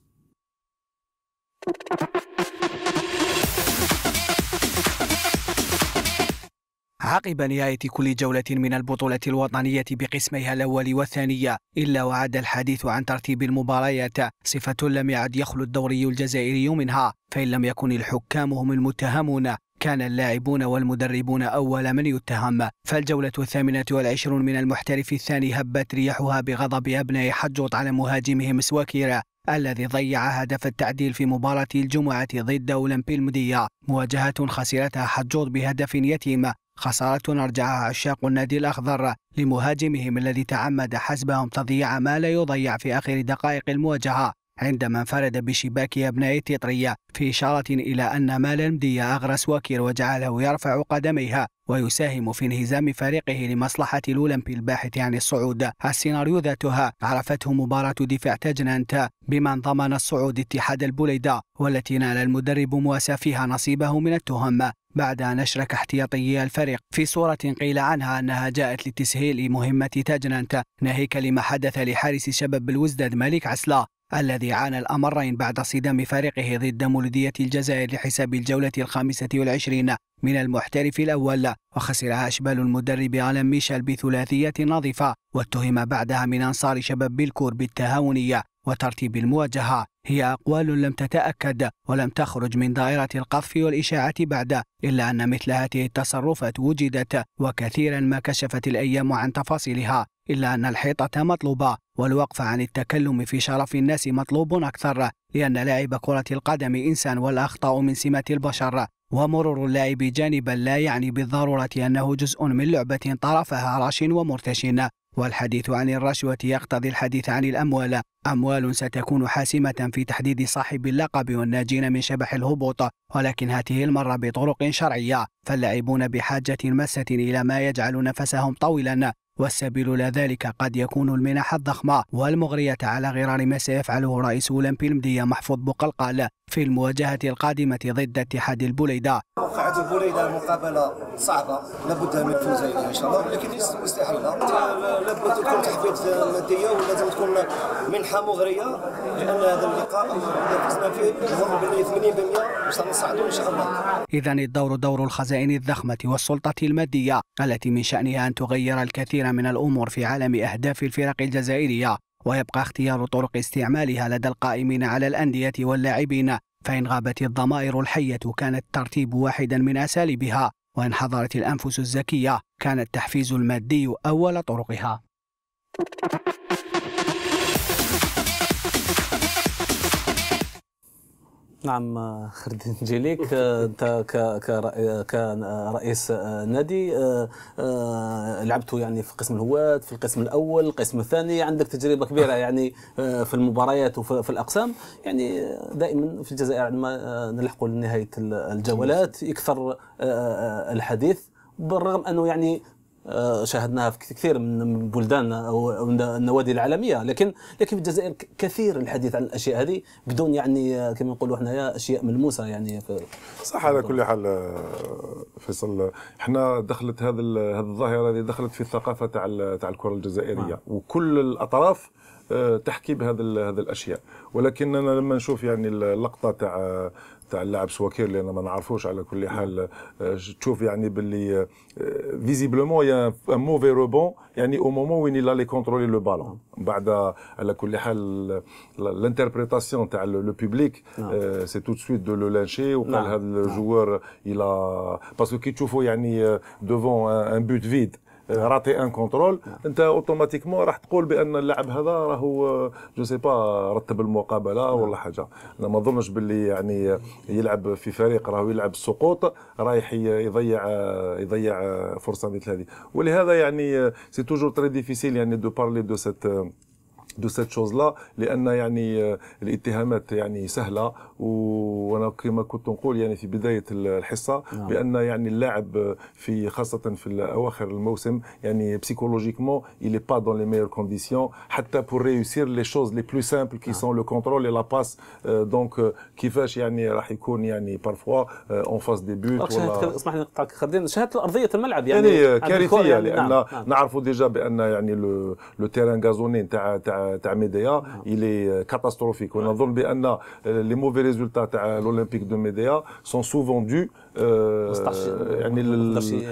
عقب نهاية كل جولة من البطولة الوطنية بقسميها الأول والثانية إلا وعد الحديث عن ترتيب المباريات صفة لم يعد يخلو الدوري الجزائري منها فإن لم يكن الحكام هم المتهمون كان اللاعبون والمدربون أول من يتهم فالجولة الثامنة والعشرون من المحترف الثاني هبت رياحها بغضب أبناء حجوط على مهاجمهم سواكيرا الذي ضيع هدف التعديل في مباراة الجمعة ضد أولمبي المدية مواجهة خسرتها حجوط بهدف يتيم خسارة أرجعها عشاق النادي الأخضر لمهاجمهم الذي تعمد حسبهم تضييع ما لا يضيع في آخر دقائق المواجهة عندما انفرد بشباك أبناء تطرية في إشارة إلى أن ما دي أغرس وكير وجعله يرفع قدميها ويساهم في انهزام فريقه لمصلحة الأولمبي الباحث عن الصعود السيناريو ذاتها عرفته مباراة دفاع تجنانت بمن ضمن الصعود اتحاد البوليدا والتي نال المدرب مواسى فيها نصيبه من التهم بعد أن أشرك احتياطي الفريق في صورة قيل عنها أنها جاءت لتسهيل مهمة تاجنانتا ناهيك لما حدث لحارس شباب الوزداد مالك عسلا الذي عانى الأمرين بعد صدام فريقه ضد مولودية الجزائر لحساب الجولة الخامسة والعشرين من المحترف الأول وخسرها أشبال المدرب ألان ميشيل بثلاثية نظيفة واتهم بعدها من أنصار شباب بالكور بالتهاونية وترتيب المواجهة هي أقوال لم تتأكد ولم تخرج من دائرة القذف والإشاعة بعد إلا أن مثل هذه التصرفات وجدت وكثيرا ما كشفت الأيام عن تفاصيلها إلا أن الحيطة مطلوبة والوقف عن التكلم في شرف الناس مطلوب أكثر لأن لاعب كرة القدم إنسان والأخطاء من سمة البشر ومرور اللاعب جانبا لا يعني بالضرورة أنه جزء من لعبة طرفها راش ومرتش والحديث عن الرشوة يقتضي الحديث عن الأموال أموال ستكون حاسمة في تحديد صاحب اللقب والناجين من شبح الهبوط ولكن هذه المرة بطرق شرعية فاللاعبون بحاجة ماسة إلى ما يجعل نفسهم طويلا والسبيل إلى ذلك قد يكون المنح الضخمة والمغرية على غرار ما سيفعله رئيس أولمبي المدية محفوظ بقلقال في المواجهة القادمة ضد اتحاد البوليدة موقعة البوليدة مقابلة صعبة لابد من الفوز إن شاء الله ولكن مستحيلة لابد تكون تحفيز مادية ولازم تكون منحة مغرية لأن هذا اللقاء إذا فزنا فيه نظن بلي 80% باش نصعدوا إن شاء الله إذا الدور دور الخزائن الضخمة والسلطة المادية التي من شأنها أن تغير الكثير كثيرا من الأمور في عالم أهداف الفرق الجزائرية ويبقى اختيار طرق استعمالها لدى القائمين على الأندية واللاعبين فإن غابت الضمائر الحية كان الترتيب واحدا من أساليبها وإن حضرت الأنفس الزكية كان التحفيز المادي أول طرقها نعم آه، خردين جيليك [LAUGHS] آه، انت كرئيس آه، نادي لعبت يعني في قسم الهواة في القسم الاول القسم الثاني عندك تجربه كبيره [LAUGHS] يعني في المباريات وفي الاقسام يعني دائما في الجزائر عندما نلحقوا لنهايه الجولات يكثر الحديث بالرغم انه يعني آه، شاهدناها في كثير من بلدان او النوادي العالميه لكن لكن في الجزائر كثير الحديث عن الاشياء هذه بدون يعني آه، كما نقولوا حنايا اشياء ملموسه يعني في صح على كل حال آه، فيصل احنا دخلت هذا هذه الظاهره هذه دخلت في الثقافه تاع تاع الكره الجزائريه آه. وكل الاطراف تحكي بهذا هذه الاشياء ولكن انا لما نشوف يعني اللقطه تاع تاع اللاعب سواكير اللي انا ما نعرفوش على كل نعم. حال آه، تشوف يعني باللي فيزيبلومون يا ان موفي روبون يعني او مومون وين لا لي كونترولي لو بالون بعد على كل حال لانتربريتاسيون تاع لو بوبليك سي تو سويت دو لو لانشي وقال هذا الجوار الى باسكو كي تشوفوا يعني دوفون ان بوت فيد راطي ان كونترول انت اوتوماتيكمون راح تقول بان اللاعب هذا راهو آه، جو سي با رتب المقابله ولا حاجه انا ما اظنش باللي يعني يلعب في فريق راهو يلعب السقوط رايح يضيع آه، يضيع آه، فرصه مثل هذه ولهذا يعني سي توجور تري ديفيسيل يعني دو بارلي دو سيت دو سيت شوز لا لان يعني آه، الاتهامات يعني سهله وانا كما كنت نقول يعني في بدايه الحصه نعم. بان يعني اللاعب في خاصه في اواخر الموسم يعني بسيكولوجيكمون il est pas dans les meilleures conditions حتى pour réussir les choses les plus simples qui نعم. sont le contrôle et la passe دونك آه، آه، كيفاش يعني راح يكون يعني بارفوا اون فاس دي بوت ولا اسمح لي نقطعك خالدين شاهدت ارضيه الملعب يعني يعني كارثيه يعني. لان نعم، نعرفوا ديجا بان يعني لو تيران غازوني نتاع تاع تاع ميديا الي كاتاستروفيك ونظن بان لي موفي ريزولتا تاع الاولمبيك دو ميديا سون سوفون دو يعني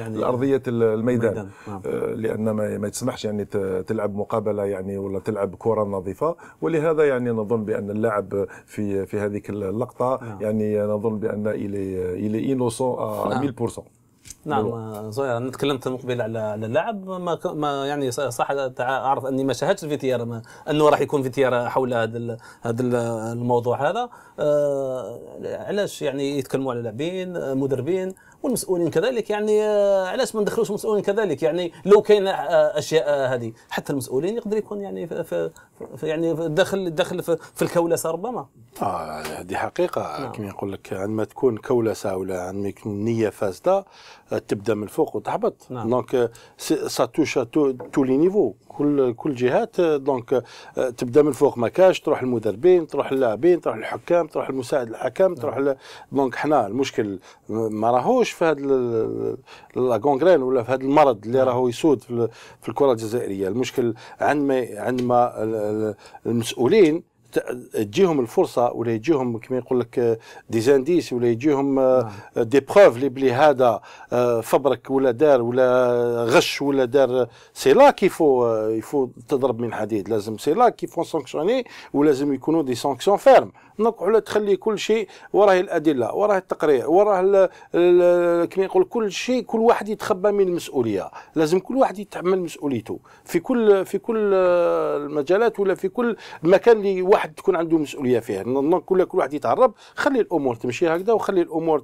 الارضيه الميدان نعم. آه، لان ما تسمحش يعني تلعب مقابله يعني ولا تلعب كره نظيفه ولهذا يعني نظن بان اللاعب في في هذيك اللقطه نعم. يعني نظن بان الي الي انوسون 100% نعم زويا آه، انا تكلمت مقبل على على اللاعب ما, ما يعني صح اعرف اني ما شاهدتش الفيتيار ما انه راح يكون فيتيار حول هذا ال هذا ال الموضوع هذا آه، علاش يعني يتكلموا على لاعبين آه، مدربين والمسؤولين كذلك يعني آه، علاش ما ندخلوش المسؤولين كذلك يعني لو كاين آه، اشياء آه، هذه حتى المسؤولين يقدر يكون يعني في, في يعني في داخل داخل في, الكولسه ربما اه هذه حقيقه نعم. كما يقول لك عندما تكون كولسه ولا عندما يكون نيه فاسده تبدا من الفوق وتهبط نعم. دونك سا توش تو لي نيفو كل كل جهات دونك تبدا من الفوق ما كاش تروح المدربين تروح اللاعبين تروح الحكام تروح المساعد الحكام تروح دونك نعم. حنا المشكل ما راهوش في هذا لا كونغرين ولا في هذا المرض اللي نعم. راهو يسود في, في الكره الجزائريه المشكل عندما عندما المسؤولين تجيهم الفرصه ولا يجيهم كما يقول لك دي زانديس ولا يجيهم دي بروف لي بلي هذا آه، فبرك ولا دار ولا غش ولا دار سي لا كيفو يفو تضرب من حديد لازم سي لا كيفو سانكسيوني ولازم يكونوا دي سانكسيون فيرم دونك على تخلي كل شيء وراه الادله وراه التقريع وراه كما يقول كل شيء كل واحد يتخبى من المسؤوليه لازم كل واحد يتحمل مسؤوليته في كل في كل المجالات ولا في كل مكان اللي واحد تكون عنده مسؤوليه فيه دونك كل واحد يتعرب خلي الامور تمشي هكذا وخلي الامور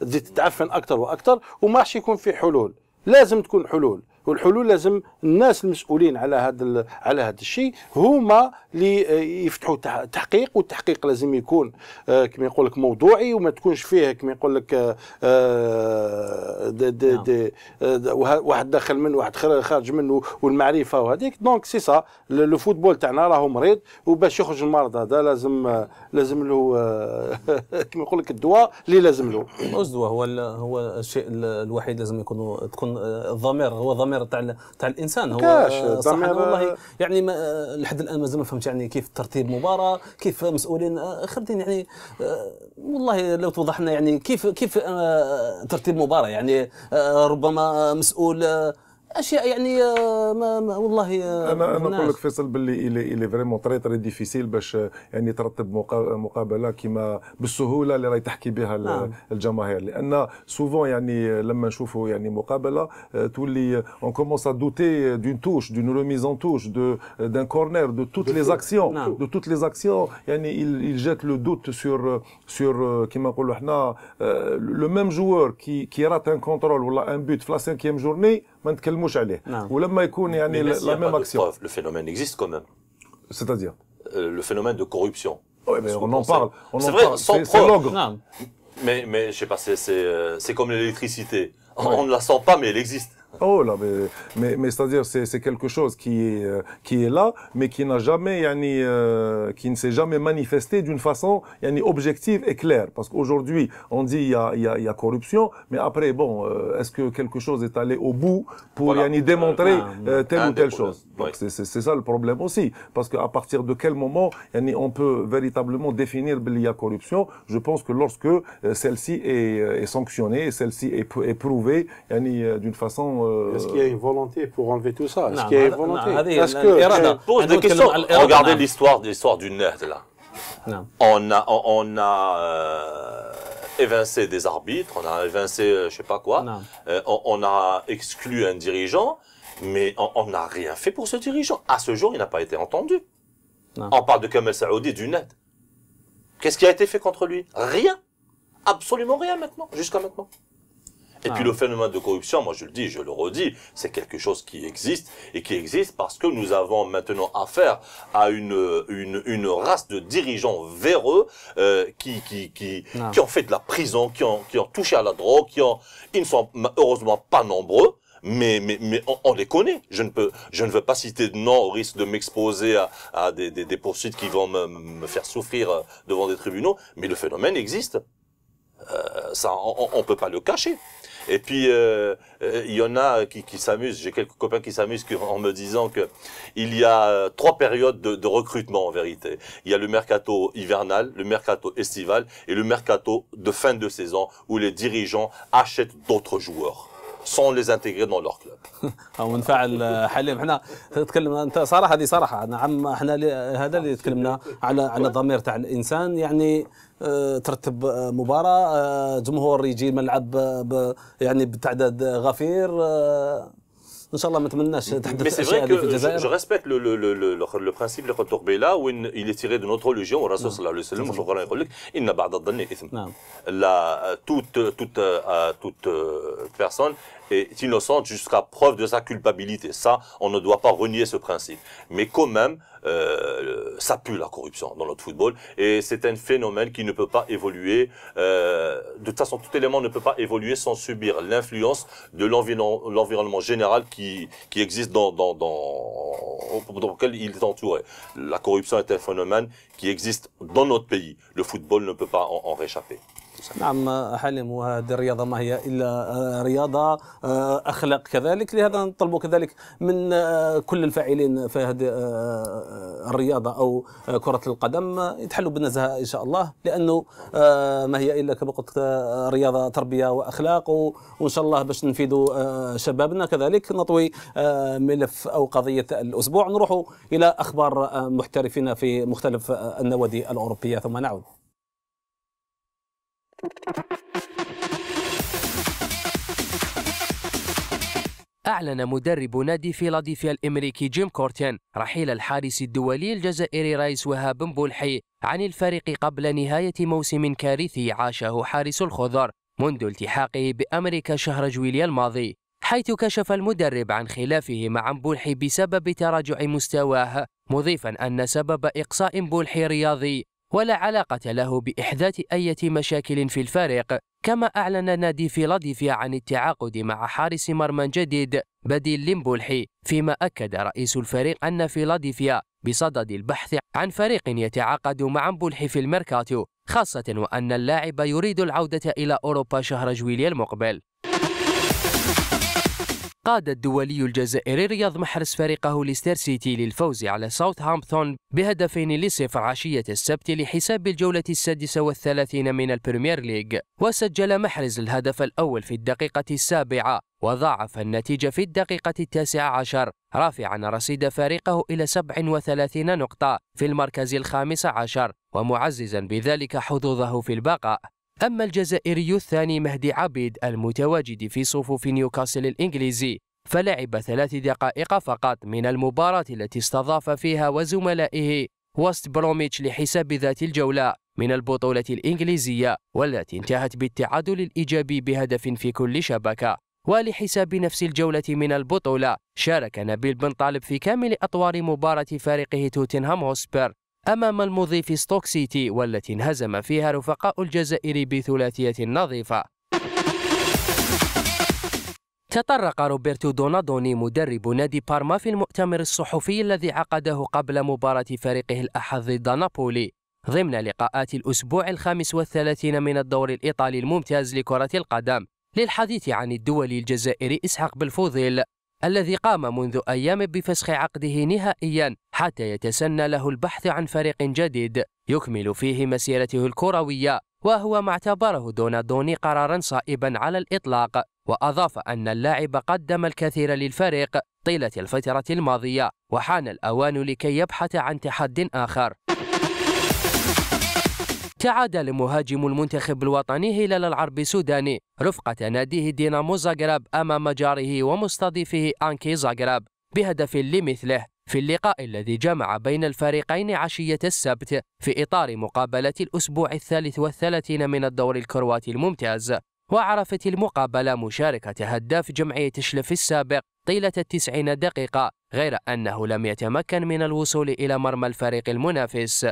تتعفن اكثر واكثر وما يكون في حلول لازم تكون حلول والحلول لازم الناس المسؤولين على هذا على هذا الشيء هما اللي آه، يفتحوا تحقيق والتحقيق لازم يكون آه، كما يقول لك موضوعي وما تكونش فيه كما يقول لك دي دي دي واحد داخل من واحد خارج منه والمعرفه وهذيك دونك سي سا لو فوتبول تاعنا راهو مريض وباش يخرج المرض هذا لازم آه، لازم له [LAUGHS] كما يقول لك الدواء اللي لازم له الدواء هو هو الشيء الوحيد لازم يكون تكون الضمير هو ضمير الضمير تاع تاع الانسان هو آه، الضمير والله آه. يعني ما آه، لحد الان مازال ما فهمتش يعني كيف ترتيب مباراه كيف مسؤولين اخرين يعني والله لو توضح لنا يعني كيف كيف ترتيب مباراه يعني ربما مسؤول Il est, vraiment très, difficile, de souvent, on commence à douter d'une touche, d'une remise en touche, d'un corner, de toutes les actions, de toutes les actions, il jette le doute sur, sur, qui le même joueur qui rate un contrôle, un but, la cinquième journée, le phénomène existe quand même. C'est-à-dire? Euh, le phénomène de corruption. Oui, mais on en parle. C'est vrai, sans preuve. Mais je sais pas, c'est euh, comme l'électricité. On ne la sent pas, mais elle existe. Oh là. Mais, c'est-à-dire, c'est quelque chose qui est, euh, qui est là, mais qui n'a jamais, yani, euh, qui ne s'est jamais manifesté d'une façon yani, objective et claire. Parce qu'aujourd'hui, on dit il y a, y a corruption, mais après, bon, euh, est-ce que quelque chose est allé au bout pour yani, démontrer telle ou telle chose C'est ça le problème aussi. Parce qu'à partir de quel moment yani, on peut véritablement définir qu'il y a corruption Je pense que lorsque celle-ci est, sanctionnée, celle-ci est, est prouvée yani, d'une façon euh, Est-ce qu'il y a une volonté pour enlever tout ça Est-ce qu'il y a une volonté Regardez l'histoire, l'histoire du net là. On a, on, a euh, évincé des arbitres, on a évincé euh, je sais pas quoi, on, a exclu un dirigeant, mais on n'a rien fait pour ce dirigeant. À ce jour, il n'a pas été entendu. On parle de Kamel Saoudi du net. Qu'est-ce qui a été fait contre lui Rien. Absolument rien maintenant, jusqu'à maintenant. Et puis ah. le phénomène de corruption, moi je le dis, je le redis, c'est quelque chose qui existe et qui existe parce que nous avons maintenant affaire à une une, une race de dirigeants véreux euh, qui qui qui, qui ont fait de la prison, qui ont qui ont touché à la drogue, qui ont ils ne sont heureusement pas nombreux mais mais, mais on, les connaît. Je ne peux, je ne veux pas citer de nom au risque de m'exposer à, à des, des, poursuites qui vont me, me, faire souffrir euh, devant des tribunaux. Mais le phénomène existe. Euh, ça, on, on peut pas le cacher. Et puis, euh, euh, il y en a qui, qui s'amusent, j'ai quelques copains qui s'amusent en me disant que il y a euh, trois périodes de, recrutement en vérité. Il y a le mercato hivernal, le mercato estival et le mercato de fin de saison où les dirigeants achètent d'autres joueurs. sans les intégrer dans leur club. [LAUGHS] آه، ترتب آه، مباراه آه، جمهور يجي الملعب يعني بتعداد غفير ان شاء الله ما نتمناش تحدث الاشياء هذه في الجزائر جو ريسبكت لو لو لو لو برانسيب اللي قلت قبيله وين الى تيغي دو نوتر لوجيون والرسول صلى الله عليه وسلم في القران يقول لك ان بعض الظن اثم نعم لا توت توت توت بيرسون est innocente jusqu'à preuve de sa culpabilité. Ça, on ne doit pas renier ce principe. Mais quand même, euh, ça pue la corruption dans notre football et c'est un phénomène qui ne peut pas évoluer. Euh, de toute façon, tout élément ne peut pas évoluer sans subir l'influence de l'environnement général qui, qui existe dans, dans, dans, lequel il est entouré. La corruption est un phénomène qui existe dans notre pays. Le football ne peut pas en, en réchapper. وسلم نعم حليم وهذه الرياضة ما هي إلا آه، رياضة آه، أخلاق كذلك لهذا نطلب كذلك من آه، كل الفاعلين في هذه الرياضة أو كرة القدم يتحلوا بالنزهة إن شاء الله لأنه ما هي إلا كما قلت رياضة تربية وأخلاق وإن شاء الله باش نفيدوا شبابنا كذلك نطوي ملف أو قضية الأسبوع نروح إلى أخبار محترفين في مختلف النوادي الأوروبية ثم نعود أعلن مدرب نادي فيلادلفيا الأمريكي جيم كورتين رحيل الحارس الدولي الجزائري رايس وهاب بولحي عن الفريق قبل نهاية موسم كارثي عاشه حارس الخضر منذ التحاقه بأمريكا شهر جويليا الماضي حيث كشف المدرب عن خلافه مع بولحي بسبب تراجع مستواه مضيفا أن سبب إقصاء بولحي رياضي ولا علاقة له بإحداث أي مشاكل في الفريق كما أعلن نادي فيلاديفيا عن التعاقد مع حارس مرمى جديد بديل لمبولحي فيما أكد رئيس الفريق أن فيلاديفيا بصدد البحث عن فريق يتعاقد مع مبولحي في الميركاتو خاصة وأن اللاعب يريد العودة إلى أوروبا شهر جويلية المقبل قاد الدولي الجزائري رياض محرز فريقه ليستر سيتي للفوز على ساوثهامبتون بهدفين لصفر عشية السبت لحساب الجولة السادسة والثلاثين من البريمير ليج وسجل محرز الهدف الأول في الدقيقة السابعة وضاعف النتيجة في الدقيقة التاسعة عشر رافعا رصيد فريقه إلى 37 نقطة في المركز الخامس عشر ومعززا بذلك حظوظه في البقاء أما الجزائري الثاني مهدي عبيد المتواجد في صفوف نيوكاسل الإنجليزي فلعب ثلاث دقائق فقط من المباراة التي استضاف فيها وزملائه وست بروميتش لحساب ذات الجولة من البطولة الإنجليزية والتي انتهت بالتعادل الإيجابي بهدف في كل شبكة ولحساب نفس الجولة من البطولة شارك نبيل بن طالب في كامل أطوار مباراة فريقه توتنهام هوسبر أمام المضيف ستوك سيتي والتي انهزم فيها رفقاء الجزائر بثلاثية نظيفة تطرق روبرتو دونادوني مدرب نادي بارما في المؤتمر الصحفي الذي عقده قبل مباراة فريقه الأحد ضد نابولي ضمن لقاءات الأسبوع الخامس والثلاثين من الدور الإيطالي الممتاز لكرة القدم للحديث عن الدولي الجزائري إسحاق بالفوضيل الذي قام منذ أيام بفسخ عقده نهائيا حتى يتسنى له البحث عن فريق جديد يكمل فيه مسيرته الكروية وهو ما اعتبره دونادوني قرارا صائبا على الإطلاق وأضاف أن اللاعب قدم الكثير للفريق طيلة الفترة الماضية وحان الأوان لكي يبحث عن تحد آخر تعاد مهاجم المنتخب الوطني هلال العرب السوداني رفقة ناديه دينامو زاغرب أمام جاره ومستضيفه أنكي زاغرب بهدف لمثله في اللقاء الذي جمع بين الفريقين عشية السبت في إطار مقابلة الأسبوع الثالث والثلاثين من الدور الكرواتي الممتاز وعرفت المقابلة مشاركة هداف جمعية شلف السابق طيلة التسعين دقيقة غير أنه لم يتمكن من الوصول إلى مرمى الفريق المنافس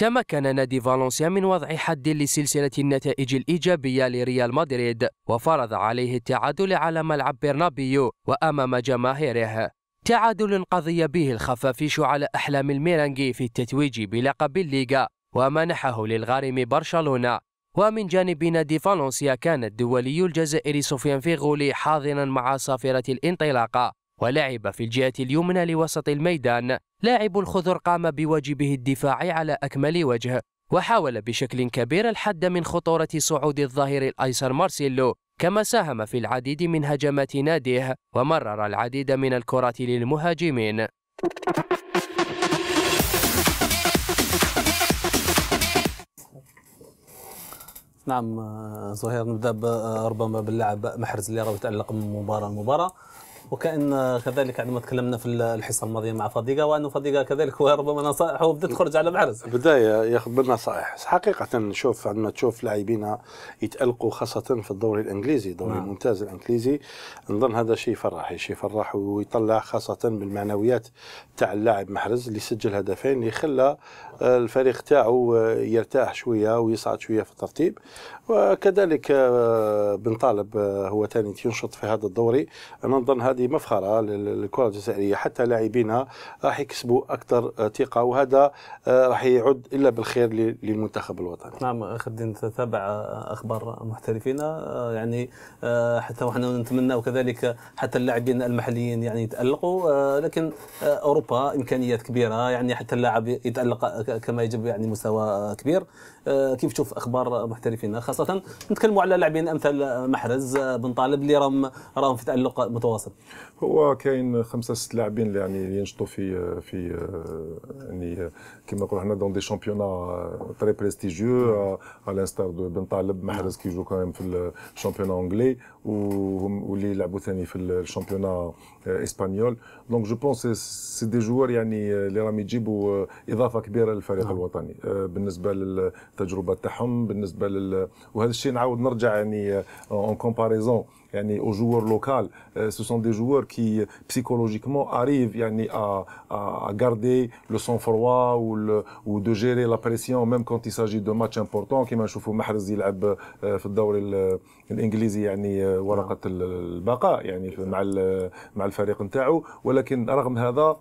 تمكن نادي فالنسيا من وضع حد لسلسلة النتائج الإيجابية لريال مدريد وفرض عليه التعادل على ملعب برنابيو وأمام جماهيره تعادل قضي به الخفافيش على أحلام الميرانجي في التتويج بلقب الليغا ومنحه للغارم برشلونة ومن جانب نادي فالنسيا كان الدولي الجزائري سفيان فيغولي حاضرا مع صافرة الانطلاقة ولعب في الجهة اليمنى لوسط الميدان لاعب الخضر قام بواجبه الدفاعي على أكمل وجه وحاول بشكل كبير الحد من خطورة صعود الظهير الأيسر مارسيلو كما ساهم في العديد من هجمات ناديه ومرر العديد من الكرات للمهاجمين نعم زهير آه، نبدا آه، ربما باللعب محرز اللي راه يتعلق من مباراه لمباراه وكان كذلك عندما تكلمنا في الحصه الماضيه مع فضيقه وان فضيقه كذلك ربما نصائحه بدات تخرج على محرز بدايه ياخذ بالنصائح حقيقه نشوف عندما تشوف لاعبين يتالقوا خاصه في الدوري الانجليزي الدوري نعم. الممتاز الانجليزي نظن هذا شيء يفرح شيء يفرح ويطلع خاصه بالمعنويات تاع اللاعب محرز اللي سجل هدفين اللي خلى الفريق تاعو يرتاح شويه ويصعد شويه في الترتيب وكذلك آه، بن طالب آه، هو ثاني ينشط في هذا الدوري انا نظن هذه مفخره للكره الجزائريه حتى لاعبينا راح يكسبوا اكثر آه، ثقه وهذا راح يعد الا بالخير للمنتخب الوطني نعم خدين تتابع اخبار محترفينا يعني حتى وحنا نتمنى وكذلك حتى اللاعبين المحليين يعني يتالقوا لكن اوروبا امكانيات كبيره يعني حتى اللاعب يتالق كما يجب يعني مستوى كبير آه، كيف تشوف اخبار محترفين خاصه نتكلموا على لاعبين امثال محرز آه، بن طالب اللي راهم راهم في تالق متواصل هو كاين خمسه ست لاعبين اللي يعني ينشطوا في آه، في يعني كما نقولوا حنا دون دي شامبيونا تري بريستيجيو على انستار دو بن طالب محرز كيجو كاين في الشامبيونا انجلي واللي يلعبوا ثاني في الشامبيونا اسبانيول دونك جو بونس سي دي جوار يعني اللي راهم يجيبوا اضافه كبيره للفريق نعم. الوطني بالنسبه لل التجربه تاعهم بالنسبه لل وهذا الشيء نعاود نرجع يعني اون آه، كومباريزون يعني او جوور لوكال سو سون دي جوور كي بسيكولوجيكمون اريف يعني ا غاردي لو سون فروا و دو جيري لا بريسيون ميم كونت يساجي دو ماتش امبورطون كيما نشوفوا محرز يلعب آه، في الدوري الانجليزي يعني آه، ورقه البقاء يعني مع مع الفريق نتاعو ولكن رغم هذا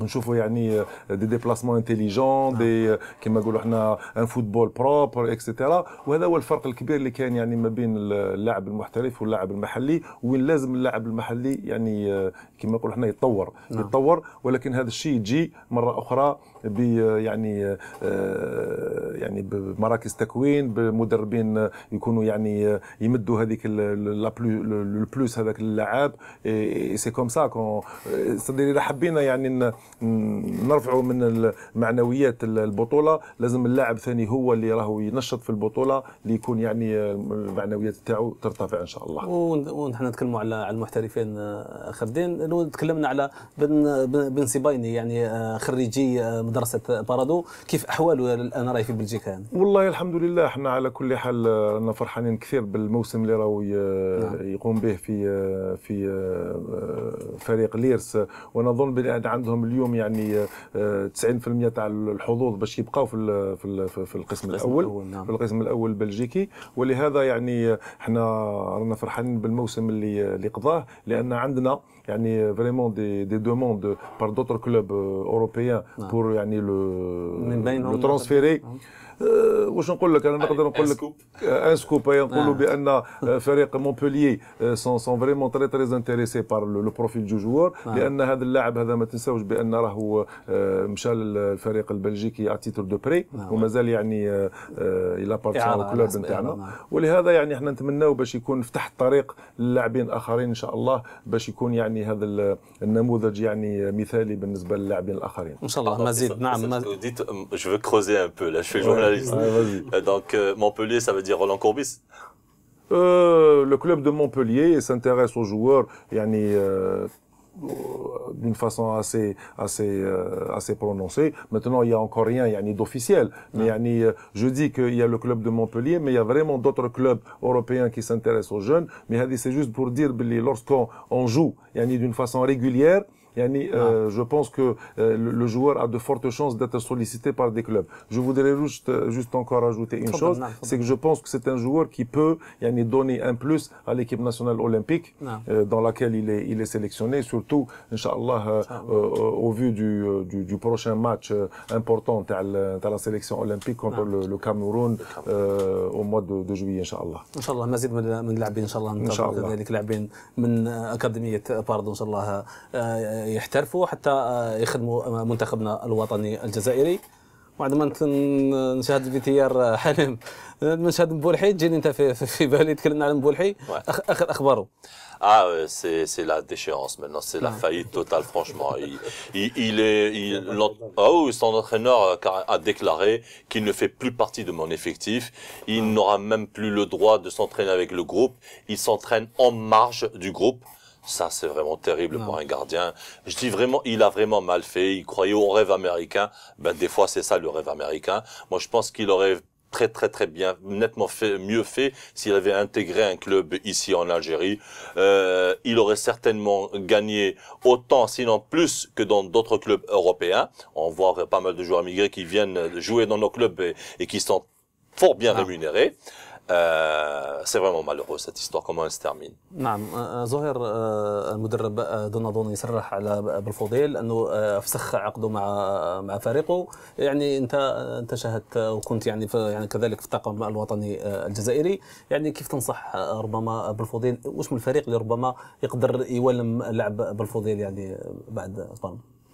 نشوفوا يعني دي ديبلاسمون انتيليجون دي كما نقولوا احنا ان فوتبول بروبر اكسترا وهذا هو الفرق الكبير اللي كان يعني ما بين اللاعب المحترف واللاعب المحلي وين لازم اللاعب المحلي يعني كما نقولوا احنا يتطور نعم. يتطور ولكن هذا الشيء يجي مره اخرى يعني، آه، يعني ب يعني يعني بمراكز تكوين بمدربين يكونوا يعني آه، يمدوا هذيك البلوس هذاك اللعاب سي كوم سا آه، صدير اذا حبينا يعني نرفعوا من معنويات البطوله لازم اللاعب ثاني هو اللي راهو ينشط في البطوله اللي يكون يعني المعنويات تاعو ترتفع ان شاء الله ونحن نتكلموا على المحترفين خردين تكلمنا على بن بن سيبايني يعني خريجي مدرسه بارادو كيف احواله الان راهي في بلجيكا يعني؟ والله الحمد لله احنا على كل حال رانا فرحانين كثير بالموسم اللي راهو نعم. يقوم به في في فريق ليرس ونظن بان عندهم اليوم يعني 90% تاع الحظوظ باش يبقاو في في القسم الاول, نعم. في القسم الاول البلجيكي ولهذا يعني احنا رانا فرحانين بالموسم اللي اللي قضاه لان عندنا Il y a vraiment des demandes par d'autres clubs euh, européens pour le ben, transférer. Hein. آه، واش نقول لك انا نقدر آه، نقول آه، لك ان سكوب نقولوا بان فريق مونبوليي سون سون فريمون تري تري انتريسي بار لو بروفيل دو جوور لان هذا اللاعب هذا ما تنساوش بان راه مشى للفريق البلجيكي اتيتر دو بري ومازال يعني الى بارتيسون الكلوب نتاعنا ولهذا يعني احنا نتمناو باش يكون فتح الطريق للاعبين اخرين ان شاء الله باش يكون يعني هذا النموذج يعني مثالي بالنسبه للاعبين الاخرين ان شاء الله مزيد نعم جو فو كروزي ان بو لا جو Euh, donc euh, Montpellier, ça veut dire Roland Courbis. Euh, le club de Montpellier s'intéresse aux joueurs, d'une façon assez assez assez prononcée. Maintenant, il y a encore rien, il y a ni d'officiel, mais ni, je dis qu'il y a le club de Montpellier, mais il y a vraiment d'autres clubs européens qui s'intéressent aux jeunes. Mais c'est juste pour dire, lorsqu'on on joue, d'une façon régulière. Ah. Euh, je pense que euh, le, joueur a de fortes chances d'être sollicité par des clubs. Je voudrais juste, euh, juste encore ajouter une chose, c'est que je pense que c'est un joueur qui peut donner un plus à l'équipe nationale olympique ah. dans laquelle il est, il est sélectionné, surtout, Inch'Allah, au vu du, du, prochain match important à la sélection olympique contre ah. le, Cameroun au mois de, juillet, Inch'Allah. Inch'Allah, مزيد من من يحترفوا حتى يخدموا منتخبنا الوطني الجزائري بعد ما نشاهد في ار حلم نشاهد مبولحي تجيني انت في, في بالي تكلمنا على مبولحي اخر اخباره Ah, c'est la déchéance maintenant, c'est la faillite totale, franchement. Il, il, il est, il, oh, son entraîneur a déclaré qu'il ne fait plus partie de mon effectif. Il n'aura même plus le droit de s'entraîner avec le groupe. Il s'entraîne en marge du groupe. Ça, c'est vraiment terrible pour un gardien. Je dis vraiment, il a vraiment mal fait. Il croyait au rêve américain. Ben, des fois, c'est ça le rêve américain. Moi, je pense qu'il aurait très très très bien, nettement fait, mieux fait s'il avait intégré un club ici en Algérie. Euh, il aurait certainement gagné autant, sinon plus, que dans d'autres clubs européens. On voit pas mal de joueurs migrés qui viennent jouer dans nos clubs et, qui sont fort bien ah. rémunérés. سي فريمون مالوغو سيت ايستوار كومون se نعم زهير آه، آه، آه، المدرب دونادوني صرح على بالفضيل انه فسخ عقده مع مع فريقه يعني انت انت شاهدت وكنت يعني في يعني كذلك في الطاقم الوطني الجزائري يعني كيف تنصح ربما بالفضيل واش من الفريق اللي ربما يقدر يولم لعب بالفضيل يعني بعد اسبانيا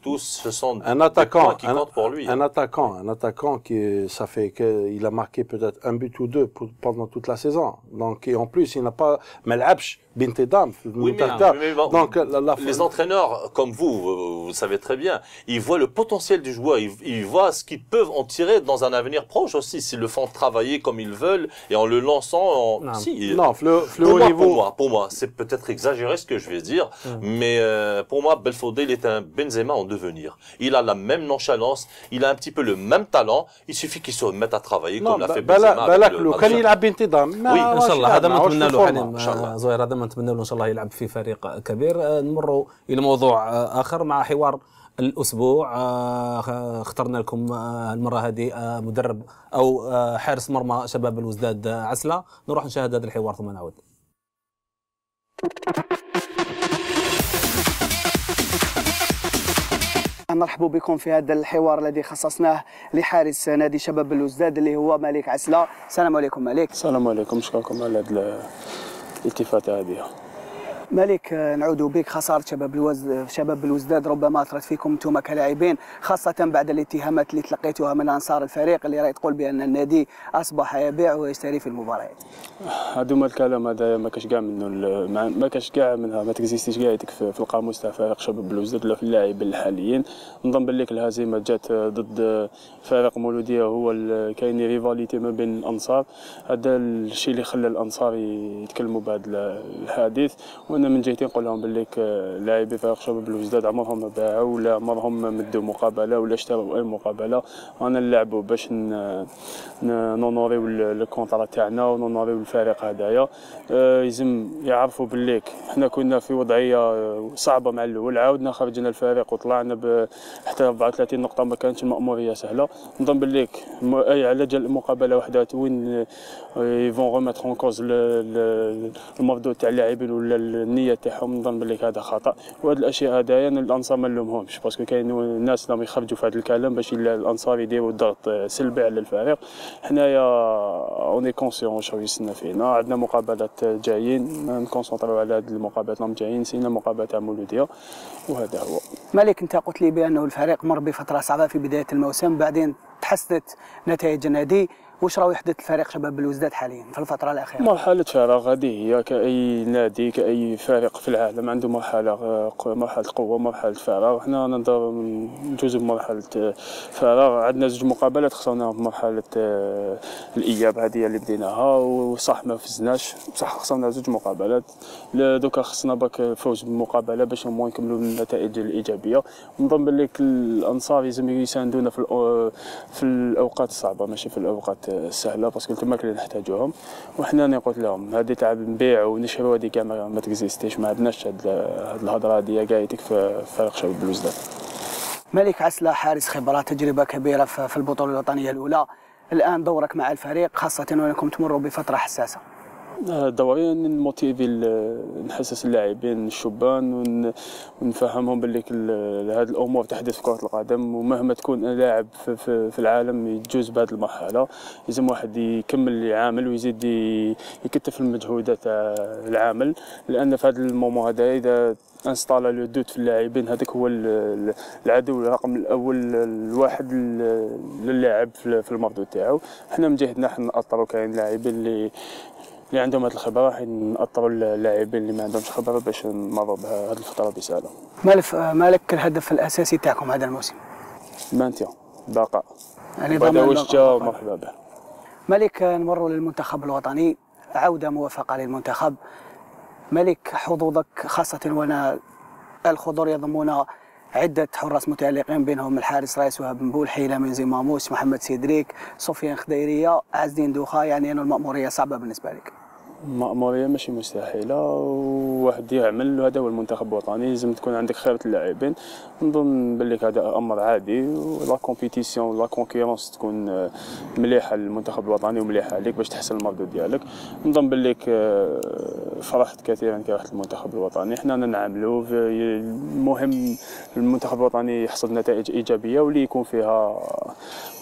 tous, ce sont un attaquant un, pour lui. Un attaquant, un attaquant qui ça fait qu'il a marqué peut-être un but ou deux pendant toute la saison. Donc et en plus il n'a pas l'abs les entraîneurs comme vous, vous, savez très bien, ils voient le potentiel du joueur, ils, voient ce qu'ils peuvent en tirer dans un avenir proche aussi, s'ils le font travailler comme ils veulent et en le lançant. Non, pour, moi, c'est peut-être exagéré ce que je vais dire, mm. mais euh, pour moi, Belfodé, il est un Benzema en devenir. Il a la même nonchalance, il a un petit peu le même talent. Il suffit qu'il se remette à travailler comme l'a bah, fait bah, Benzema. Bah, le, نتمنى له ان شاء الله يلعب في فريق كبير آه، نمروا الى موضوع آه، اخر مع حوار الاسبوع آه، اخترنا لكم المره هذه مدرب او حارس مرمى شباب الوزداد عسله نروح نشاهد هذا الحوار ثم نعود نرحب بكم في هذا الحوار الذي خصصناه لحارس نادي شباب الوزداد اللي هو مالك عسله السلام عليكم مالك السلام عليكم شكرا على هذا était fatal ملك نعود بك خساره شباب الوز شباب الوزداد ربما اثرت فيكم انتم كلاعبين خاصه بعد الاتهامات اللي تلقيتوها من انصار الفريق اللي راهي تقول بان النادي اصبح يبيع ويشتري في المباريات. هذا ما الكلام هذا ما كاش كاع منه ما كاش كاع منها ما تكزيستيش كاع في القاموس تاع فريق شباب الوزداد ولا في اللاعبين الحاليين نظن بالك الهزيمه جات ضد فريق مولوديه هو كاين ريفاليتي ما بين الانصار هذا الشيء اللي خلى الانصار يتكلموا بهذا الحديث انا من جهتي نقول لهم باللي لاعبي فريق شباب الوزداد عمرهم ما باعوا ولا عمرهم مدوا مقابله ولا اشتروا اي مقابله رانا نلعبوا باش نونوريو الكونترا تاعنا ونونوريو الفريق هذايا آه، يلزم يعرفوا بالليك حنا كنا في وضعيه صعبه مع الاول عاودنا خرجنا الفريق وطلعنا حتى 34 نقطه ما كانتش الماموريه سهله نظن بالليك اي على جال مقابله وحدات وين آه، يفون غوميتر اون كوز المردود تاع اللاعبين ولا النيه تاعهم نظن بلي هذا خطا وهاد الاشياء هذايا الانصار ما نلومهمش باسكو كاين الناس راهم يخرجوا في هذا الكلام باش الانصار يديروا ضغط سلبي على الفريق حنايا اوني كونسيون شنو يستنى فينا عندنا مقابلات جايين نكونسونطرو على هاد المقابلات اللي جايين سينا مقابله تاع مولوديه وهذا هو مالك انت قلت لي بانه الفريق مر بفتره صعبه في بدايه الموسم بعدين تحسنت نتائج النادي واش راه يحدث الفريق شباب الوزداد حاليا في الفتره الاخيره مرحله فراغ هذه هي كاي نادي كاي فريق في العالم عنده مرحله مرحله قوه مرحله فراغ حنا ننظر ندوزو بمرحله آه، فراغ عندنا زوج مقابلات خسرناها في مرحله آه، الاياب هذه اللي بديناها وصح ما فزناش بصح خسرنا زوج مقابلات دوكا خصنا باك فوز بمقابله باش هما نكملوا النتائج الايجابيه نظن بلي الانصار لازم يساندونا في في الاوقات الصعبه ماشي في الاوقات سهله باسكو التماكل اللي نحتاجوهم وحنا اللي قلت لهم هادي تاع نبيع ونشرو هادي كاع ما تكزيستيش ما عندناش هاد الهضره هادي قايتك في فريق شباب بلوزداد ملك عسلة حارس خبرة تجربة كبيرة في البطولة الوطنية الأولى الآن دورك مع الفريق خاصة وأنكم تمروا بفترة حساسة دوريا نموتيفي نحسس اللاعبين الشبان ونفهمهم باللي هذه الامور تحدث في كره القدم ومهما تكون لاعب في, في, في العالم يتجوز بهذه المرحله لازم واحد يكمل يعامل ويزيد يكتف المجهودات تاع العامل لان في هذا المومون هذا اذا انستال لو دوت في اللاعبين هذاك هو العدو الرقم الاول الواحد للاعب في المردود تاعو حنا من جهتنا حنا ناثروا كاين لاعبين اللي اللي عندهم هذه الخبره راح ناطروا اللاعبين اللي ما عندهمش خبره باش نمروا بهذه الفتره بسهوله مالك مالك الهدف الاساسي تاعكم هذا الموسم مانتيا بقاء يعني وجده ومرحبا به مالك نمر للمنتخب الوطني عودة موفقة للمنتخب ملك حظوظك خاصة وأنا الخضر يضمون عدة حراس متألقين بينهم الحارس رايس وهاب مبول حيلة من زيماموس محمد سيدريك سفيان خديرية عزدين دوخا يعني أنه المأمورية صعبة بالنسبة لك مأمورية ماشي مستحيلة وواحد يعمل وهذا هو المنتخب الوطني لازم تكون عندك خيرة اللاعبين نظن بلي هذا أمر عادي ولا كومبيتيسيون ولا كونكيرونس تكون مليحة للمنتخب الوطني ومليحة عليك باش تحسن المردود ديالك نظن بلي فرحت كثيرا كي رحت المنتخب الوطني حنا نعملو المهم المنتخب الوطني يحصل نتائج إيجابية واللي يكون فيها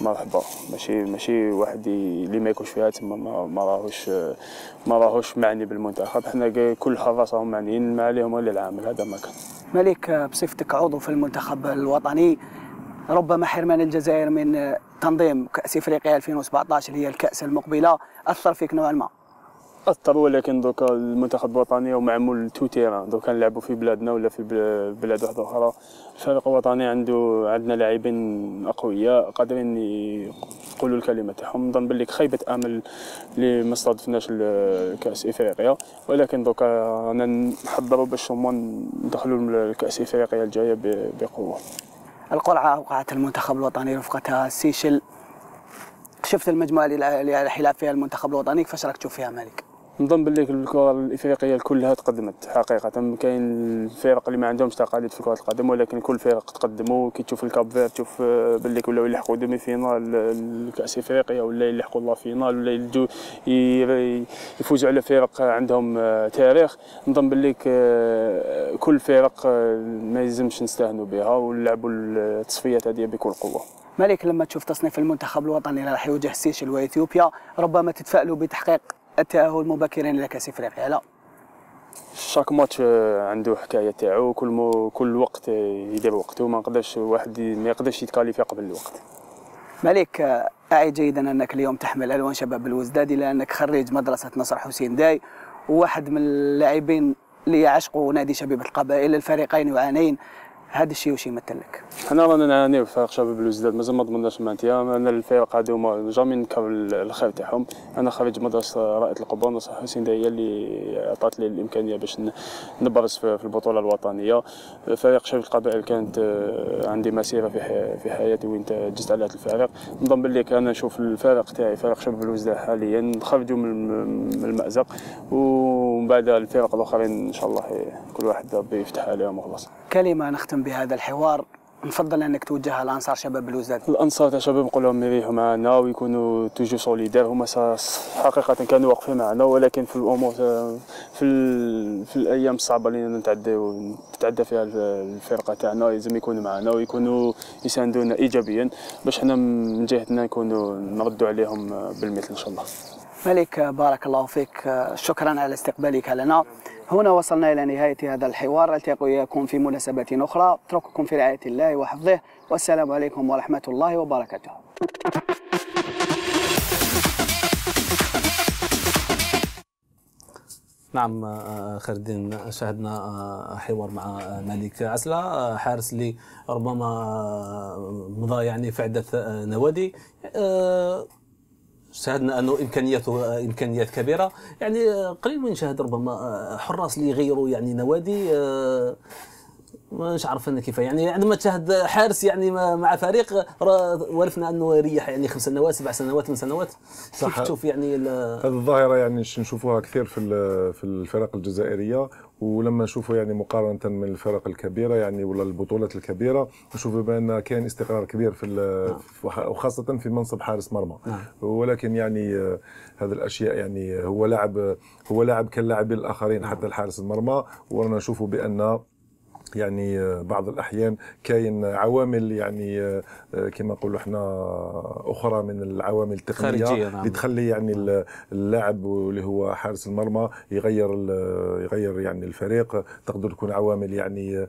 مرحبا ماشي ماشي واحد اللي ما يكونش فيها تما ما راهوش ما راهوش معني بالمنتخب حنا كل حراس راهم معنيين ما عليهم ولا العامل هذا ما كان ملك بصفتك عضو في المنتخب الوطني ربما حرمان الجزائر من تنظيم كأس افريقيا 2017 اللي هي الكأس المقبلة أثر فيك نوعا ما أثر ولكن دوكا المنتخب الوطني هو معمول تو تيران دوكا نلعبوا في بلادنا ولا في بلاد واحدة أخرى الفريق الوطني عنده عندنا لاعبين أقوياء قادرين قولوا الكلمة تاعهم نظن باللي خيبة أمل اللي ما استضفناش الكأس إفريقيا ولكن دوكا رانا نحضروا باش هما ندخلوا الكأس إفريقيا الجاية بقوة القرعة وقعت المنتخب الوطني رفقتها سيشل شفت المجموعة اللي حلا فيها المنتخب الوطني كيفاش راك تشوف فيها مالك؟ نظن باللي الكره الافريقيه كلها تقدمت حقيقه كاين الفرق اللي ما عندهمش تقاليد في كره القدم ولكن كل فرق تقدموا كي تشوف الكاب فير تشوف آه، باللي ولاو يلحقوا دومي فينال الكاس افريقيا ولا يلحقوا لا فينال ولا يلجو يفوزوا على فرق عندهم آه، تاريخ نظن باللي آه، كل فرق ما يلزمش نستهنوا بها ونلعبوا التصفيات هذه بكل قوه مالك لما تشوف تصنيف المنتخب الوطني راح يواجه السيشل واثيوبيا ربما تتفائلوا بتحقيق التاهل مبكرا الى كاس افريقيا لا شاك ماتش آه، عنده حكايه تاعو كل مو كل وقت آه، يدير وقته ما نقدرش واحد ما يقدرش يتكاليفي قبل الوقت مالك آه، اعي جيدا انك اليوم تحمل الوان شباب الوزداد الى انك خريج مدرسه نصر حسين داي وواحد من اللاعبين اللي يعشقوا نادي شبيبه القبائل الفريقين يعانين هذا الشيء واش يمثل لك حنا رانا نعاني في فريق شباب الوزداد مازال ما ضمناش مانتيا انا الفريق هذا هما جامي نكر الخير تاعهم انا خريج مدرسه رائد القبور نصر حسين هي اللي عطات لي الامكانيه باش نبرز في البطوله الوطنيه فريق شباب القبائل كانت آه، عندي مسيره في في حياتي وين تجزت على هذا الفريق نضم باللي انا نشوف الفريق تاعي فريق شباب الوزداد حاليا نخرجوا من المازق ومن بعد الفرق الاخرين ان شاء الله كل واحد ربي يفتح عليهم وخلاص كلمه نختم مهتم بهذا الحوار نفضل انك توجهها لانصار شباب الوزاد الانصار تاع شباب نقول لهم يريحوا إيه، معنا ويكونوا توجو سوليدير هما حقيقه كانوا واقفين معنا ولكن في الامور في, في الايام الصعبه اللي نتعدى تتعدى فيها الفرقه تاعنا لازم يكونوا معنا ويكونوا يساندونا ايجابيا باش حنا من جهتنا نكونوا نردوا عليهم بالمثل ان شاء الله ملك بارك الله فيك شكرا على استقبالك لنا هنا وصلنا إلى نهاية هذا الحوار ألتقي إياكم في مناسبة أخرى أترككم في رعاية الله وحفظه والسلام عليكم ورحمة الله وبركاته نعم آه، آه، خير الدين شاهدنا آه، حوار مع ملك عسلة حارس اللي ربما مضى يعني في عدة نوادي شاهدنا انه امكانياته امكانيات كبيره يعني قليل من شاهد ربما آه، حراس اللي يغيروا يعني نوادي آه، ما عارف انا كيف يعني عندما تشاهد حارس يعني مع فريق ورثنا انه يريح يعني خمس سنوات سبع سنوات ثمان سنوات صح تشوف يعني هذه الظاهره يعني نشوفوها كثير في في الفرق الجزائريه ولما نشوفه يعني مقارنه من الفرق الكبيره يعني ولا البطولات الكبيره نشوف بان كان استقرار كبير في نعم. وخاصه في منصب حارس مرمى نعم. ولكن يعني آه، هذه الاشياء يعني هو لاعب هو لاعب كاللاعبين الاخرين نعم. حتى الحارس المرمى ورانا نشوفوا بان يعني آه، بعض الاحيان كاين عوامل يعني آه، آه، كما نقولوا احنا اخرى من العوامل التقنيه نعم. اللي تخلي يعني نعم. اللاعب اللي هو حارس المرمى يغير يغير يعني الفريق تقدر تكون عوامل يعني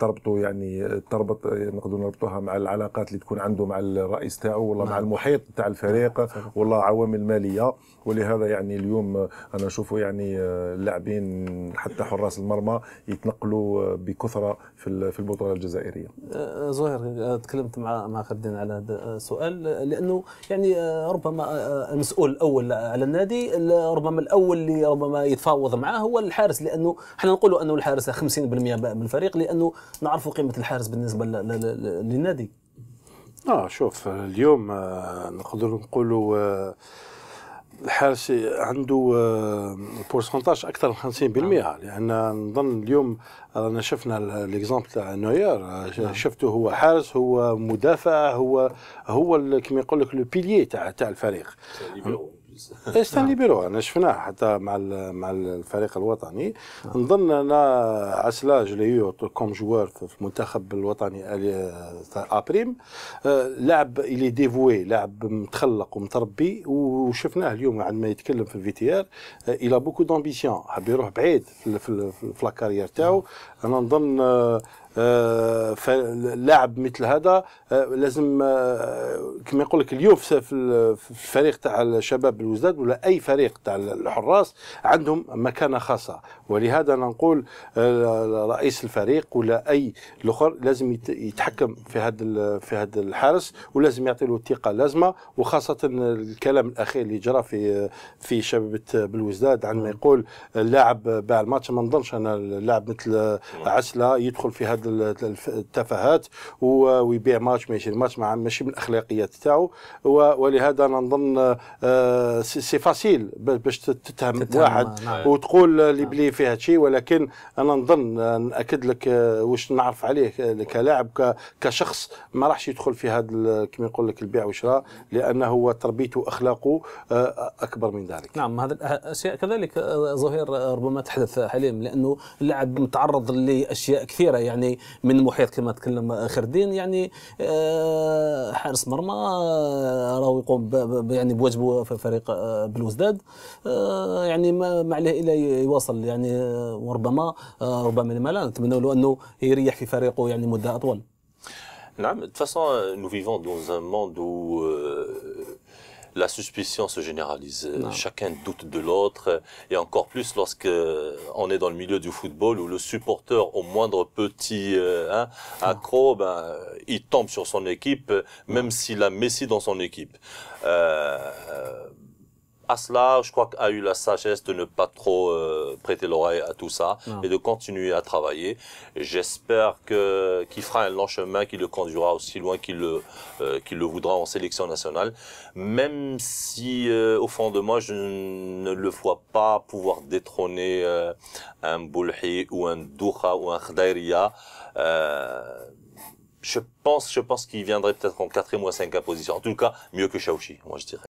تربطه يعني تربط نقدر نربطوها مع العلاقات اللي تكون عنده مع الرئيس تاعه ولا نعم. مع المحيط تاع نعم، الفريق ولا عوامل ماليه ولهذا يعني اليوم انا نشوفوا يعني اللاعبين حتى حراس المرمى يتنقلوا بكثره الأخرى في البطولة الجزائرية آه، زهير آه، تكلمت مع مع خالدين على هذا السؤال آه، لأنه يعني ربما المسؤول الأول على النادي ربما الأول اللي ربما يتفاوض معاه هو الحارس لأنه احنا نقولوا أنه الحارس 50% من الفريق لأنه نعرفوا قيمة الحارس بالنسبة للنادي اه شوف اليوم نقدر نقولوا الحارس عنده بورسونتاج آه، اكثر من 50% نعم. لان نظن اليوم رانا شفنا ليكزامبل تاع نوير آه، نعم. شفته هو حارس هو مدافع هو هو كما يقول لك لو بيليي تاع تاع الفريق ستانلي [LAUGHS] بيرو انا شفناه حتى مع مع الفريق الوطني نظن انا عسلاج ليو كوم جوار في المنتخب الوطني آه، ابريم آه، لاعب الي ديفوي لاعب متخلق ومتربي وشفناه اليوم عندما يتكلم في الفي تي ار آه، الى بوكو دومبيسيون حاب يروح بعيد في, في لاكارير تاعو انا نظن آه، فلاعب مثل هذا آه، لازم آه، كما يقول لك اليوم في الفريق تاع الشباب الوزداد ولا اي فريق تاع الحراس عندهم مكانه خاصه ولهذا انا نقول رئيس الفريق ولا اي الاخر لازم يتحكم في هذا في هذا الحارس ولازم يعطي له الثقه اللازمه وخاصه الكلام الاخير اللي جرى في في شباب بالوزداد عندما يقول اللاعب باع الماتش ما نظنش انا اللاعب مثل عسله يدخل في هذا هذه التفاهات ويبيع ماتش ما يشري ماتش ماشي من الاخلاقيات تاعو ولهذا انا نظن آه، سي فاسيل باش تتهم, تتهم واحد آه، نعم. وتقول نعم. لي بلي فيها شيء ولكن انا نظن آه، ناكد لك واش نعرف عليه كلاعب كشخص ما راحش يدخل في هذا كما يقول لك البيع والشراء لانه تربيته واخلاقه اكبر من ذلك. نعم هذا الاشياء كذلك ظهير ربما تحدث حاليا لانه اللاعب متعرض لاشياء كثيره يعني من محيط كما تكلم خردين يعني آه، حارس مرمى آه، راهو يقوم يعني بواجبه في فريق آه، بلوزداد يعني ما عليه الا يواصل يعني وربما ربما لما لا نتمنى له انه يريح في فريقه يعني مده اطول نعم de toute façon nous vivons dans un monde où euh, la suspicion se généralise. Euh, chacun doute de l'autre, euh, et encore plus lorsque euh, on est dans le milieu du football où le supporter, au moindre petit hein, ah. accro, ben, il tombe sur son équipe, même ah. s'il a Messi dans son équipe cela, je crois, a eu la sagesse de ne pas trop euh, prêter l'oreille à tout ça et de continuer à travailler. J'espère que qu'il fera un long chemin qui le conduira aussi loin qu'il le euh, qu'il le voudra en sélection nationale, même si euh, au fond de moi je ne le vois pas pouvoir détrôner un Boulhi ou un Douha ou un Khdairiya. je pense, je pense qu'il viendrait peut-être en 4e ou 5e position. En tout cas, mieux que Shaoxi, moi je dirais.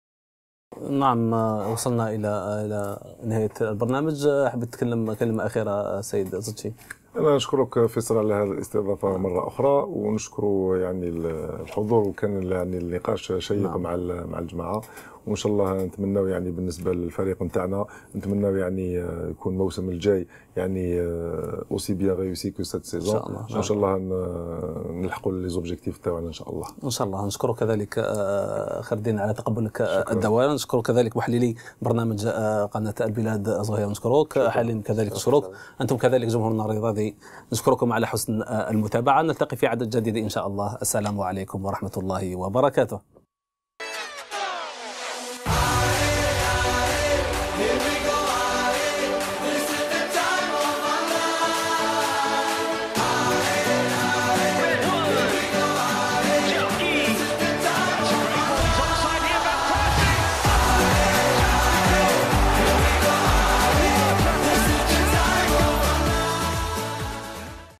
نعم وصلنا الى الى نهايه البرنامج احب اتكلم كلمه اخيره سيد زدشي انا نشكرك فيصل على هذه الاستضافه مره اخرى ونشكر يعني الحضور وكان يعني النقاش شيق نعم. مع مع الجماعه وان شاء الله نتمناو يعني بالنسبه للفريق نتاعنا نتمناو يعني آه، يكون الموسم الجاي يعني اوسي بيان ريوسي كو سيت سيزون ان شاء الله نلحقوا لي زوبجيكتيف تاعنا ان شاء الله ان شاء الله نشكرك كذلك آه، خير الدين على تقبلك آه، الدوام نشكرك كذلك محللي برنامج قناه البلاد زهير نشكرك حليم كذلك نشكرك انتم كذلك جمهورنا الرياضي نشكركم على حسن المتابعه نلتقي في عدد جديد ان شاء الله السلام عليكم ورحمه الله وبركاته